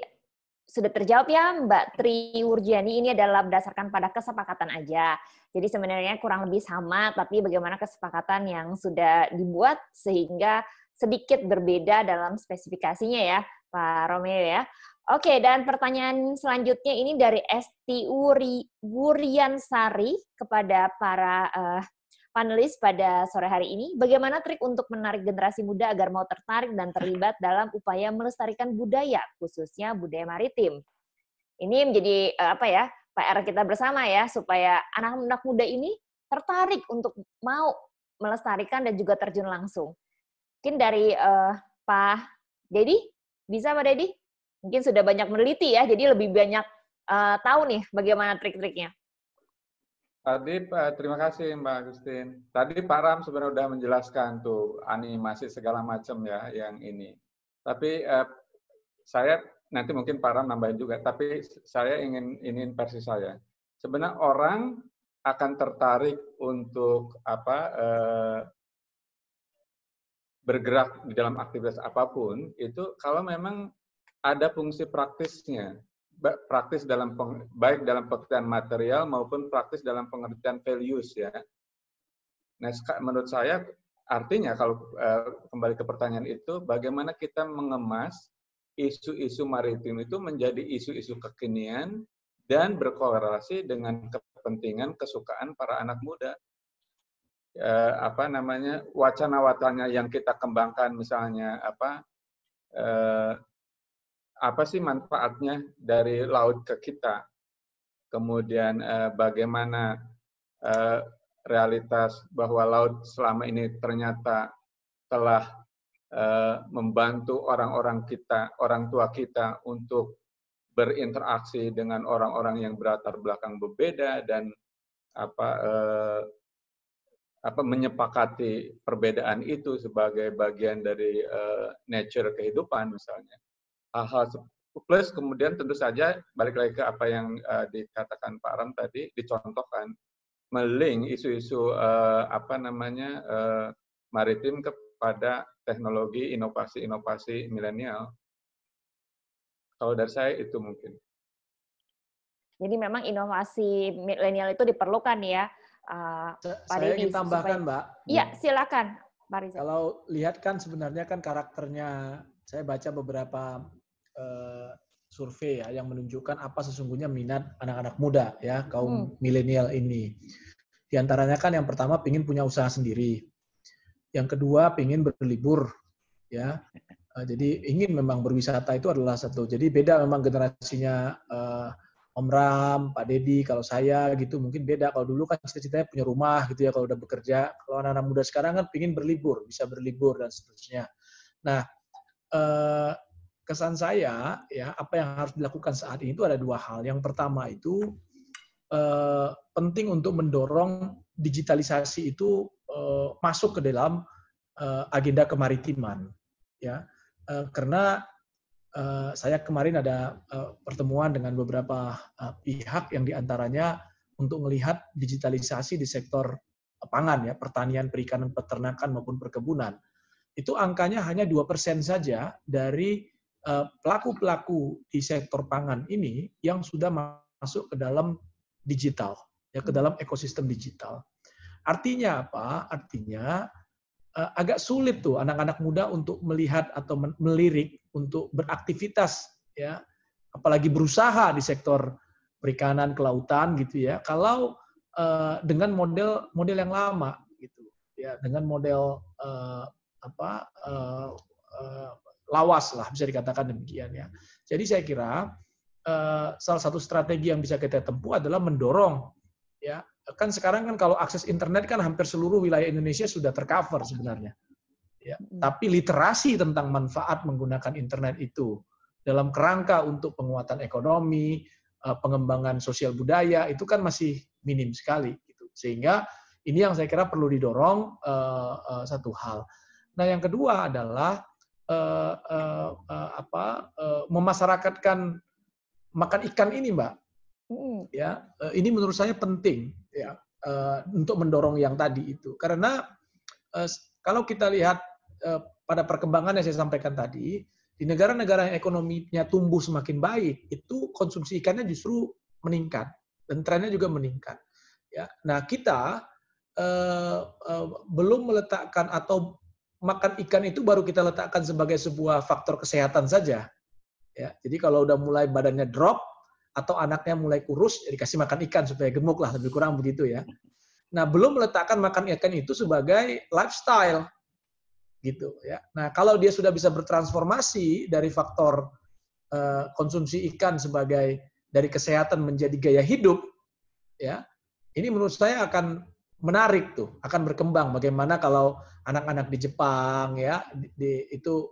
A: sudah terjawab ya Mbak Tri Wurjiani ini adalah berdasarkan pada kesepakatan aja. Jadi sebenarnya kurang lebih sama, tapi bagaimana kesepakatan yang sudah dibuat sehingga sedikit berbeda dalam spesifikasinya ya, Pak Romeo ya. Oke, dan pertanyaan selanjutnya ini dari Esti Wuri Wuriansari kepada para uh, panelis pada sore hari ini, bagaimana trik untuk menarik generasi muda agar mau tertarik dan terlibat dalam upaya melestarikan budaya, khususnya budaya maritim. Ini menjadi eh, apa ya PR kita bersama ya supaya anak-anak muda ini tertarik untuk mau melestarikan dan juga terjun langsung. Mungkin dari uh, Pak Dedi, bisa Pak Dedi? Mungkin sudah banyak meneliti ya, jadi lebih banyak uh, tahu nih bagaimana trik-triknya.
C: Tadi eh, terima kasih Mbak Agustin. Tadi Pak Ram sebenarnya sudah menjelaskan tuh animasi segala macam ya yang ini. Tapi eh, saya nanti mungkin Pak Ram nambahin juga. Tapi saya ingin ingin versi saya. Sebenarnya orang akan tertarik untuk apa eh, bergerak di dalam aktivitas apapun itu kalau memang ada fungsi praktisnya praktis dalam peng, baik dalam pengertian material maupun praktis dalam pengertian values ya. Nah, menurut saya artinya kalau eh, kembali ke pertanyaan itu bagaimana kita mengemas isu-isu maritim itu menjadi isu-isu kekinian dan berkorelasi dengan kepentingan kesukaan para anak muda. Eh, apa namanya wacana wacananya yang kita kembangkan misalnya apa eh, apa sih manfaatnya dari laut ke kita, kemudian eh, bagaimana eh, realitas bahwa laut selama ini ternyata telah eh, membantu orang-orang kita, orang tua kita untuk berinteraksi dengan orang-orang yang berlatar belakang berbeda dan apa eh, apa menyepakati perbedaan itu sebagai bagian dari uh, nature kehidupan misalnya hal-hal plus kemudian tentu saja balik lagi ke apa yang uh, dikatakan Pak Ram tadi dicontohkan meling isu-isu uh, apa namanya uh, maritim kepada teknologi inovasi-inovasi milenial. Kalau dari saya itu mungkin.
A: Jadi memang inovasi milenial itu diperlukan ya. Uh, Pak saya ingin tambahkan supaya... Mbak. Iya silakan. Pak Riza. Kalau
D: lihat kan sebenarnya kan karakternya saya baca beberapa survei ya yang menunjukkan apa sesungguhnya minat anak-anak muda ya kaum hmm. milenial ini. Di antaranya kan yang pertama pingin punya usaha sendiri, yang kedua pingin berlibur ya. Eh, jadi ingin memang berwisata itu adalah satu. Jadi beda memang generasinya eh, Om Ram, Pak Dedi, kalau saya gitu mungkin beda. Kalau dulu kan cita-citanya punya rumah gitu ya kalau udah bekerja. Kalau anak-anak muda sekarang kan pingin berlibur, bisa berlibur dan seterusnya. Nah, eh, kesan saya ya apa yang harus dilakukan saat ini itu ada dua hal. Yang pertama itu eh, penting untuk mendorong digitalisasi itu eh, masuk ke dalam eh, agenda kemaritiman ya. Eh, karena eh, saya kemarin ada eh, pertemuan dengan beberapa eh, pihak yang diantaranya untuk melihat digitalisasi di sektor pangan ya, pertanian, perikanan, peternakan maupun perkebunan. Itu angkanya hanya dua persen saja dari Eh, pelaku-pelaku di sektor pangan ini yang sudah masuk ke dalam digital, ya ke dalam hmm. ekosistem digital. Artinya apa? Artinya eh, agak sulit tuh anak-anak muda untuk melihat atau melirik untuk beraktivitas ya, apalagi berusaha di sektor perikanan, kelautan gitu ya. Kalau eh, dengan model model yang lama gitu ya, dengan model apa lawas lah bisa dikatakan demikian ya. Jadi saya kira eh, salah satu strategi yang bisa kita tempuh adalah mendorong ya kan sekarang kan kalau akses internet kan hampir seluruh wilayah Indonesia sudah tercover sebenarnya. Ya, tapi literasi tentang manfaat menggunakan internet itu dalam kerangka untuk penguatan ekonomi, eh, pengembangan sosial budaya itu kan masih minim sekali gitu. Sehingga ini yang saya kira perlu didorong eh, satu hal. Nah, yang kedua adalah uh, uh, apa memasyarakatkan makan ikan ini, Mbak. Hmm. Ya, ini menurut saya penting ya untuk mendorong yang tadi itu. Karena kalau kita lihat pada perkembangan yang saya sampaikan tadi, di negara-negara yang ekonominya tumbuh semakin baik, itu konsumsi ikannya justru meningkat dan trennya juga meningkat. Ya. Nah, kita Uh, uh, belum meletakkan atau makan ikan itu baru kita letakkan sebagai sebuah faktor kesehatan saja. Ya, jadi kalau udah mulai badannya drop atau anaknya mulai kurus, ya dikasih makan ikan supaya gemuk lah, lebih kurang begitu ya. Nah, belum meletakkan makan ikan itu sebagai lifestyle gitu ya. Nah, kalau dia sudah bisa bertransformasi dari faktor uh, konsumsi ikan sebagai dari kesehatan menjadi gaya hidup ya. Ini menurut saya akan menarik tuh akan berkembang bagaimana kalau anak-anak di Jepang ya di, di, itu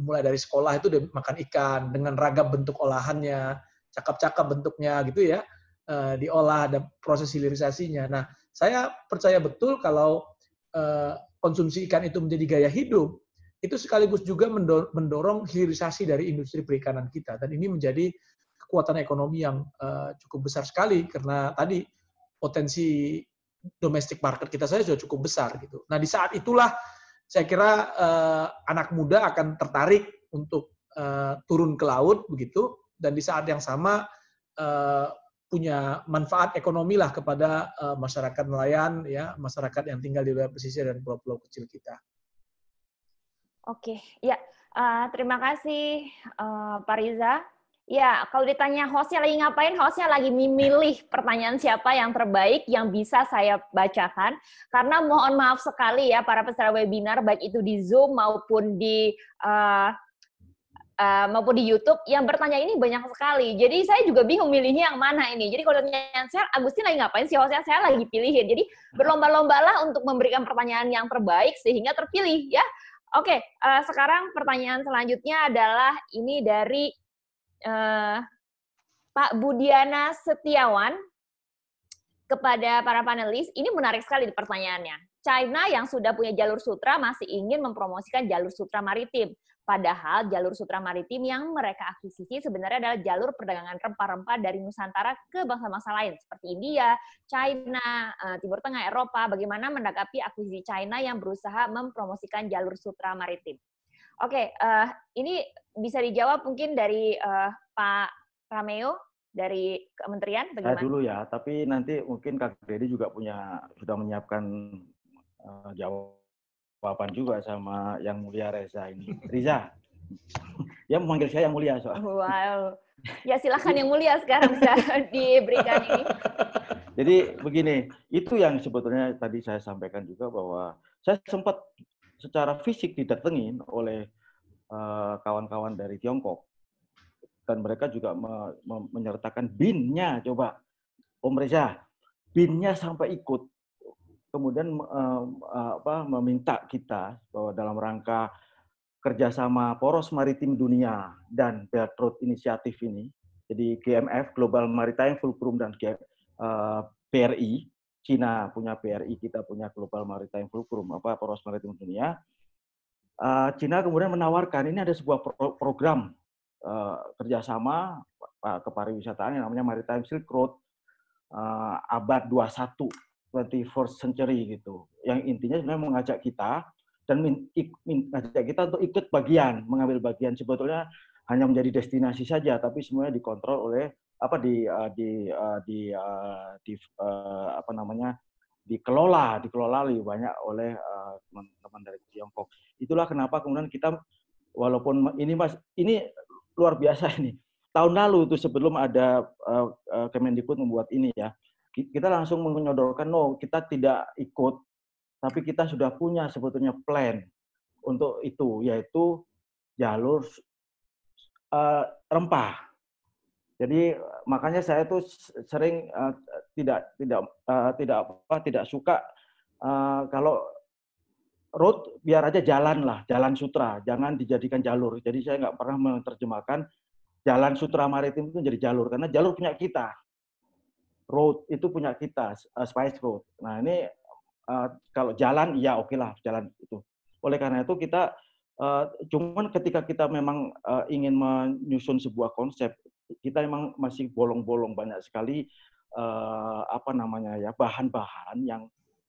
D: mulai dari sekolah itu makan ikan dengan ragam bentuk olahannya cakap-cakap bentuknya gitu ya e, diolah ada proses hilirisasinya nah saya percaya betul kalau e, konsumsi ikan itu menjadi gaya hidup itu sekaligus juga mendorong hilirisasi dari industri perikanan kita dan ini menjadi kekuatan ekonomi yang e, cukup besar sekali karena tadi potensi domestic market kita saja sudah cukup besar gitu. Nah di saat itulah saya kira eh, anak muda akan tertarik untuk eh, turun ke laut begitu dan di saat yang sama eh, punya manfaat ekonomi lah kepada eh, masyarakat nelayan ya masyarakat yang tinggal di wilayah pesisir dan pulau-pulau
B: kecil kita.
A: Oke, ya. Uh, terima kasih uh, Pak Riza Ya, kalau ditanya hostnya lagi ngapain, hostnya lagi memilih pertanyaan siapa yang terbaik yang bisa saya bacakan. Karena mohon maaf sekali ya para peserta webinar, baik itu di Zoom maupun di uh, uh, maupun di YouTube, yang bertanya ini banyak sekali. Jadi saya juga bingung milihnya yang mana ini. Jadi kalau ditanya saya, Agustin lagi ngapain sih hostnya? Saya lagi pilihin. Jadi berlomba-lombalah untuk memberikan pertanyaan yang terbaik sehingga terpilih ya. Oke, okay, uh, eh, sekarang pertanyaan selanjutnya adalah ini dari Eh, Pak Budiana Setiawan kepada para panelis. Ini menarik sekali pertanyaannya. China yang sudah punya jalur sutra masih ingin mempromosikan jalur sutra maritim. Padahal jalur sutra maritim yang mereka akuisisi sebenarnya adalah jalur perdagangan rempah-rempah dari Nusantara ke bangsa-bangsa lain seperti India, China, eh, Timur Tengah, Eropa. Bagaimana menanggapi akuisisi China yang berusaha mempromosikan jalur sutra maritim? Oke, okay, uh, eh, ini bisa dijawab mungkin dari uh, Pak Rameo dari kementerian bagaimana? Saya dulu ya,
B: tapi nanti mungkin Kak Dedi juga punya sudah menyiapkan uh, jawaban juga sama yang mulia Reza ini. Riza, ya memanggil saya yang mulia soalnya.
A: Wow, ya silakan yang mulia sekarang bisa diberikan ini.
B: Jadi begini, itu yang sebetulnya tadi saya sampaikan juga bahwa saya sempat secara fisik didatengin oleh eh, kawan-kawan uh, dari Tiongkok dan mereka juga me me menyertakan binnya coba Om Reza binnya sampai ikut kemudian uh, apa, meminta kita bahwa dalam rangka kerjasama poros maritim dunia dan Belt Road Initiative ini jadi GMF Global Maritime Fulcrum dan uh, eh, PRI Cina punya BRI, kita punya Global Maritime Fulcrum, apa poros maritim dunia. Eh, Cina kemudian menawarkan ini ada sebuah program eh, kerjasama ke eh, kepariwisataan yang namanya Maritime Silk Road abad 21, 21st century gitu. Yang intinya sebenarnya mengajak kita dan mengajak kita untuk ikut bagian, mengambil bagian. Sebetulnya hanya menjadi destinasi saja, tapi semuanya dikontrol oleh apa di uh, di uh, di, uh, di uh, apa namanya dikelola dikelola lebih banyak oleh teman-teman uh, dari Tiongkok. Itulah kenapa kemudian kita walaupun ini mas ini luar biasa ini tahun lalu itu sebelum ada uh, uh, Kemendikbud membuat ini ya kita langsung menyodorkan no kita tidak ikut tapi kita sudah punya sebetulnya plan untuk itu yaitu jalur uh, rempah jadi eh, makanya saya tuh sering uh, tidak tidak uh, tidak apa tidak suka uh, kalau road biar aja jalan lah, jalan sutra, jangan dijadikan jalur. Jadi saya nggak pernah menerjemahkan jalan sutra maritim itu jadi jalur karena jalur punya kita. Road itu punya kita, uh, Spice Road. Nah, ini uh, kalau jalan ya oke okay lah jalan itu. Oleh karena itu kita Uh, cuman ketika kita memang uh, ingin menyusun sebuah konsep kita memang masih bolong-bolong banyak sekali uh, apa namanya ya bahan-bahan yang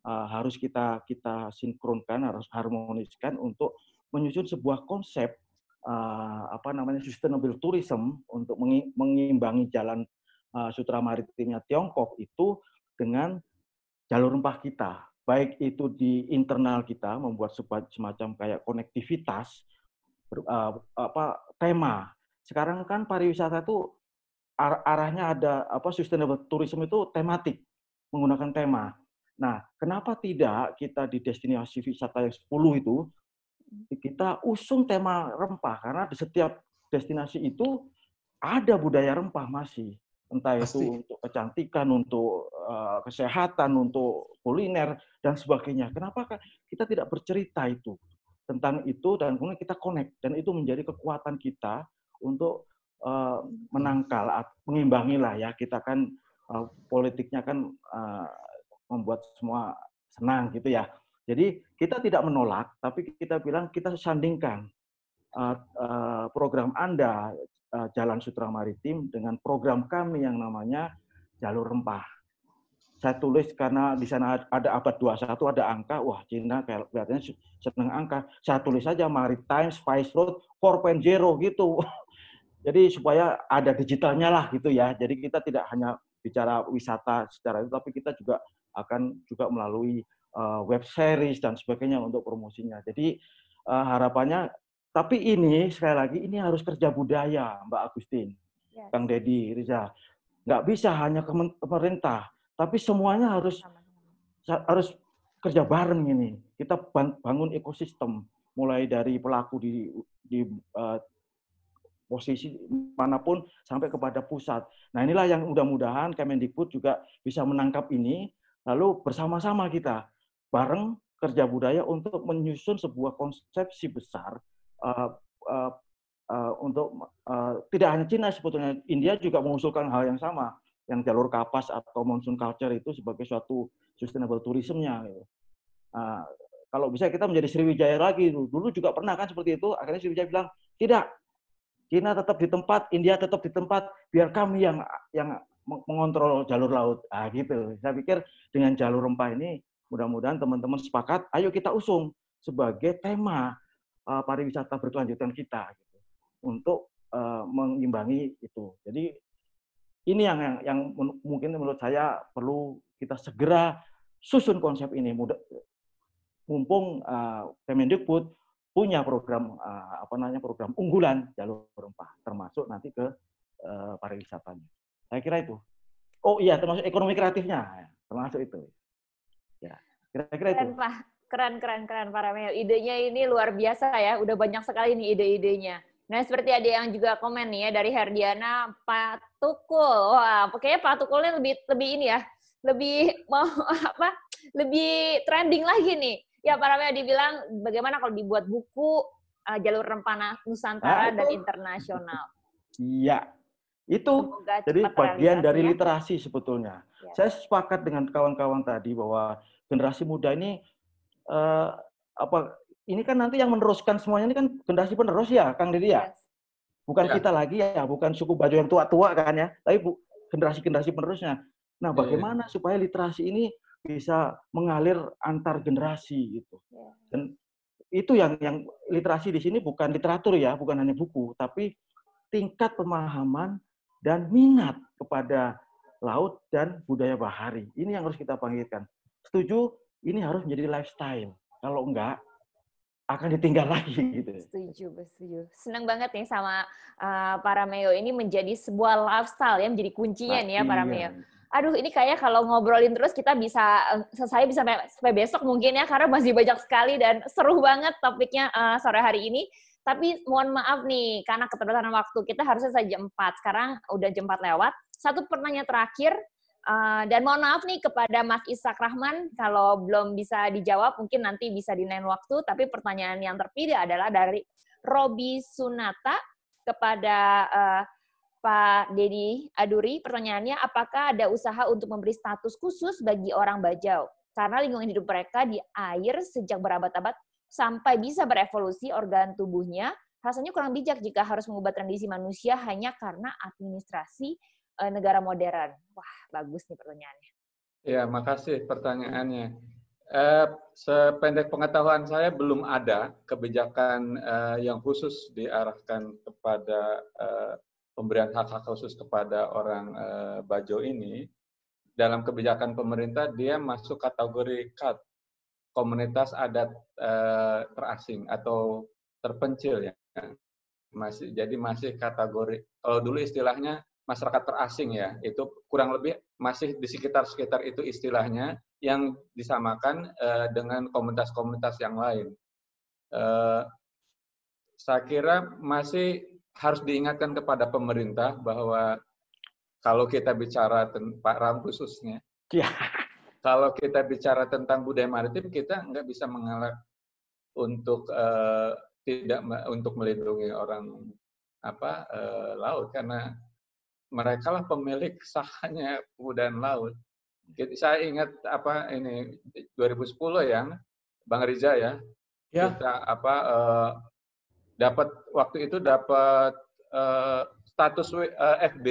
B: uh, harus kita kita sinkronkan harus harmoniskan untuk menyusun sebuah konsep uh, apa namanya sustainable tourism untuk mengimbangi jalan uh, sutra maritimnya Tiongkok itu dengan jalur rempah kita baik itu di internal kita membuat semacam kayak konektivitas ber, uh, apa tema sekarang kan pariwisata itu ar arahnya ada apa sustainable tourism itu tematik menggunakan tema. Nah, kenapa tidak kita di destinasi wisata yang 10 itu hmm. kita usung tema rempah karena di setiap destinasi itu ada budaya rempah masih entah Pasti. itu untuk kecantikan, untuk uh, kesehatan, untuk kuliner dan sebagainya. Kenapa kita tidak bercerita itu tentang itu dan kemudian kita connect dan itu menjadi kekuatan kita untuk uh, menangkal, mengimbangi lah ya kita kan uh, politiknya kan uh, membuat semua senang gitu ya. Jadi kita tidak menolak, tapi kita bilang kita sandingkan uh, uh, program Anda uh, Jalan Sutra Maritim dengan program kami yang namanya Jalur Rempah. Saya tulis karena di sana ada abad 21, ada angka, wah Cina kelihatannya seneng angka. Saya tulis saja Maritime Spice Road 4.0 gitu. Jadi supaya ada digitalnya lah gitu ya. Jadi kita tidak hanya bicara wisata secara itu, tapi kita juga akan juga melalui uh, web series dan sebagainya untuk promosinya. Jadi uh, harapannya, tapi ini sekali lagi ini harus kerja budaya, Mbak Agustin, ya. Kang Deddy, Riza. Nggak bisa hanya pemerintah, tapi semuanya harus harus kerja bareng ini. Kita bangun ekosistem mulai dari pelaku di di uh, posisi manapun sampai kepada pusat. Nah inilah yang mudah-mudahan Kemendikbud juga bisa menangkap ini, lalu bersama-sama kita bareng kerja budaya untuk menyusun sebuah konsepsi besar uh, uh, uh, untuk uh, tidak hanya Cina sebetulnya India juga mengusulkan hal yang sama, yang jalur kapas atau monsoon culture itu sebagai suatu sustainable tourismnya. Gitu. nya Uh, kalau bisa kita menjadi Sriwijaya lagi dulu juga pernah kan seperti itu akhirnya Sriwijaya bilang tidak Cina tetap di tempat, India tetap di tempat, biar kami yang yang mengontrol jalur laut. Ah gitu. Saya pikir dengan jalur rempah ini mudah-mudahan teman-teman sepakat, ayo kita usung sebagai tema uh, pariwisata berkelanjutan kita gitu. Untuk uh, mengimbangi itu. Jadi ini yang yang, yang mungkin menurut saya perlu kita segera susun konsep ini. Mudah, mumpung uh, Kemendikbud punya program uh, apa namanya program unggulan jalur rempah termasuk nanti ke uh, pariwisatanya. Saya kira itu. Oh iya termasuk ekonomi kreatifnya ya, termasuk itu. Ya kira-kira itu. Keren,
A: Pak. Keren keren keren Pak Ramil. Idenya ini luar biasa ya. Udah banyak sekali nih ide-idenya. Nah, seperti ada yang juga komen nih ya dari Herdiana Pak Tukul. Wah, kayaknya Pak Tukulnya lebih lebih ini ya. Lebih mau apa? Lebih trending lagi nih ya Pak Ramya dibilang bagaimana kalau dibuat buku uh, jalur rempana Nusantara nah, dan internasional.
B: Iya. Itu Semoga jadi bagian dari ya. literasi sebetulnya. Ya. Saya sepakat dengan kawan-kawan tadi bahwa generasi muda ini uh, apa ini kan nanti yang meneruskan semuanya ini kan generasi penerus ya, Kang Didi ya. Yes. Bukan ya. kita lagi ya, bukan suku baju yang tua-tua kan ya, tapi generasi-generasi penerusnya. Nah, iya, iya. bagaimana supaya literasi ini bisa mengalir antar generasi gitu. Ya. Dan itu yang yang literasi di sini bukan literatur ya, bukan hanya buku, tapi tingkat pemahaman dan minat kepada laut dan budaya bahari. Ini yang harus kita panggilkan Setuju, ini harus menjadi lifestyle. Kalau enggak, akan ditinggal lagi gitu.
A: Setuju, setuju. Senang banget nih sama uh, eh, para Meo ini menjadi sebuah lifestyle yang menjadi kuncinya nah, nih ya ah, para iya. Meo aduh ini kayaknya kalau ngobrolin terus kita bisa eh, selesai bisa sampai besok mungkin ya karena masih banyak sekali dan seru banget topiknya uh, sore hari ini. Tapi mohon maaf nih karena keterbatasan waktu kita harusnya saja empat Sekarang udah jam 4 lewat. Satu pertanyaan terakhir uh, dan mohon maaf nih kepada Mas Isak Rahman kalau belum bisa dijawab mungkin nanti bisa di lain waktu tapi pertanyaan yang terpilih adalah dari Robi Sunata kepada uh, Pak Dedi Aduri, pertanyaannya apakah ada usaha untuk memberi status khusus bagi orang Bajau? Karena lingkungan hidup mereka di air sejak berabad-abad sampai bisa berevolusi organ tubuhnya, rasanya kurang bijak jika harus mengubah tradisi manusia hanya karena administrasi eh, negara modern. Wah, bagus nih pertanyaannya.
C: Ya, makasih pertanyaannya. Eh, sependek pengetahuan saya belum ada kebijakan eh, yang khusus diarahkan kepada eh, pemberian hak-hak khusus kepada orang uh, Bajo ini, dalam kebijakan pemerintah dia masuk kategori cut komunitas adat uh, terasing atau terpencil ya. Masih jadi masih kategori kalau dulu istilahnya masyarakat terasing ya, itu kurang lebih masih di sekitar-sekitar itu istilahnya yang disamakan uh, dengan komunitas-komunitas yang lain. Eh, saya kira masih harus diingatkan kepada pemerintah bahwa kalau kita bicara Pak Ram khususnya, ya. kalau kita bicara tentang budaya maritim kita nggak bisa mengalah untuk uh, tidak untuk melindungi orang apa uh, laut karena mereka lah pemilik sahnya kemudian laut. Jadi saya ingat apa ini 2010 yang Bang Riza ya, ya. kita apa uh, dapat waktu itu dapat uh, status w, uh, eh, FB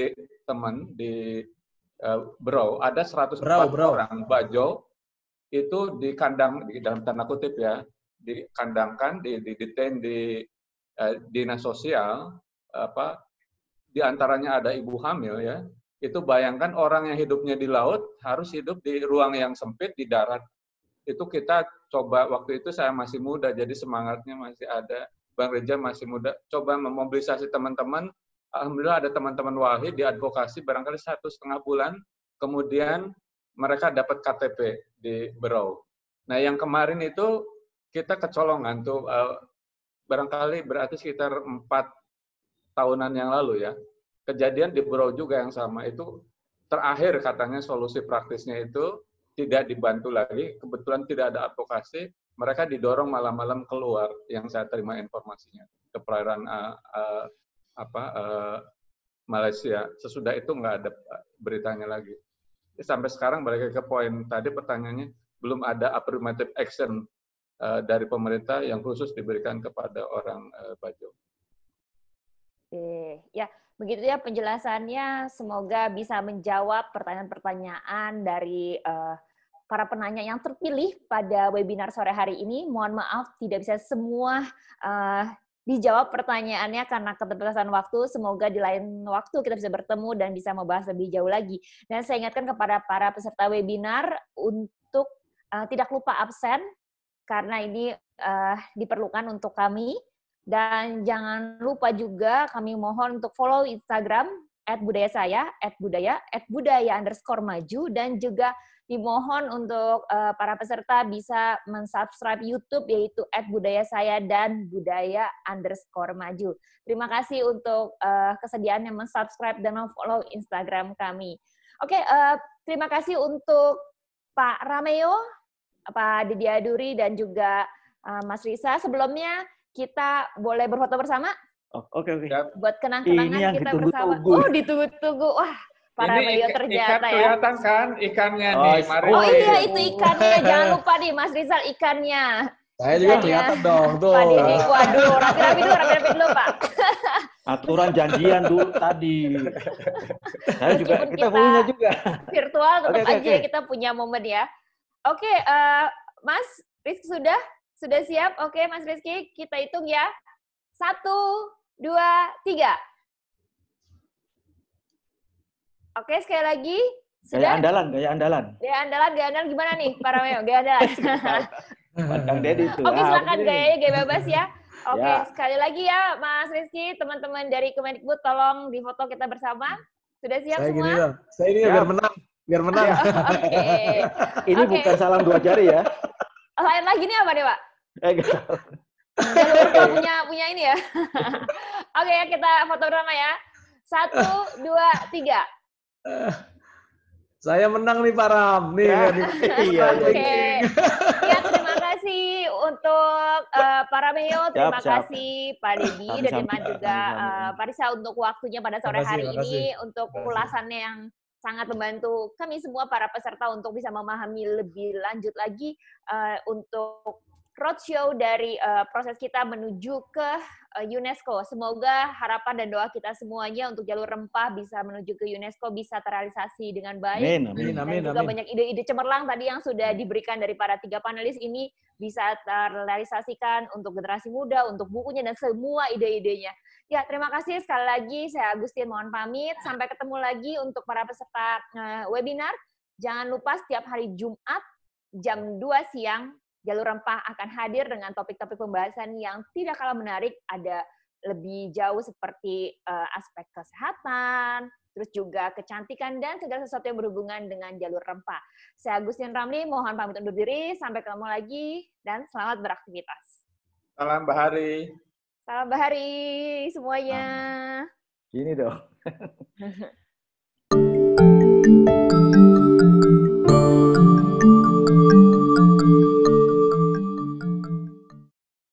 C: teman di uh, eh, Bro ada 104 bro, bro. orang bajo itu di kandang di dalam tanda kutip ya dikandangkan di di detain di uh, dinas sosial apa di antaranya ada ibu hamil ya itu bayangkan orang yang hidupnya di laut harus hidup di ruang yang sempit di darat itu kita coba waktu itu saya masih muda jadi semangatnya masih ada Bang Reja masih muda, coba memobilisasi teman-teman. Alhamdulillah ada teman-teman wahid di advokasi barangkali satu setengah bulan, kemudian mereka dapat KTP di Berau. Nah yang kemarin itu kita kecolongan tuh uh, barangkali berarti sekitar empat tahunan yang lalu ya. Kejadian di Berau juga yang sama itu terakhir katanya solusi praktisnya itu tidak dibantu lagi, kebetulan tidak ada advokasi, mereka didorong malam-malam keluar yang saya terima informasinya ke perairan uh, uh, apa uh, Malaysia. Sesudah itu nggak ada beritanya lagi. Sampai sekarang mereka ke poin tadi pertanyaannya belum ada affirmative action uh, dari pemerintah yang khusus diberikan kepada orang uh, Bajo.
A: Oke, ya begitu ya penjelasannya. Semoga bisa menjawab pertanyaan-pertanyaan dari uh, para penanya yang terpilih pada webinar sore hari ini. Mohon maaf tidak bisa semua uh, dijawab pertanyaannya karena keterbatasan waktu. Semoga di lain waktu kita bisa bertemu dan bisa membahas lebih jauh lagi. Dan saya ingatkan kepada para peserta webinar untuk uh, tidak lupa absen karena ini uh, diperlukan untuk kami. Dan jangan lupa juga kami mohon untuk follow Instagram at budaya saya, at budaya, at budaya underscore maju, dan juga dimohon untuk uh, para peserta bisa mensubscribe YouTube yaitu @budaya saya dan budaya underscore maju. Terima kasih untuk uh, eh, kesediaannya mensubscribe dan follow Instagram kami. Oke, okay, uh, eh, terima kasih untuk Pak Rameo, Pak Didia Duri dan juga uh, Mas Risa. Sebelumnya kita boleh berfoto bersama? Oke oh, oke. Okay, okay. Buat kenang-kenangan kita bersama. Oh ditunggu-tunggu. Wah para ini radio terjata ikan ya. kelihatan
C: kan ikannya
B: oh, nih. Mari. Oh
A: iya itu ikannya, jangan lupa nih Mas Rizal ikannya.
B: Saya juga kelihatan dong tuh. Pak Dini,
A: waduh, rapi-rapi dulu, rapi-rapi dulu Pak.
B: Aturan janjian dulu tadi. Saya juga, kita, kita punya juga.
A: Virtual tetap okay, aja ya, okay. kita punya momen ya. Oke, okay, uh, eh, Mas Rizky sudah? Sudah siap? Oke, okay, Mas Rizky, kita hitung ya. Satu, dua, tiga. Oke, sekali lagi. Sudah? Gaya andalan, gaya andalan. Gaya andalan, gaya andalan gimana nih, para Rameo? Gaya andalan.
B: Pandang Dedi itu. Oke, ah, silakan gayanya
A: gaya bebas ya. Oke, ya. sekali lagi ya Mas Rizky, teman-teman dari Kemendikbud tolong di foto kita bersama. Sudah siap Saya semua? Gini,
B: Saya ini ya. biar menang, biar menang. Oh, oke. okay. Ini okay. bukan salam dua jari ya.
A: Lain lagi nih apa nih, Pak? Eh, punya punya ini ya. Oke, okay, ya, kita foto bersama ya. Satu, dua, tiga.
D: Saya menang nih Pak Ram. Nih, ya, nih. Iya, Oke. Okay. Iya,
A: iya. Ya, terima kasih untuk uh, Pak Rameo, terima siap, siap. kasih Pak Dedi, dan terima juga uh, eh, Risa untuk waktunya pada sore kasih, hari ini, untuk ulasannya yang sangat membantu kami semua para peserta untuk bisa memahami lebih lanjut lagi uh, untuk roadshow dari uh, proses kita menuju ke uh, UNESCO. Semoga harapan dan doa kita semuanya untuk jalur rempah bisa menuju ke UNESCO bisa terrealisasi dengan baik. Amin, amin, amin. dan juga amin. banyak ide-ide cemerlang tadi yang sudah diberikan dari para tiga panelis ini bisa terrealisasikan untuk generasi muda, untuk bukunya dan semua ide-idenya. Ya, terima kasih sekali lagi saya Agustin mohon pamit. Sampai ketemu lagi untuk para peserta uh, webinar. Jangan lupa setiap hari Jumat jam 2 siang Jalur Rempah akan hadir dengan topik-topik pembahasan yang tidak kalah menarik, ada lebih jauh seperti uh, aspek kesehatan, terus juga kecantikan dan segala sesuatu yang berhubungan dengan jalur rempah. Saya Agustin Ramli, mohon pamit undur diri, sampai ketemu lagi, dan selamat beraktivitas.
C: Salam Bahari.
A: Salam Bahari semuanya.
B: Gini dong.